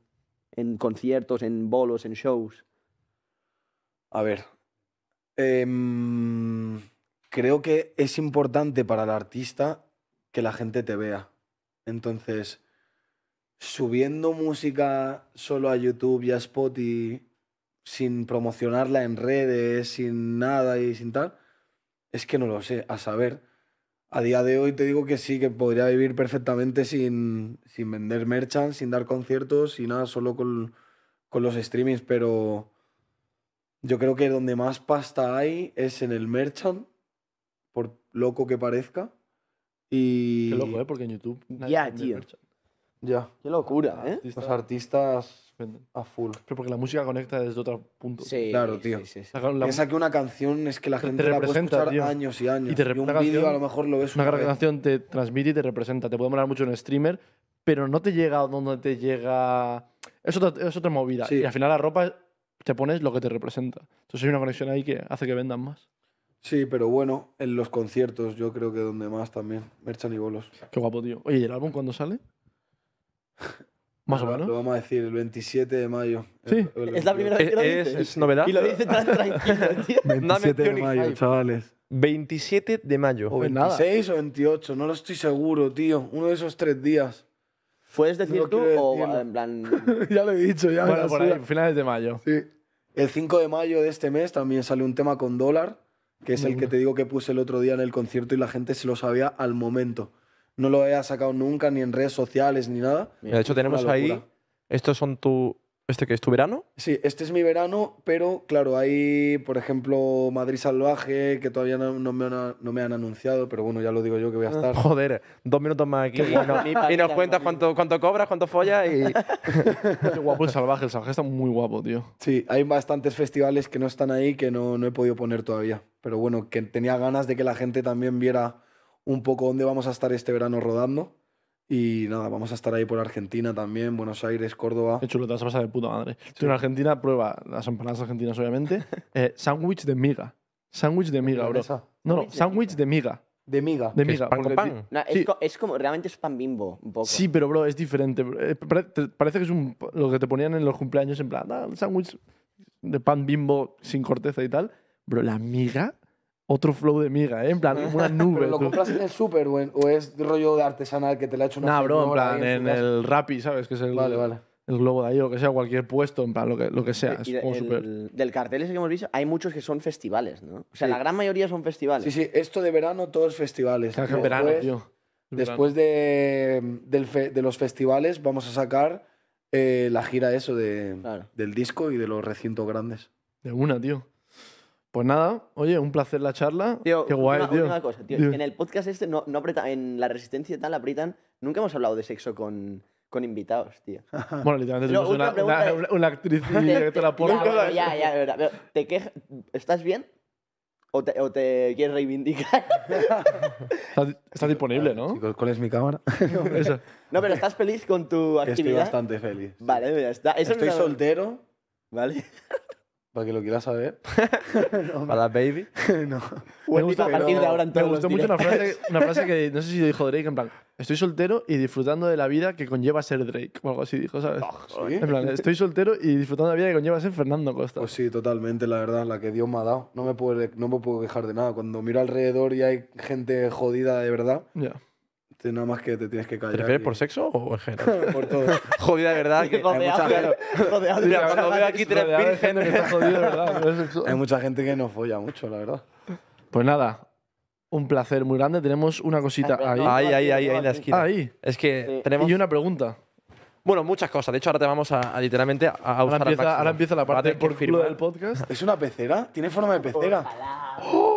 conciertos, en bolos, en shows? A ver. Em, creo que es importante para el artista que la gente te vea. Entonces, subiendo música solo a YouTube y a Spotify, sin promocionarla en redes, sin nada y sin tal, es que no lo sé, a saber. A día de hoy te digo que sí, que podría vivir perfectamente sin, vender merchant, sin dar conciertos y nada, solo con, con los streamings, pero yo creo que donde más pasta hay es en el merchant loco que parezca. Y... Qué loco, ¿eh? Porque en YouTube... Ya, tío. Ya. Qué locura, ¿eh? Los artistas a full. Pero porque la música conecta desde otro punto. Sí, claro, tío. Sí, que una canción es que la gente te la puede escuchar años y años. Y, te un vídeo a lo mejor lo ves una, una canción te transmite y te representa. Te puede molar mucho en streamer, pero no te llega donde te llega... Es otra, es otra movida. Y al final la ropa te pones lo que te representa. Entonces hay una conexión ahí que hace que vendan más. Sí, pero bueno, en los conciertos yo creo que donde más también. Merchan y bolos. Qué guapo, tío. Oye, ¿y el álbum cuándo sale? *laughs* Más o menos. Lo vamos a decir el 27 de mayo. Sí. es la primera vez que lo dice. Es, novedad. Y lo dice tan tranquilo, *laughs* tío. 27 de mayo, chavales. 27 de mayo. O 26 pues o 28, no lo estoy seguro, tío. Uno de esos tres días. ¿Puedes decir tú o en plan...? *laughs* ya lo he dicho, ya. Bueno, por ahí, finales de mayo. Sí. El 5 de mayo de este mes también salió un tema con dólar que es el que te digo que puse el otro día en el concierto y la gente se lo sabía al momento. No lo había sacado nunca, ni en redes sociales, ni nada. de hecho, tenemos ahí. Estos son tu, ¿Este que es tu verano? Sí, este es mi verano, pero claro, hay, por ejemplo, Madrid Salvaje, que todavía no, me, han, anunciado, pero bueno, ya lo digo yo que voy a estar. *laughs* Joder, dos minutos más aquí y, nos cuentas cuánto, cobras, cuánto follas y. *laughs* Qué guapo el Salvaje, el Salvaje está muy guapo, tío. Sí, hay bastantes festivales que no están ahí que no he podido poner todavía, pero bueno, que tenía ganas de que la gente también viera un poco dónde vamos a estar este verano rodando. Y nada, vamos a estar ahí por Argentina también, Buenos Aires, Córdoba. hecho, lo te vas a pasar de puta madre. en Argentina, prueba las empanadas argentinas, obviamente. *laughs* Eh, sándwich de miga. Sándwich de miga, bro. No, no, sándwich de miga. De miga. De miga. Es pan, con pan. es, como, realmente es pan bimbo, un poco. Sí, pero bro, es diferente. Eh, parece que es lo que te ponían en los cumpleaños, en plan, ah, sándwich de pan bimbo sin corteza y tal. Bro, la miga otro flow de miga, ¿eh? En plan, *laughs* una nube. ¿Pero lo compras en el súper o, o, es rollo de artesanal que te la ha hecho una No, bro, en plan, en, el Rappi, ¿sabes? Que es el, globo de ahí, o lo que sea, cualquier puesto, en plan, lo que, sea. Es Del cartel ese que hemos visto, hay muchos que son festivales, ¿no? O sea, la gran mayoría son festivales. Sí, sí, esto de verano, todos festivales. Claro, en verano, tío. Después de, los festivales, vamos a sacar eh, la gira eso de, del disco y de los recintos grandes. De una, tío. Pues nada, oye, un placer la charla. Qué guay, una, tío. Una cosa, tío, En el podcast este, no, no en la resistencia y tal, britan Nunca hemos hablado de sexo con, con invitados, tío. *laughs* Bueno, literalmente una, actriz y *laughs* directora Ya, ya, ya, verdad. ¿te quejas? ¿Estás bien? ¿O te, o te quieres reivindicar? *laughs* estás, disponible, ¿no? ¿cuál es mi cámara? No, pero ¿estás feliz con tu actividad? Estoy bastante feliz. Vale, pues ya está. Estoy soltero. Vale para que lo quiera saber. *laughs* para la baby. *laughs* no. Me a partir de ahora me gustó mucho una frase, una frase, que no sé si lo dijo Drake, en plan, estoy soltero y disfrutando de la vida que conlleva ser Drake, o algo así dijo, ¿sabes? Ah, en plan, estoy soltero y disfrutando de la vida que conlleva ser Fernando Costa. Pues sí, totalmente, la verdad, la que Dios me ha dado. No me puedo, no me puedo quejar de nada. Cuando miro alrededor y hay gente jodida de verdad, ya Nada más que te tienes que callar. ¿Te refieres por sexo o en género? *laughs* por todo. *laughs* Jodida, de verdad. *laughs* cuando veo aquí tres vírgenes que está jodido, ¿verdad? Hay mucha gente que no folla mucho, la verdad. Pues nada, un placer muy grande. Tenemos una cosita ahí. Ahí, ahí, ahí, ahí en la esquina. Ah, ahí. Es que tenemos. Y una pregunta. Bueno, muchas cosas. De hecho, ahora te vamos a, literalmente a, ahora usar empieza, Ahora empieza la parte por del podcast. ¿Es una pecera? ¿Tiene forma de pecera? Oh,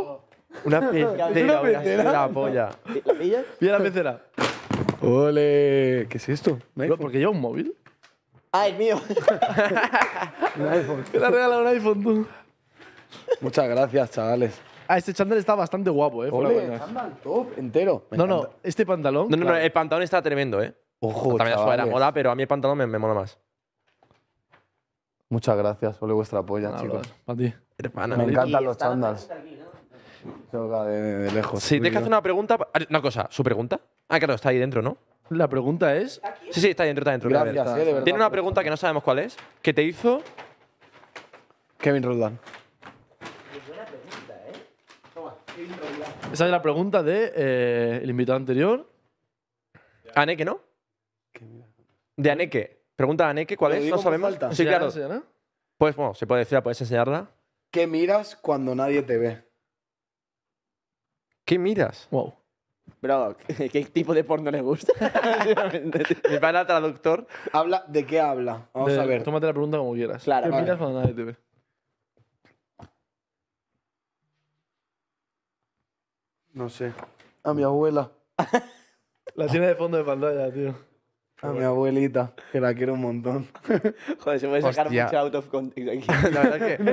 una pecera, una, pecera? La polla. ¿La pillas? Pilla la pecera. Ole, ¿qué es esto? ¿Por porque lleva un móvil. Ah, el mío. *laughs* un iPhone. Te un iPhone tú? Muchas gracias, chavales. Ah, este chándal está bastante guapo, eh. Ole, chándal top, entero. no, no, este pantalón. No, no, no, el pantalón está tremendo, eh. Ojo, También es la moda, pero a mí el pantalón me, mola más. Muchas gracias, ole vuestra polla, chicos. Para ti. me eh. encantan los chándals. Si de, de lejos. Sí, tienes que hacer una pregunta. Una cosa, ¿su pregunta? Ah, claro, está ahí dentro, ¿no? La pregunta es. Sí, sí, está ahí dentro, está dentro. Tiene una pues. pregunta que no sabemos cuál es, que te hizo. Kevin Roldán. Esa es la pregunta del de, eh, el invitado anterior. Aneke, ¿no? De Aneque. Pregunta a Aneke, ¿cuál es? No sabemos. Sí, claro. Pues bueno, se puede decir, puedes enseñarla. ¿Qué miras cuando nadie te ve? ¿Qué miras? Wow. Bro, ¿qué tipo de porno le gusta? *laughs* Mi pana traductor. Habla, ¿De qué habla? Vamos a ver. Tómate la pregunta como quieras. ¿Qué miras cuando nadie te ve? No sé. A mi abuela. *laughs* La tiene de fondo de pantalla, tío. A mi abuelita, que la quiero un montón. *laughs* Joder, se puede sacar mucho out of context aquí. La verdad es que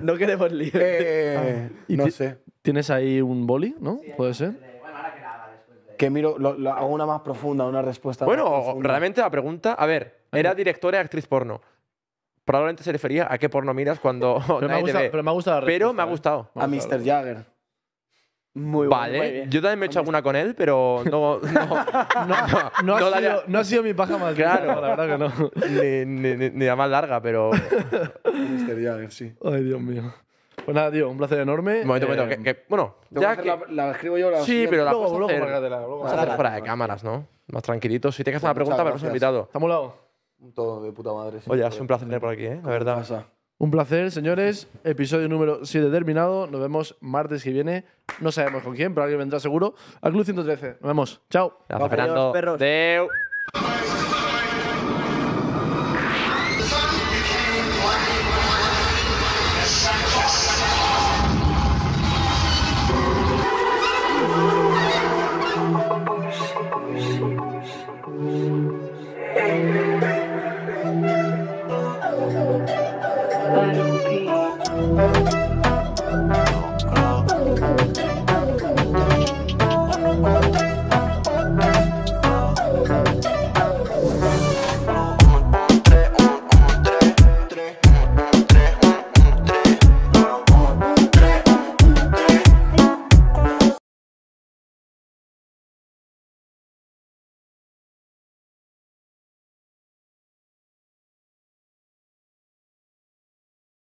no queremos líos. Eh, ah. y no sé. Tienes ahí un boli, ¿no? Puede ser. Que miro, lo- hago una más profunda, una respuesta Bueno, realmente la pregunta, a ver, era directora y actriz porno. Probablemente se refería a qué porno miras cuando *laughs* Pero me, ha gustado, pero me ha ¿eh? gustado A Mr. Jagger. Muy bueno, vale, yo también me he hecho alguna con él, pero no. No, *laughs* no, ha, sido, mi paja más Claro, la verdad que no. Ni, la más larga, pero. *laughs* sí. Ay, Dios mío. Pues nada, tío, un placer enorme. Un momento, eh, momento. Que, bueno, ya La, la, escribo yo. La sí, pero la luego, vas a hacer fuera de cámaras, ¿no? Más tranquilitos. Si tienes que hacer una pregunta pero no has invitado. ¿Estamos lado. Todo de puta madre. Oye, ha sido un placer tener por aquí, ¿eh? La verdad. Un placer, señores. Episodio número 7 terminado. Nos vemos martes que viene. No sabemos con quién, pero alguien vendrá seguro. Al Club 113. Nos vemos. Chao.